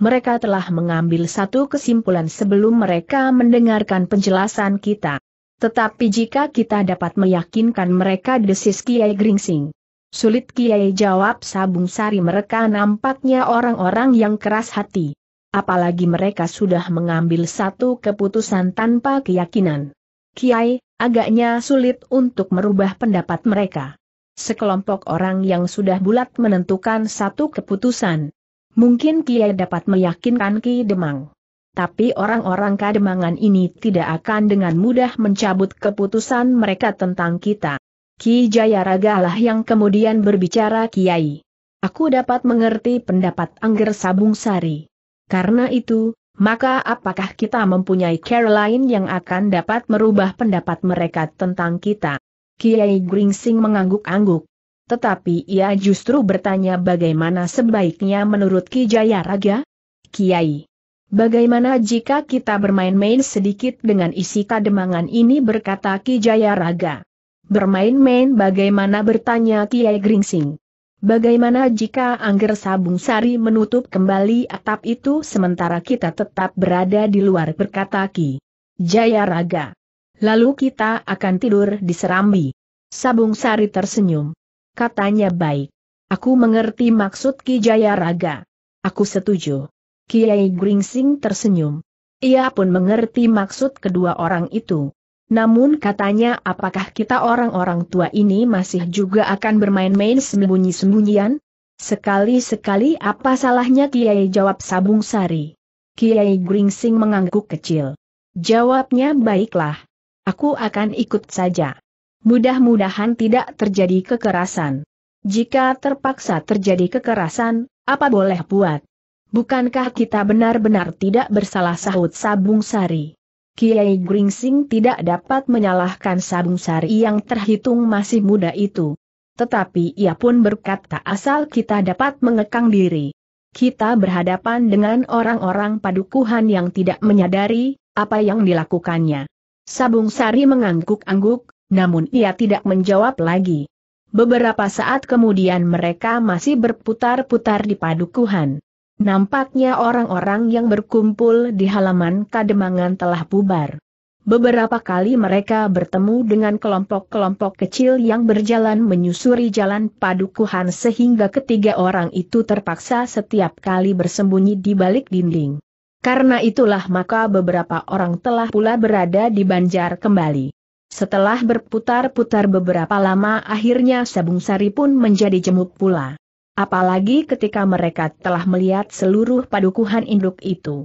mereka telah mengambil satu kesimpulan sebelum mereka mendengarkan penjelasan kita. Tetapi jika kita dapat meyakinkan mereka desis Kiai Gringsing. Sulit Kiai jawab Sabung Sari mereka nampaknya orang-orang yang keras hati. Apalagi mereka sudah mengambil satu keputusan tanpa keyakinan. Kiai, agaknya sulit untuk merubah pendapat mereka. Sekelompok orang yang sudah bulat menentukan satu keputusan Mungkin Kiai dapat meyakinkan Ki Demang. Tapi orang-orang kademangan ini tidak akan dengan mudah mencabut keputusan mereka tentang kita. Ki Jayaraga lah yang kemudian berbicara Kiai. Aku dapat mengerti pendapat Angger Sabung Sari. Karena itu, maka apakah kita mempunyai Caroline yang akan dapat merubah pendapat mereka tentang kita? Kiai Gringsing mengangguk-angguk. Tetapi ia justru bertanya bagaimana sebaiknya menurut Ki Jaya Raga? Kiai, bagaimana jika kita bermain-main sedikit dengan isi kademangan ini berkata Ki Jaya Raga? Bermain-main bagaimana bertanya Kiai Gringsing? Bagaimana jika Angger Sabung Sari menutup kembali atap itu sementara kita tetap berada di luar berkata Ki Jaya Raga. Lalu kita akan tidur di Serambi. Sabung Sari tersenyum katanya baik. Aku mengerti maksud Ki Raga. Aku setuju. Kiai Gringsing tersenyum. Ia pun mengerti maksud kedua orang itu. Namun katanya apakah kita orang-orang tua ini masih juga akan bermain-main sembunyi-sembunyian? Sekali-sekali apa salahnya Kiai jawab Sabung Sari. Kiai Gringsing mengangguk kecil. Jawabnya baiklah. Aku akan ikut saja. Mudah-mudahan tidak terjadi kekerasan. Jika terpaksa terjadi kekerasan, apa boleh buat? Bukankah kita benar-benar tidak bersalah sahut Sabung Sari? Kiai Gringsing tidak dapat menyalahkan Sabung Sari yang terhitung masih muda itu. Tetapi ia pun berkata asal kita dapat mengekang diri. Kita berhadapan dengan orang-orang padukuhan yang tidak menyadari apa yang dilakukannya. Sabung Sari mengangguk-angguk, namun ia tidak menjawab lagi. Beberapa saat kemudian mereka masih berputar-putar di padukuhan. Nampaknya orang-orang yang berkumpul di halaman kademangan telah bubar. Beberapa kali mereka bertemu dengan kelompok-kelompok kecil yang berjalan menyusuri jalan padukuhan sehingga ketiga orang itu terpaksa setiap kali bersembunyi di balik dinding. Karena itulah maka beberapa orang telah pula berada di banjar kembali. Setelah berputar-putar beberapa lama akhirnya Sabung Sari pun menjadi jemuk pula. Apalagi ketika mereka telah melihat seluruh padukuhan induk itu.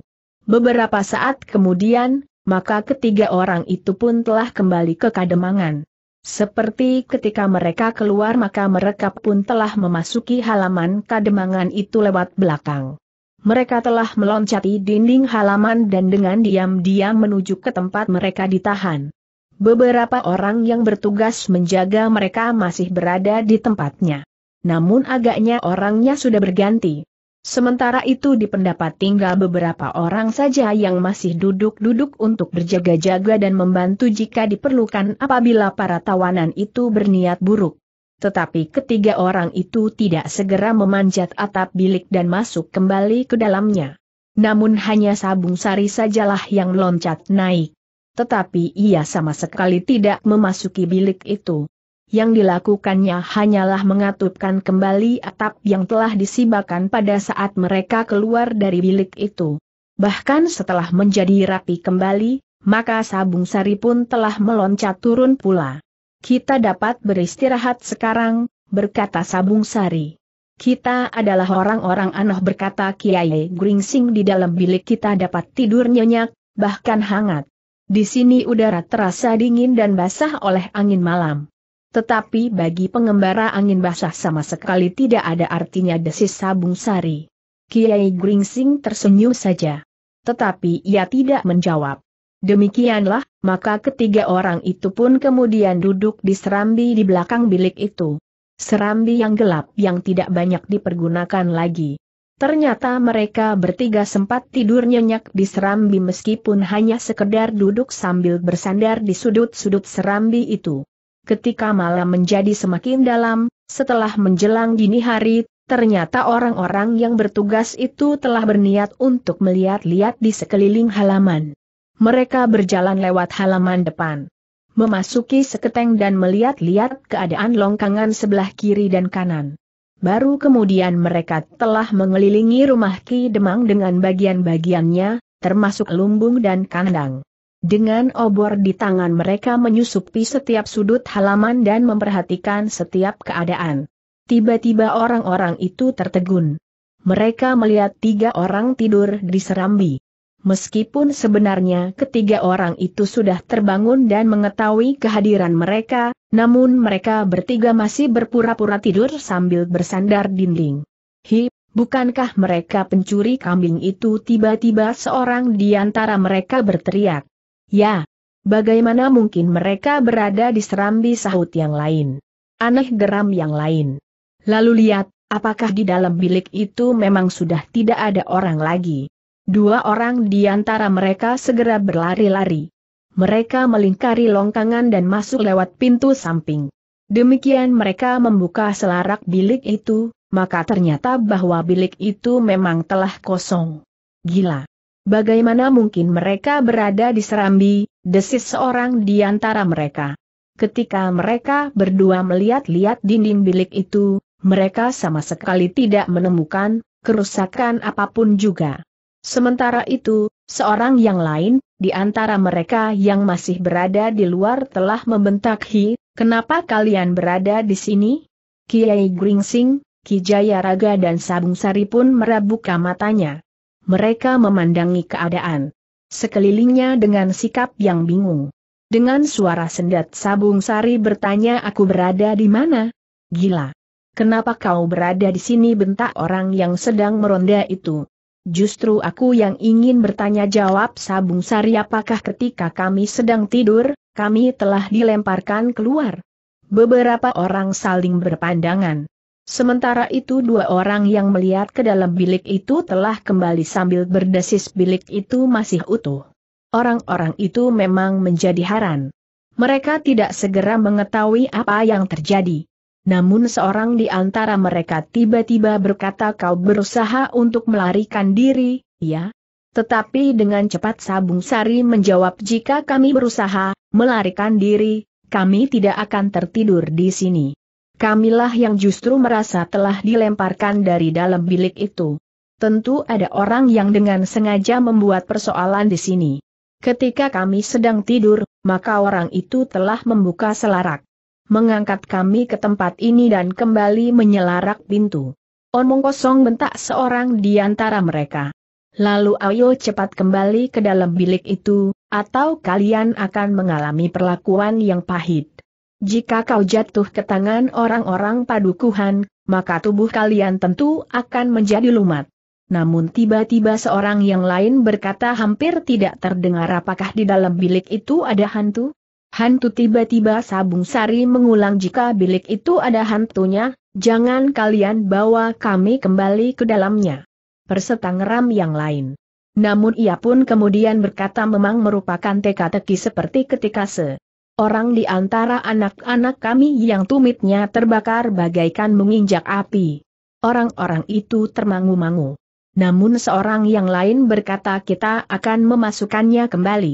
Beberapa saat kemudian, maka ketiga orang itu pun telah kembali ke kademangan. Seperti ketika mereka keluar maka mereka pun telah memasuki halaman kademangan itu lewat belakang. Mereka telah meloncati dinding halaman dan dengan diam-diam menuju ke tempat mereka ditahan beberapa orang yang bertugas menjaga mereka masih berada di tempatnya. Namun agaknya orangnya sudah berganti. Sementara itu di pendapat tinggal beberapa orang saja yang masih duduk-duduk untuk berjaga-jaga dan membantu jika diperlukan apabila para tawanan itu berniat buruk. Tetapi ketiga orang itu tidak segera memanjat atap bilik dan masuk kembali ke dalamnya. Namun hanya sabung sari sajalah yang loncat naik tetapi ia sama sekali tidak memasuki bilik itu. Yang dilakukannya hanyalah mengatupkan kembali atap yang telah disibakan pada saat mereka keluar dari bilik itu. Bahkan setelah menjadi rapi kembali, maka sabung sari pun telah meloncat turun pula. Kita dapat beristirahat sekarang, berkata sabung sari. Kita adalah orang-orang aneh berkata Kiai Gringsing di dalam bilik kita dapat tidur nyenyak, bahkan hangat. Di sini udara terasa dingin dan basah oleh angin malam. Tetapi bagi pengembara angin basah sama sekali tidak ada artinya desis sabung sari. Kiai Gringsing tersenyum saja. Tetapi ia tidak menjawab. Demikianlah, maka ketiga orang itu pun kemudian duduk di serambi di belakang bilik itu. Serambi yang gelap yang tidak banyak dipergunakan lagi. Ternyata mereka bertiga sempat tidur nyenyak di serambi meskipun hanya sekedar duduk sambil bersandar di sudut-sudut serambi itu. Ketika malam menjadi semakin dalam, setelah menjelang dini hari, ternyata orang-orang yang bertugas itu telah berniat untuk melihat-lihat di sekeliling halaman. Mereka berjalan lewat halaman depan. Memasuki seketeng dan melihat-lihat keadaan longkangan sebelah kiri dan kanan. Baru kemudian mereka telah mengelilingi rumah Ki Demang dengan bagian-bagiannya, termasuk lumbung dan kandang. Dengan obor di tangan mereka menyusupi setiap sudut halaman dan memperhatikan setiap keadaan. Tiba-tiba orang-orang itu tertegun. Mereka melihat tiga orang tidur di serambi meskipun sebenarnya ketiga orang itu sudah terbangun dan mengetahui kehadiran mereka, namun mereka bertiga masih berpura-pura tidur sambil bersandar dinding. Hi, bukankah mereka pencuri kambing itu tiba-tiba seorang di antara mereka berteriak. Ya, bagaimana mungkin mereka berada di serambi sahut yang lain. Aneh geram yang lain. Lalu lihat, apakah di dalam bilik itu memang sudah tidak ada orang lagi. Dua orang di antara mereka segera berlari-lari. Mereka melingkari longkangan dan masuk lewat pintu samping. Demikian mereka membuka selarak bilik itu, maka ternyata bahwa bilik itu memang telah kosong. Gila. Bagaimana mungkin mereka berada di Serambi, desis seorang di antara mereka. Ketika mereka berdua melihat-lihat dinding bilik itu, mereka sama sekali tidak menemukan kerusakan apapun juga. Sementara itu, seorang yang lain, di antara mereka yang masih berada di luar telah membentak Hi, kenapa kalian berada di sini? Kiai Gringsing, Kijaya Raga dan Sabung Sari pun merabuka matanya. Mereka memandangi keadaan sekelilingnya dengan sikap yang bingung. Dengan suara sendat Sabung Sari bertanya aku berada di mana? Gila! Kenapa kau berada di sini bentak orang yang sedang meronda itu? Justru aku yang ingin bertanya jawab Sabung Sari apakah ketika kami sedang tidur, kami telah dilemparkan keluar. Beberapa orang saling berpandangan. Sementara itu dua orang yang melihat ke dalam bilik itu telah kembali sambil berdesis bilik itu masih utuh. Orang-orang itu memang menjadi haran. Mereka tidak segera mengetahui apa yang terjadi namun seorang di antara mereka tiba-tiba berkata kau berusaha untuk melarikan diri, ya? Tetapi dengan cepat Sabung Sari menjawab jika kami berusaha melarikan diri, kami tidak akan tertidur di sini. Kamilah yang justru merasa telah dilemparkan dari dalam bilik itu. Tentu ada orang yang dengan sengaja membuat persoalan di sini. Ketika kami sedang tidur, maka orang itu telah membuka selarak mengangkat kami ke tempat ini dan kembali menyelarak pintu. Omong kosong bentak seorang di antara mereka. Lalu ayo cepat kembali ke dalam bilik itu, atau kalian akan mengalami perlakuan yang pahit. Jika kau jatuh ke tangan orang-orang padukuhan, maka tubuh kalian tentu akan menjadi lumat. Namun tiba-tiba seorang yang lain berkata hampir tidak terdengar apakah di dalam bilik itu ada hantu? Hantu tiba-tiba Sabung Sari mengulang jika bilik itu ada hantunya, jangan kalian bawa kami kembali ke dalamnya. Ram yang lain. Namun ia pun kemudian berkata memang merupakan teka-teki seperti ketika se. Orang di antara anak-anak kami yang tumitnya terbakar bagaikan menginjak api. Orang-orang itu termangu-mangu. Namun seorang yang lain berkata kita akan memasukkannya kembali.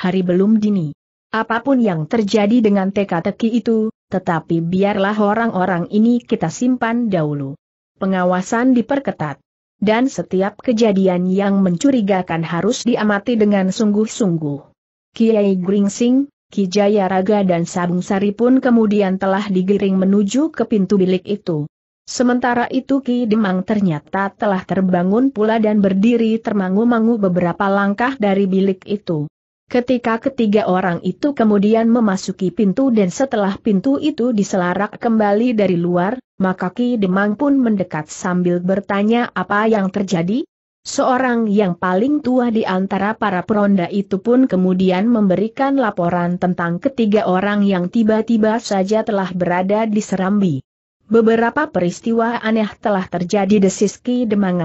Hari belum dini. Apapun yang terjadi dengan teka-teki itu, tetapi biarlah orang-orang ini kita simpan dahulu. Pengawasan diperketat. Dan setiap kejadian yang mencurigakan harus diamati dengan sungguh-sungguh. Kiai Gringsing, Ki Jayaraga dan Sabung Sari pun kemudian telah digiring menuju ke pintu bilik itu. Sementara itu Ki Demang ternyata telah terbangun pula dan berdiri termangu-mangu beberapa langkah dari bilik itu. Ketika ketiga orang itu kemudian memasuki pintu dan setelah pintu itu diselarak kembali dari luar, maka Ki Demang pun mendekat sambil bertanya apa yang terjadi. Seorang yang paling tua di antara para peronda itu pun kemudian memberikan laporan tentang ketiga orang yang tiba-tiba saja telah berada di Serambi. Beberapa peristiwa aneh telah terjadi desis Ki Demang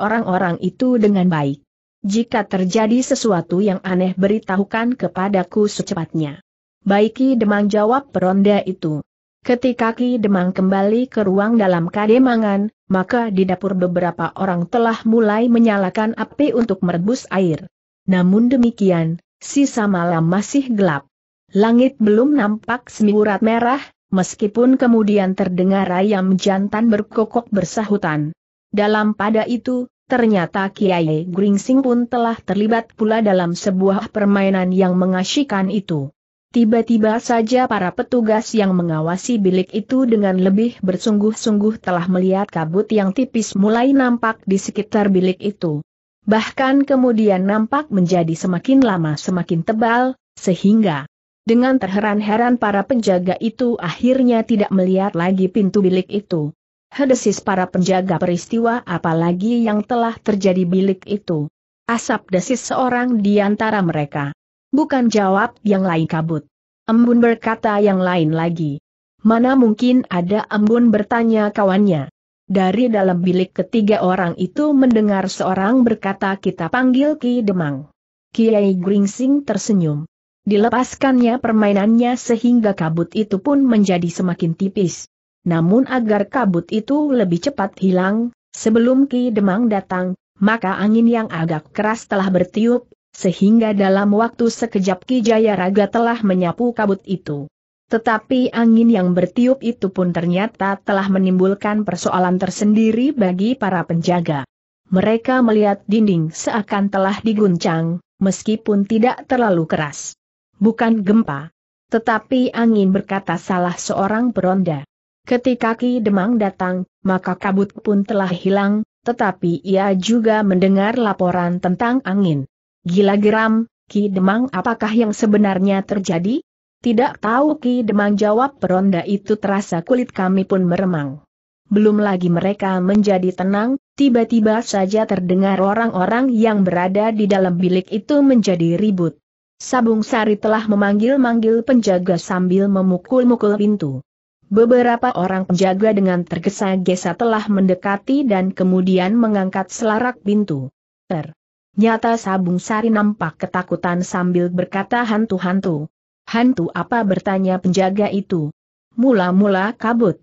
orang-orang itu dengan baik. Jika terjadi sesuatu yang aneh beritahukan kepadaku secepatnya. Baiki Demang jawab peronda itu. Ketika Ki Demang kembali ke ruang dalam kademangan, maka di dapur beberapa orang telah mulai menyalakan api untuk merebus air. Namun demikian, sisa malam masih gelap. Langit belum nampak semiurat merah, meskipun kemudian terdengar ayam jantan berkokok bersahutan. Dalam pada itu, Ternyata Kiai Gringsing pun telah terlibat pula dalam sebuah permainan yang mengasyikan itu. Tiba-tiba saja para petugas yang mengawasi bilik itu dengan lebih bersungguh-sungguh telah melihat kabut yang tipis mulai nampak di sekitar bilik itu. Bahkan kemudian nampak menjadi semakin lama semakin tebal, sehingga dengan terheran-heran para penjaga itu akhirnya tidak melihat lagi pintu bilik itu. Hedesis para penjaga peristiwa apalagi yang telah terjadi bilik itu. Asap desis seorang di antara mereka. Bukan jawab yang lain kabut. Embun berkata yang lain lagi. Mana mungkin ada embun bertanya kawannya. Dari dalam bilik ketiga orang itu mendengar seorang berkata kita panggil Ki Demang. Kiai Gringsing tersenyum. Dilepaskannya permainannya sehingga kabut itu pun menjadi semakin tipis namun agar kabut itu lebih cepat hilang, sebelum Ki Demang datang, maka angin yang agak keras telah bertiup, sehingga dalam waktu sekejap Ki Jayaraga telah menyapu kabut itu. Tetapi angin yang bertiup itu pun ternyata telah menimbulkan persoalan tersendiri bagi para penjaga. Mereka melihat dinding seakan telah diguncang, meskipun tidak terlalu keras. Bukan gempa. Tetapi angin berkata salah seorang peronda. Ketika Ki Demang datang, maka kabut pun telah hilang, tetapi ia juga mendengar laporan tentang angin. Gila geram, Ki Demang apakah yang sebenarnya terjadi? Tidak tahu Ki Demang jawab peronda itu terasa kulit kami pun meremang. Belum lagi mereka menjadi tenang, tiba-tiba saja terdengar orang-orang yang berada di dalam bilik itu menjadi ribut. Sabung Sari telah memanggil-manggil penjaga sambil memukul-mukul pintu. Beberapa orang penjaga dengan tergesa-gesa telah mendekati dan kemudian mengangkat selarak pintu. Ternyata Nyata Sabung Sari nampak ketakutan sambil berkata hantu-hantu. Hantu apa bertanya penjaga itu? Mula-mula kabut.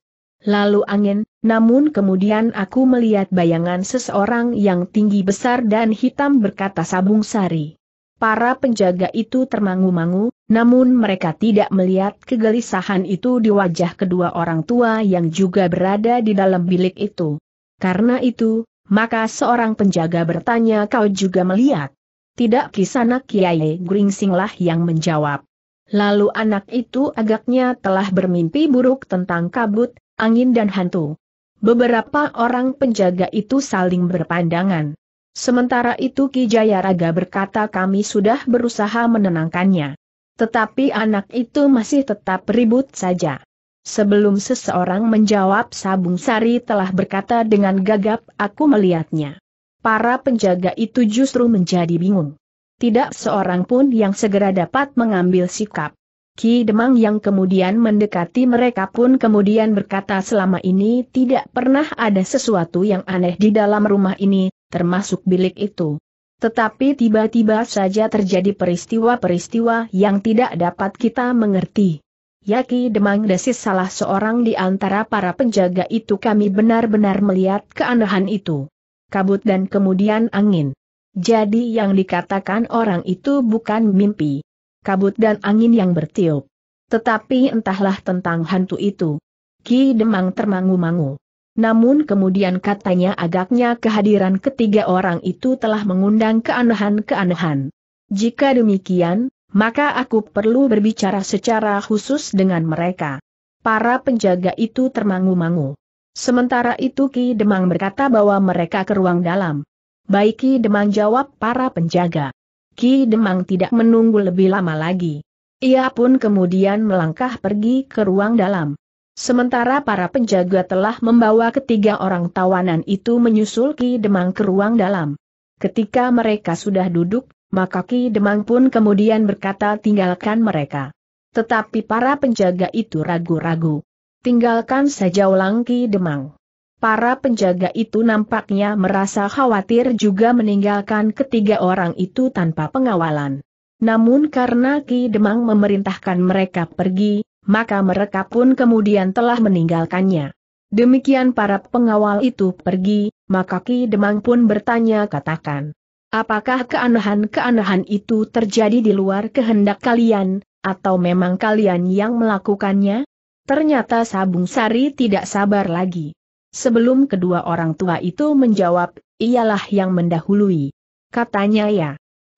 Lalu angin, namun kemudian aku melihat bayangan seseorang yang tinggi besar dan hitam berkata Sabung Sari. Para penjaga itu termangu-mangu, namun mereka tidak melihat kegelisahan itu di wajah kedua orang tua yang juga berada di dalam bilik itu. Karena itu, maka seorang penjaga bertanya kau juga melihat. Tidak kisanak Kiai Gringsinglah yang menjawab. Lalu anak itu agaknya telah bermimpi buruk tentang kabut, angin dan hantu. Beberapa orang penjaga itu saling berpandangan. Sementara itu Ki Jayaraga berkata kami sudah berusaha menenangkannya. Tetapi anak itu masih tetap ribut saja. Sebelum seseorang menjawab Sabung Sari telah berkata dengan gagap aku melihatnya. Para penjaga itu justru menjadi bingung. Tidak seorang pun yang segera dapat mengambil sikap. Ki Demang yang kemudian mendekati mereka pun kemudian berkata selama ini tidak pernah ada sesuatu yang aneh di dalam rumah ini, termasuk bilik itu. Tetapi tiba-tiba saja terjadi peristiwa-peristiwa yang tidak dapat kita mengerti. Yaki Demang Desis salah seorang di antara para penjaga itu kami benar-benar melihat keanehan itu. Kabut dan kemudian angin. Jadi yang dikatakan orang itu bukan mimpi. Kabut dan angin yang bertiup. Tetapi entahlah tentang hantu itu. Ki Demang termangu-mangu. Namun kemudian katanya agaknya kehadiran ketiga orang itu telah mengundang keanehan-keanehan. Jika demikian, maka aku perlu berbicara secara khusus dengan mereka. Para penjaga itu termangu-mangu. Sementara itu Ki Demang berkata bahwa mereka ke ruang dalam. Baik Ki Demang jawab para penjaga. Ki Demang tidak menunggu lebih lama lagi. Ia pun kemudian melangkah pergi ke ruang dalam. Sementara para penjaga telah membawa ketiga orang tawanan itu menyusul Ki Demang ke ruang dalam. Ketika mereka sudah duduk, maka Ki Demang pun kemudian berkata tinggalkan mereka. Tetapi para penjaga itu ragu-ragu. Tinggalkan saja ulang Ki Demang. Para penjaga itu nampaknya merasa khawatir juga meninggalkan ketiga orang itu tanpa pengawalan. Namun karena Ki Demang memerintahkan mereka pergi, maka mereka pun kemudian telah meninggalkannya. Demikian para pengawal itu pergi, maka Ki Demang pun bertanya katakan. Apakah keanehan-keanehan itu terjadi di luar kehendak kalian, atau memang kalian yang melakukannya? Ternyata Sabung Sari tidak sabar lagi. Sebelum kedua orang tua itu menjawab, ialah yang mendahului. Katanya ya,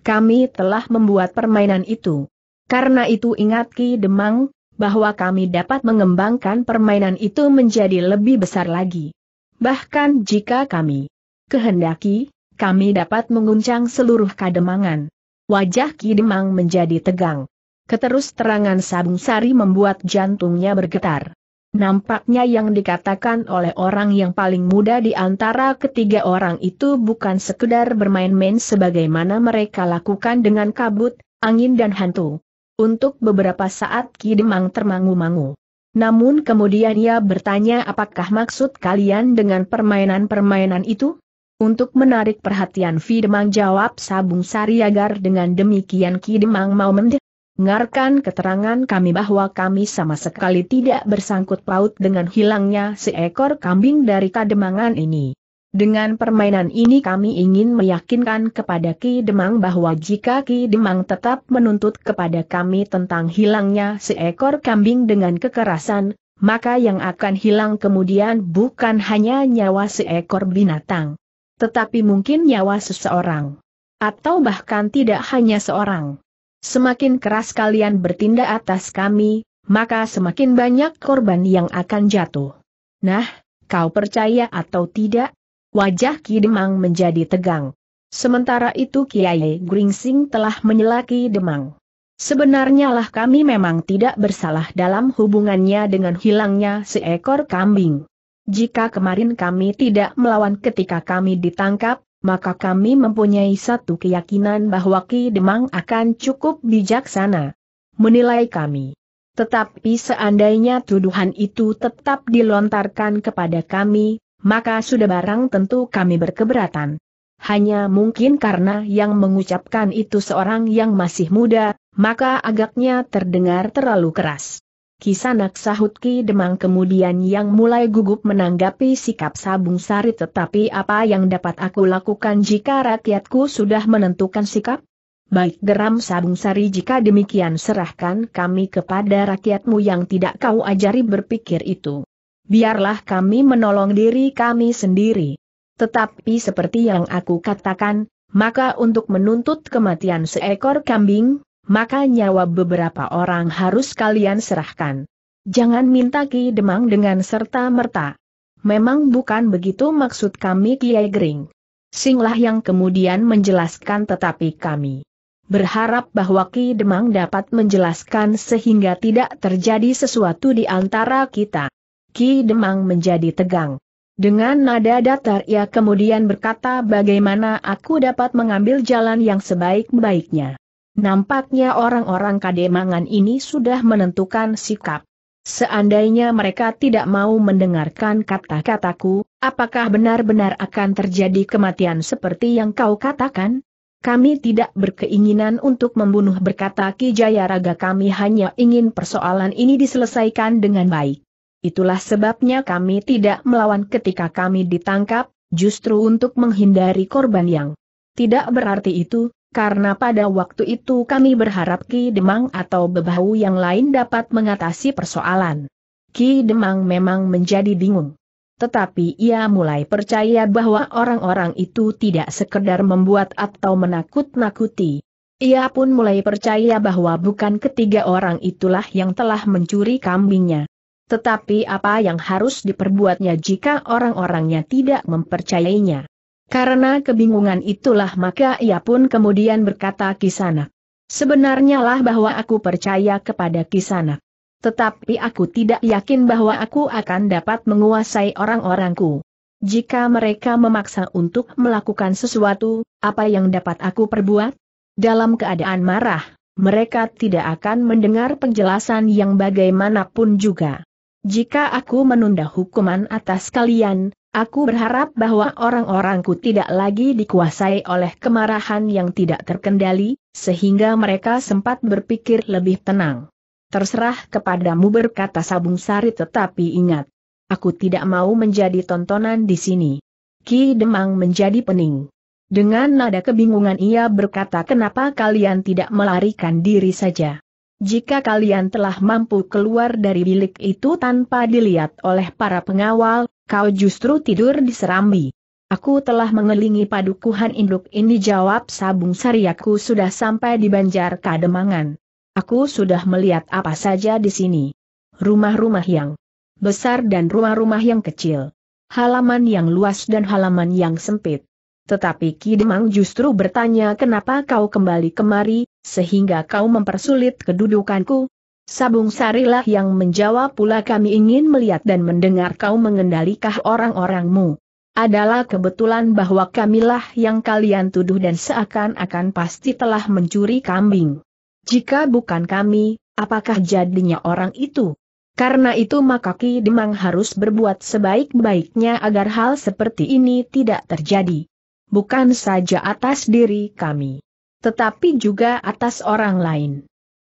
kami telah membuat permainan itu. Karena itu ingat Ki Demang, bahwa kami dapat mengembangkan permainan itu menjadi lebih besar lagi. Bahkan jika kami kehendaki, kami dapat menguncang seluruh kademangan. Wajah Kidemang menjadi tegang. Keterus terangan Sabung Sari membuat jantungnya bergetar. Nampaknya yang dikatakan oleh orang yang paling muda di antara ketiga orang itu bukan sekedar bermain-main sebagaimana mereka lakukan dengan kabut, angin dan hantu. Untuk beberapa saat Ki Demang termangu-mangu. Namun kemudian ia bertanya apakah maksud kalian dengan permainan-permainan itu? Untuk menarik perhatian Fidemang jawab Sabung Sari dengan demikian Ki Demang mau mendengarkan keterangan kami bahwa kami sama sekali tidak bersangkut paut dengan hilangnya seekor kambing dari kademangan ini. Dengan permainan ini kami ingin meyakinkan kepada Ki Demang bahwa jika Ki Demang tetap menuntut kepada kami tentang hilangnya seekor kambing dengan kekerasan, maka yang akan hilang kemudian bukan hanya nyawa seekor binatang. Tetapi mungkin nyawa seseorang. Atau bahkan tidak hanya seorang. Semakin keras kalian bertindak atas kami, maka semakin banyak korban yang akan jatuh. Nah, kau percaya atau tidak? Wajah Ki Demang menjadi tegang. Sementara itu Kiai Gringsing telah menyelaki Demang. Sebenarnya lah kami memang tidak bersalah dalam hubungannya dengan hilangnya seekor kambing. Jika kemarin kami tidak melawan ketika kami ditangkap, maka kami mempunyai satu keyakinan bahwa Ki Demang akan cukup bijaksana menilai kami. Tetapi seandainya tuduhan itu tetap dilontarkan kepada kami, maka sudah barang tentu kami berkeberatan. Hanya mungkin karena yang mengucapkan itu seorang yang masih muda, maka agaknya terdengar terlalu keras. Kisanak sahut Ki Demang kemudian yang mulai gugup menanggapi sikap Sabung Sari tetapi apa yang dapat aku lakukan jika rakyatku sudah menentukan sikap? Baik geram Sabung Sari jika demikian serahkan kami kepada rakyatmu yang tidak kau ajari berpikir itu biarlah kami menolong diri kami sendiri. Tetapi seperti yang aku katakan, maka untuk menuntut kematian seekor kambing, maka nyawa beberapa orang harus kalian serahkan. Jangan minta Ki Demang dengan serta-merta. Memang bukan begitu maksud kami Kiai Gering. Singlah yang kemudian menjelaskan tetapi kami berharap bahwa Ki Demang dapat menjelaskan sehingga tidak terjadi sesuatu di antara kita. Ki Demang menjadi tegang. Dengan nada datar ia kemudian berkata bagaimana aku dapat mengambil jalan yang sebaik-baiknya. Nampaknya orang-orang kademangan ini sudah menentukan sikap. Seandainya mereka tidak mau mendengarkan kata-kataku, apakah benar-benar akan terjadi kematian seperti yang kau katakan? Kami tidak berkeinginan untuk membunuh berkata Ki Jayaraga kami hanya ingin persoalan ini diselesaikan dengan baik. Itulah sebabnya kami tidak melawan ketika kami ditangkap, justru untuk menghindari korban yang tidak berarti itu, karena pada waktu itu kami berharap Ki Demang atau Bebahu yang lain dapat mengatasi persoalan. Ki Demang memang menjadi bingung. Tetapi ia mulai percaya bahwa orang-orang itu tidak sekedar membuat atau menakut-nakuti. Ia pun mulai percaya bahwa bukan ketiga orang itulah yang telah mencuri kambingnya. Tetapi apa yang harus diperbuatnya jika orang-orangnya tidak mempercayainya? Karena kebingungan itulah maka ia pun kemudian berkata kisana. Sebenarnya lah bahwa aku percaya kepada kisana. Tetapi aku tidak yakin bahwa aku akan dapat menguasai orang-orangku. Jika mereka memaksa untuk melakukan sesuatu, apa yang dapat aku perbuat? Dalam keadaan marah, mereka tidak akan mendengar penjelasan yang bagaimanapun juga. Jika aku menunda hukuman atas kalian, aku berharap bahwa orang-orangku tidak lagi dikuasai oleh kemarahan yang tidak terkendali, sehingga mereka sempat berpikir lebih tenang. Terserah kepadamu berkata Sabung Sari tetapi ingat. Aku tidak mau menjadi tontonan di sini. Ki Demang menjadi pening. Dengan nada kebingungan ia berkata kenapa kalian tidak melarikan diri saja. Jika kalian telah mampu keluar dari bilik itu tanpa dilihat oleh para pengawal, kau justru tidur di serambi. Aku telah mengelilingi padukuhan induk ini jawab Sabung Sariaku sudah sampai di Banjar Kademangan. Aku sudah melihat apa saja di sini. Rumah-rumah yang besar dan rumah-rumah yang kecil. Halaman yang luas dan halaman yang sempit. Tetapi Kidemang justru bertanya kenapa kau kembali kemari, sehingga kau mempersulit kedudukanku? Sabung Sarilah yang menjawab pula kami ingin melihat dan mendengar kau mengendalikah orang-orangmu. Adalah kebetulan bahwa kamilah yang kalian tuduh dan seakan-akan pasti telah mencuri kambing. Jika bukan kami, apakah jadinya orang itu? Karena itu maka Ki Demang harus berbuat sebaik-baiknya agar hal seperti ini tidak terjadi. Bukan saja atas diri kami tetapi juga atas orang lain.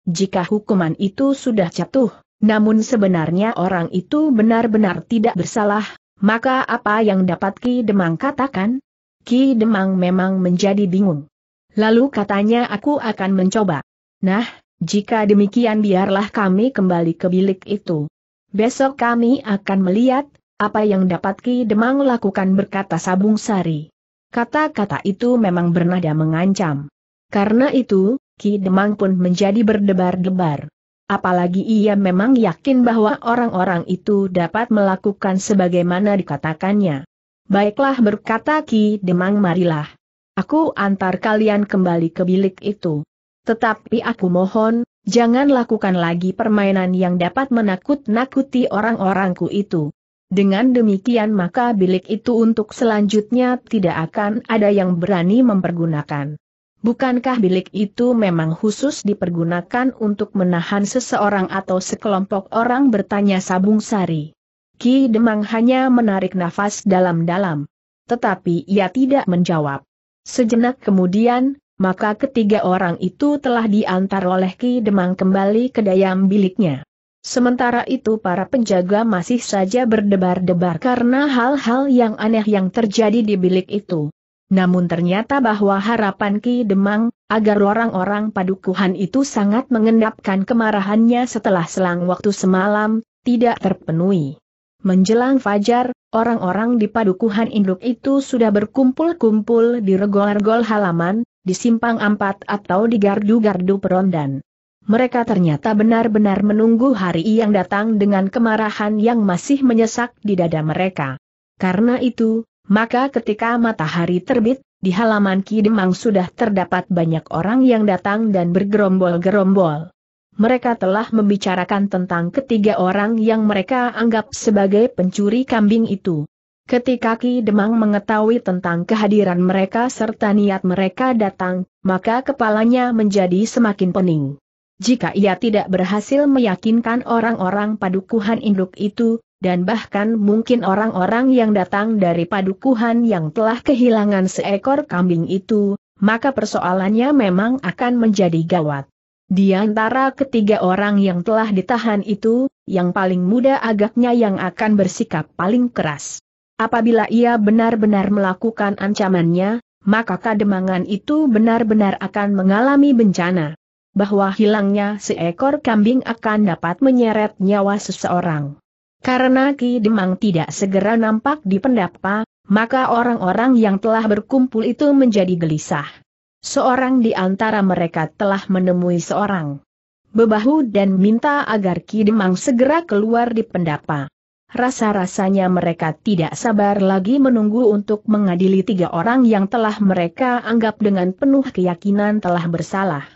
Jika hukuman itu sudah jatuh, namun sebenarnya orang itu benar-benar tidak bersalah, maka apa yang dapat Ki Demang katakan? Ki Demang memang menjadi bingung. Lalu katanya aku akan mencoba. Nah, jika demikian biarlah kami kembali ke bilik itu. Besok kami akan melihat, apa yang dapat Ki Demang lakukan berkata Sabung Sari. Kata-kata itu memang bernada mengancam. Karena itu, Ki Demang pun menjadi berdebar-debar. Apalagi ia memang yakin bahwa orang-orang itu dapat melakukan sebagaimana dikatakannya. Baiklah berkata Ki Demang marilah. Aku antar kalian kembali ke bilik itu. Tetapi aku mohon, jangan lakukan lagi permainan yang dapat menakut-nakuti orang-orangku itu. Dengan demikian maka bilik itu untuk selanjutnya tidak akan ada yang berani mempergunakan. Bukankah bilik itu memang khusus dipergunakan untuk menahan seseorang atau sekelompok orang bertanya Sabung Sari? Ki Demang hanya menarik nafas dalam-dalam. Tetapi ia tidak menjawab. Sejenak kemudian, maka ketiga orang itu telah diantar oleh Ki Demang kembali ke dayam biliknya. Sementara itu para penjaga masih saja berdebar-debar karena hal-hal yang aneh yang terjadi di bilik itu. Namun ternyata bahwa harapan Ki Demang, agar orang-orang padukuhan itu sangat mengendapkan kemarahannya setelah selang waktu semalam, tidak terpenuhi. Menjelang fajar, orang-orang di padukuhan induk itu sudah berkumpul-kumpul di regol-regol halaman, di simpang empat atau di gardu-gardu perondan. Mereka ternyata benar-benar menunggu hari yang datang dengan kemarahan yang masih menyesak di dada mereka. Karena itu, maka ketika matahari terbit, di halaman Ki Demang sudah terdapat banyak orang yang datang dan bergerombol-gerombol. Mereka telah membicarakan tentang ketiga orang yang mereka anggap sebagai pencuri kambing itu. Ketika Ki Demang mengetahui tentang kehadiran mereka serta niat mereka datang, maka kepalanya menjadi semakin pening jika ia tidak berhasil meyakinkan orang-orang padukuhan induk itu, dan bahkan mungkin orang-orang yang datang dari padukuhan yang telah kehilangan seekor kambing itu, maka persoalannya memang akan menjadi gawat. Di antara ketiga orang yang telah ditahan itu, yang paling muda agaknya yang akan bersikap paling keras. Apabila ia benar-benar melakukan ancamannya, maka kademangan itu benar-benar akan mengalami bencana bahwa hilangnya seekor kambing akan dapat menyeret nyawa seseorang. Karena Ki Demang tidak segera nampak di pendapa, maka orang-orang yang telah berkumpul itu menjadi gelisah. Seorang di antara mereka telah menemui seorang bebahu dan minta agar Ki Demang segera keluar di pendapa. Rasa-rasanya mereka tidak sabar lagi menunggu untuk mengadili tiga orang yang telah mereka anggap dengan penuh keyakinan telah bersalah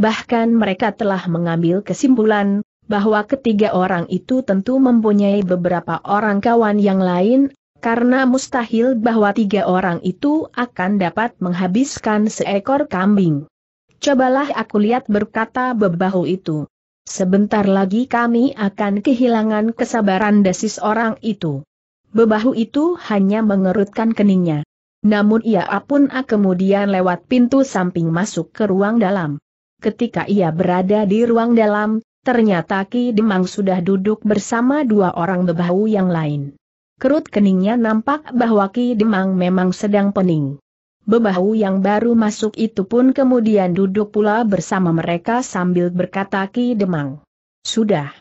bahkan mereka telah mengambil kesimpulan bahwa ketiga orang itu tentu mempunyai beberapa orang kawan yang lain, karena mustahil bahwa tiga orang itu akan dapat menghabiskan seekor kambing. Cobalah aku lihat berkata bebahu itu. Sebentar lagi kami akan kehilangan kesabaran desis orang itu. Bebahu itu hanya mengerutkan keningnya. Namun ia pun kemudian lewat pintu samping masuk ke ruang dalam ketika ia berada di ruang dalam, ternyata Ki Demang sudah duduk bersama dua orang bebahu yang lain. Kerut keningnya nampak bahwa Ki Demang memang sedang pening. Bebahu yang baru masuk itu pun kemudian duduk pula bersama mereka sambil berkata Ki Demang. Sudah.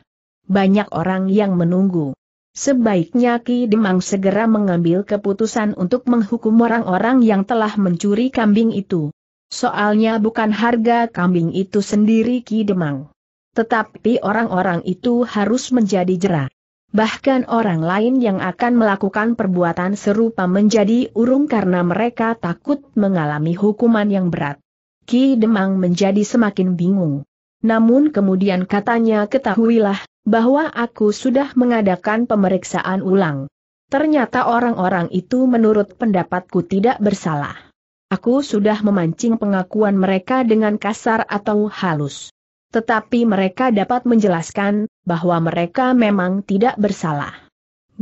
Banyak orang yang menunggu. Sebaiknya Ki Demang segera mengambil keputusan untuk menghukum orang-orang yang telah mencuri kambing itu. Soalnya bukan harga kambing itu sendiri Ki Demang. Tetapi orang-orang itu harus menjadi jera. Bahkan orang lain yang akan melakukan perbuatan serupa menjadi urung karena mereka takut mengalami hukuman yang berat. Ki Demang menjadi semakin bingung. Namun kemudian katanya ketahuilah, bahwa aku sudah mengadakan pemeriksaan ulang. Ternyata orang-orang itu menurut pendapatku tidak bersalah. Aku sudah memancing pengakuan mereka dengan kasar atau halus. Tetapi mereka dapat menjelaskan bahwa mereka memang tidak bersalah.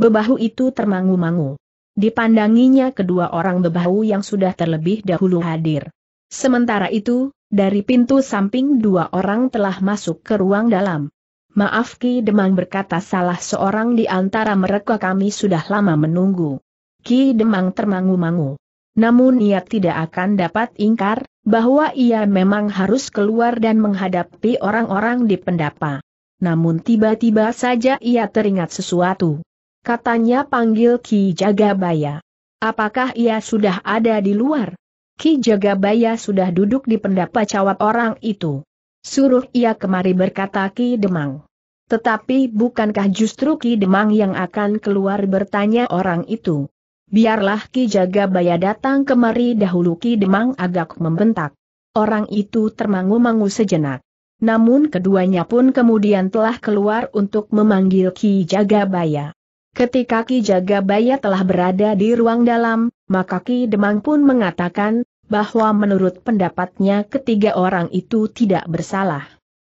Bebahu itu termangu-mangu. Dipandanginya kedua orang bebahu yang sudah terlebih dahulu hadir. Sementara itu, dari pintu samping dua orang telah masuk ke ruang dalam. Maaf Ki Demang berkata salah seorang di antara mereka kami sudah lama menunggu. Ki Demang termangu-mangu namun ia tidak akan dapat ingkar, bahwa ia memang harus keluar dan menghadapi orang-orang di pendapa. Namun tiba-tiba saja ia teringat sesuatu. Katanya panggil Ki Jagabaya. Apakah ia sudah ada di luar? Ki Jagabaya sudah duduk di pendapa cawat orang itu. Suruh ia kemari berkata Ki Demang. Tetapi bukankah justru Ki Demang yang akan keluar bertanya orang itu? Biarlah Ki Jagabaya datang kemari dahulu Ki Demang agak membentak. Orang itu termangu-mangu sejenak. Namun keduanya pun kemudian telah keluar untuk memanggil Ki Jagabaya. Ketika Ki Jagabaya telah berada di ruang dalam, maka Ki Demang pun mengatakan, bahwa menurut pendapatnya ketiga orang itu tidak bersalah.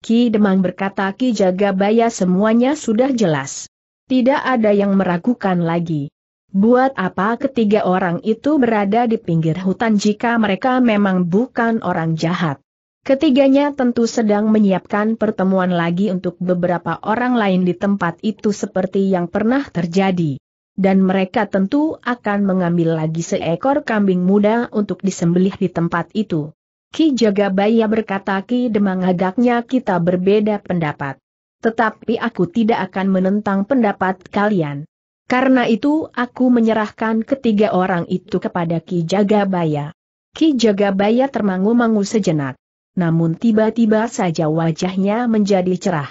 Ki Demang berkata Ki Jagabaya semuanya sudah jelas. Tidak ada yang meragukan lagi. Buat apa ketiga orang itu berada di pinggir hutan jika mereka memang bukan orang jahat? Ketiganya tentu sedang menyiapkan pertemuan lagi untuk beberapa orang lain di tempat itu seperti yang pernah terjadi. Dan mereka tentu akan mengambil lagi seekor kambing muda untuk disembelih di tempat itu. Ki Jagabaya berkata Ki Demang agaknya kita berbeda pendapat. Tetapi aku tidak akan menentang pendapat kalian. Karena itu aku menyerahkan ketiga orang itu kepada Ki Jagabaya. Ki Jagabaya termangu-mangu sejenak. Namun tiba-tiba saja wajahnya menjadi cerah.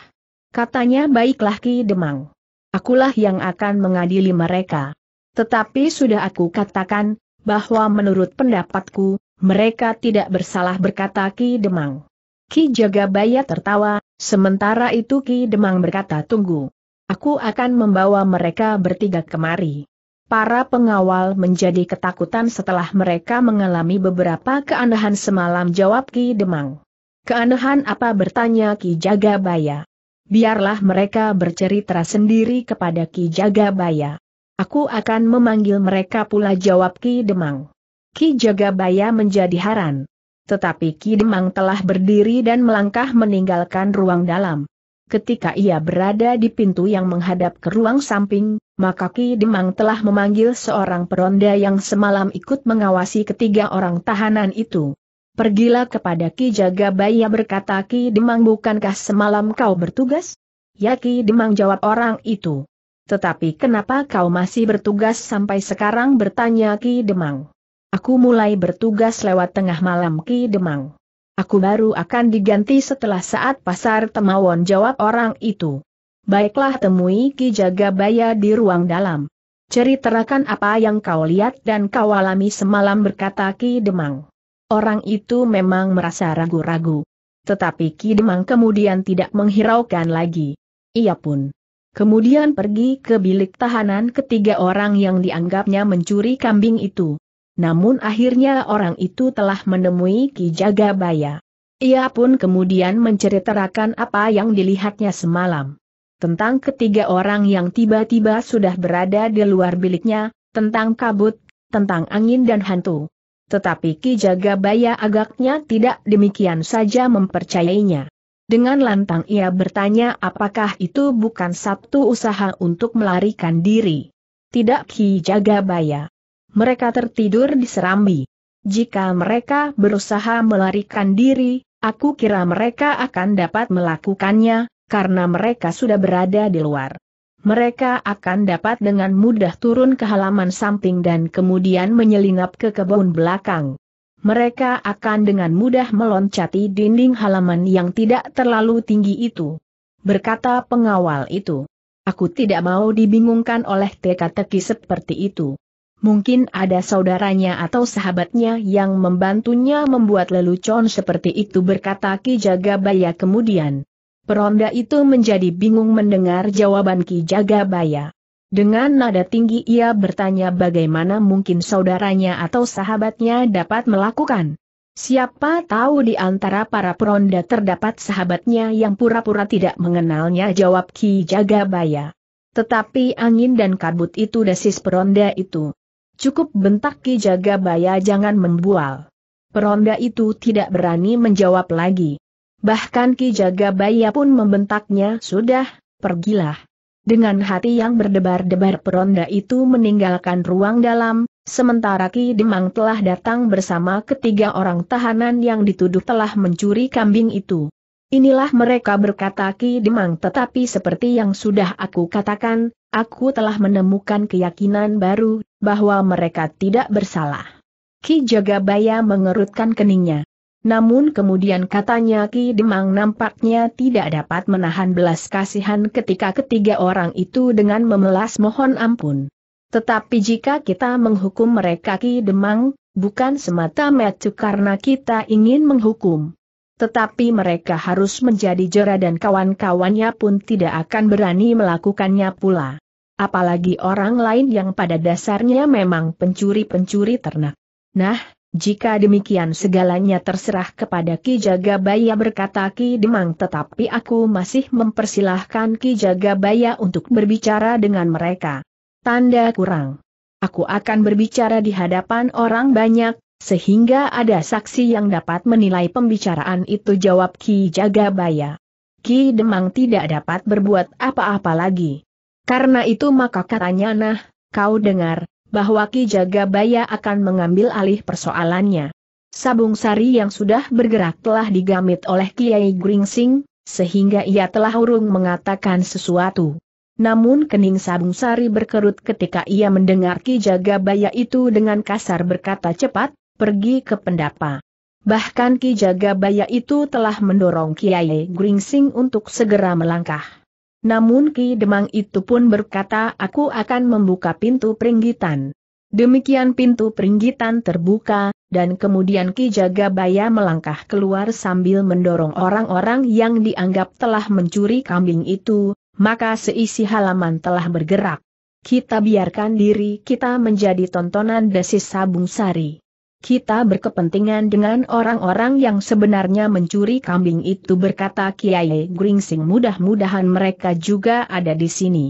Katanya baiklah Ki Demang. Akulah yang akan mengadili mereka. Tetapi sudah aku katakan, bahwa menurut pendapatku, mereka tidak bersalah berkata Ki Demang. Ki Jagabaya tertawa, sementara itu Ki Demang berkata tunggu. Aku akan membawa mereka bertiga kemari. Para pengawal menjadi ketakutan setelah mereka mengalami beberapa keanehan semalam jawab Ki Demang. Keanehan apa bertanya Ki Jagabaya. Biarlah mereka bercerita sendiri kepada Ki Jagabaya. Aku akan memanggil mereka pula jawab Ki Demang. Ki Jagabaya menjadi haran. Tetapi Ki Demang telah berdiri dan melangkah meninggalkan ruang dalam ketika ia berada di pintu yang menghadap ke ruang samping, maka Ki Demang telah memanggil seorang peronda yang semalam ikut mengawasi ketiga orang tahanan itu. Pergilah kepada Ki Jagabaya berkata Ki Demang bukankah semalam kau bertugas? Ya Ki Demang jawab orang itu. Tetapi kenapa kau masih bertugas sampai sekarang bertanya Ki Demang. Aku mulai bertugas lewat tengah malam Ki Demang. Aku baru akan diganti setelah saat pasar temawon jawab orang itu. Baiklah temui Ki Jagabaya di ruang dalam. Ceritakan apa yang kau lihat dan kau alami semalam berkata Ki Demang. Orang itu memang merasa ragu-ragu. Tetapi Ki Demang kemudian tidak menghiraukan lagi. Ia pun kemudian pergi ke bilik tahanan ketiga orang yang dianggapnya mencuri kambing itu namun akhirnya orang itu telah menemui Ki Jagabaya. Ia pun kemudian menceritakan apa yang dilihatnya semalam. Tentang ketiga orang yang tiba-tiba sudah berada di luar biliknya, tentang kabut, tentang angin dan hantu. Tetapi Ki Jagabaya agaknya tidak demikian saja mempercayainya. Dengan lantang ia bertanya apakah itu bukan satu usaha untuk melarikan diri. Tidak Ki Jagabaya mereka tertidur di serambi. Jika mereka berusaha melarikan diri, aku kira mereka akan dapat melakukannya, karena mereka sudah berada di luar. Mereka akan dapat dengan mudah turun ke halaman samping dan kemudian menyelinap ke kebun belakang. Mereka akan dengan mudah meloncati dinding halaman yang tidak terlalu tinggi itu. Berkata pengawal itu, aku tidak mau dibingungkan oleh teka-teki seperti itu. Mungkin ada saudaranya atau sahabatnya yang membantunya membuat lelucon seperti itu berkata Ki Jagabaya kemudian. Peronda itu menjadi bingung mendengar jawaban Ki Jagabaya. Dengan nada tinggi ia bertanya bagaimana mungkin saudaranya atau sahabatnya dapat melakukan. Siapa tahu di antara para peronda terdapat sahabatnya yang pura-pura tidak mengenalnya jawab Ki Jagabaya. Tetapi angin dan kabut itu desis peronda itu. Cukup bentak Ki Jagabaya jangan membual. Peronda itu tidak berani menjawab lagi. Bahkan Ki Jagabaya pun membentaknya, sudah, pergilah. Dengan hati yang berdebar-debar peronda itu meninggalkan ruang dalam, sementara Ki Demang telah datang bersama ketiga orang tahanan yang dituduh telah mencuri kambing itu. Inilah mereka berkata Ki Demang tetapi seperti yang sudah aku katakan, aku telah menemukan keyakinan baru, bahwa mereka tidak bersalah. Ki Jagabaya mengerutkan keningnya. Namun kemudian katanya Ki Demang nampaknya tidak dapat menahan belas kasihan ketika ketiga orang itu dengan memelas mohon ampun. Tetapi jika kita menghukum mereka Ki Demang, bukan semata-mata karena kita ingin menghukum. Tetapi mereka harus menjadi jera dan kawan-kawannya pun tidak akan berani melakukannya pula. Apalagi orang lain yang pada dasarnya memang pencuri-pencuri ternak. Nah, jika demikian segalanya terserah kepada Ki Jagabaya berkata Ki Demang tetapi aku masih mempersilahkan Ki Jagabaya untuk berbicara dengan mereka. Tanda kurang. Aku akan berbicara di hadapan orang banyak, sehingga ada saksi yang dapat menilai pembicaraan itu jawab Ki Jagabaya. Ki Demang tidak dapat berbuat apa-apa lagi. Karena itu maka katanya nah, kau dengar, bahwa Ki Jagabaya akan mengambil alih persoalannya. Sabung sari yang sudah bergerak telah digamit oleh Kiai Gringsing, sehingga ia telah urung mengatakan sesuatu. Namun kening Sabung Sari berkerut ketika ia mendengar Ki Jagabaya itu dengan kasar berkata cepat, pergi ke pendapa. Bahkan Ki Jagabaya itu telah mendorong Kiai Gringsing untuk segera melangkah. Namun Ki Demang itu pun berkata aku akan membuka pintu peringgitan. Demikian pintu peringgitan terbuka, dan kemudian Ki Jagabaya melangkah keluar sambil mendorong orang-orang yang dianggap telah mencuri kambing itu, maka seisi halaman telah bergerak. Kita biarkan diri kita menjadi tontonan desis sabung sari. Kita berkepentingan dengan orang-orang yang sebenarnya mencuri kambing itu berkata Kiai Gringsing mudah-mudahan mereka juga ada di sini.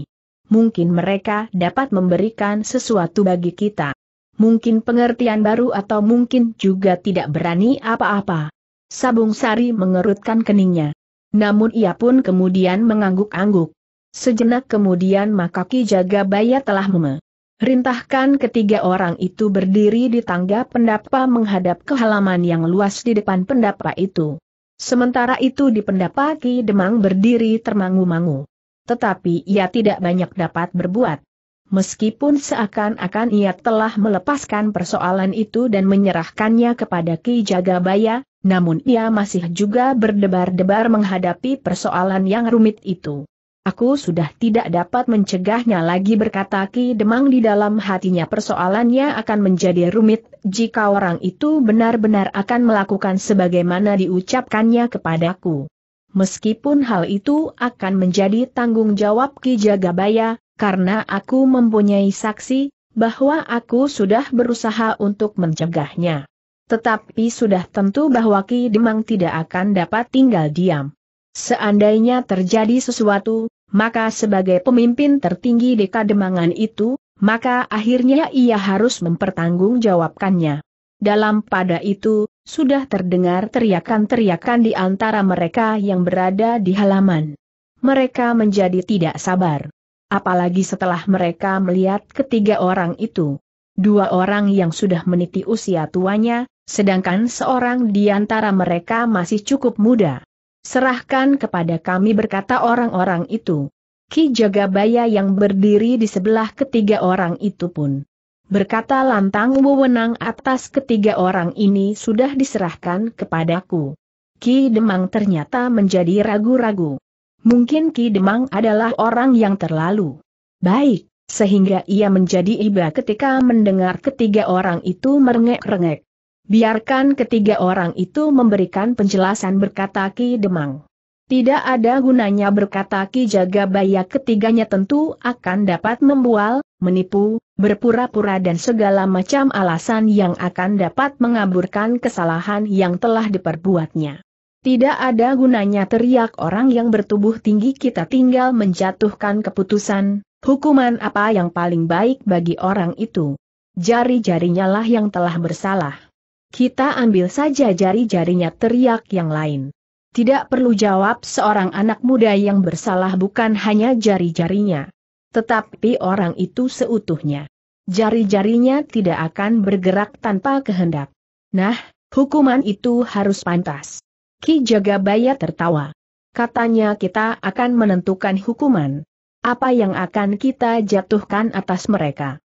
Mungkin mereka dapat memberikan sesuatu bagi kita. Mungkin pengertian baru atau mungkin juga tidak berani apa-apa. Sabung Sari mengerutkan keningnya. Namun ia pun kemudian mengangguk-angguk. Sejenak kemudian maka Ki Jagabaya telah meme. Rintahkan ketiga orang itu berdiri di tangga pendapa menghadap ke halaman yang luas di depan pendapa itu. Sementara itu di pendapa Ki Demang berdiri termangu-mangu. Tetapi ia tidak banyak dapat berbuat. Meskipun seakan-akan ia telah melepaskan persoalan itu dan menyerahkannya kepada Ki Jagabaya, namun ia masih juga berdebar-debar menghadapi persoalan yang rumit itu. Aku sudah tidak dapat mencegahnya lagi berkata Ki Demang di dalam hatinya persoalannya akan menjadi rumit jika orang itu benar-benar akan melakukan sebagaimana diucapkannya kepadaku. Meskipun hal itu akan menjadi tanggung jawab Ki Jagabaya, karena aku mempunyai saksi, bahwa aku sudah berusaha untuk mencegahnya. Tetapi sudah tentu bahwa Ki Demang tidak akan dapat tinggal diam. Seandainya terjadi sesuatu, maka sebagai pemimpin tertinggi di kademangan itu, maka akhirnya ia harus mempertanggungjawabkannya. Dalam pada itu, sudah terdengar teriakan-teriakan di antara mereka yang berada di halaman. Mereka menjadi tidak sabar. Apalagi setelah mereka melihat ketiga orang itu. Dua orang yang sudah meniti usia tuanya, sedangkan seorang di antara mereka masih cukup muda. Serahkan kepada kami berkata orang-orang itu. Ki Jagabaya yang berdiri di sebelah ketiga orang itu pun. Berkata lantang wewenang atas ketiga orang ini sudah diserahkan kepadaku. Ki Demang ternyata menjadi ragu-ragu. Mungkin Ki Demang adalah orang yang terlalu baik, sehingga ia menjadi iba ketika mendengar ketiga orang itu merengek-rengek. Biarkan ketiga orang itu memberikan penjelasan berkata Ki Demang. Tidak ada gunanya berkata Ki Jaga Baya ketiganya tentu akan dapat membual, menipu, berpura-pura dan segala macam alasan yang akan dapat mengaburkan kesalahan yang telah diperbuatnya. Tidak ada gunanya teriak orang yang bertubuh tinggi kita tinggal menjatuhkan keputusan, hukuman apa yang paling baik bagi orang itu. Jari-jarinya lah yang telah bersalah. Kita ambil saja jari-jarinya teriak yang lain. Tidak perlu jawab seorang anak muda yang bersalah bukan hanya jari-jarinya. Tetapi orang itu seutuhnya. Jari-jarinya tidak akan bergerak tanpa kehendak. Nah, hukuman itu harus pantas. Ki Jagabaya tertawa. Katanya kita akan menentukan hukuman. Apa yang akan kita jatuhkan atas mereka?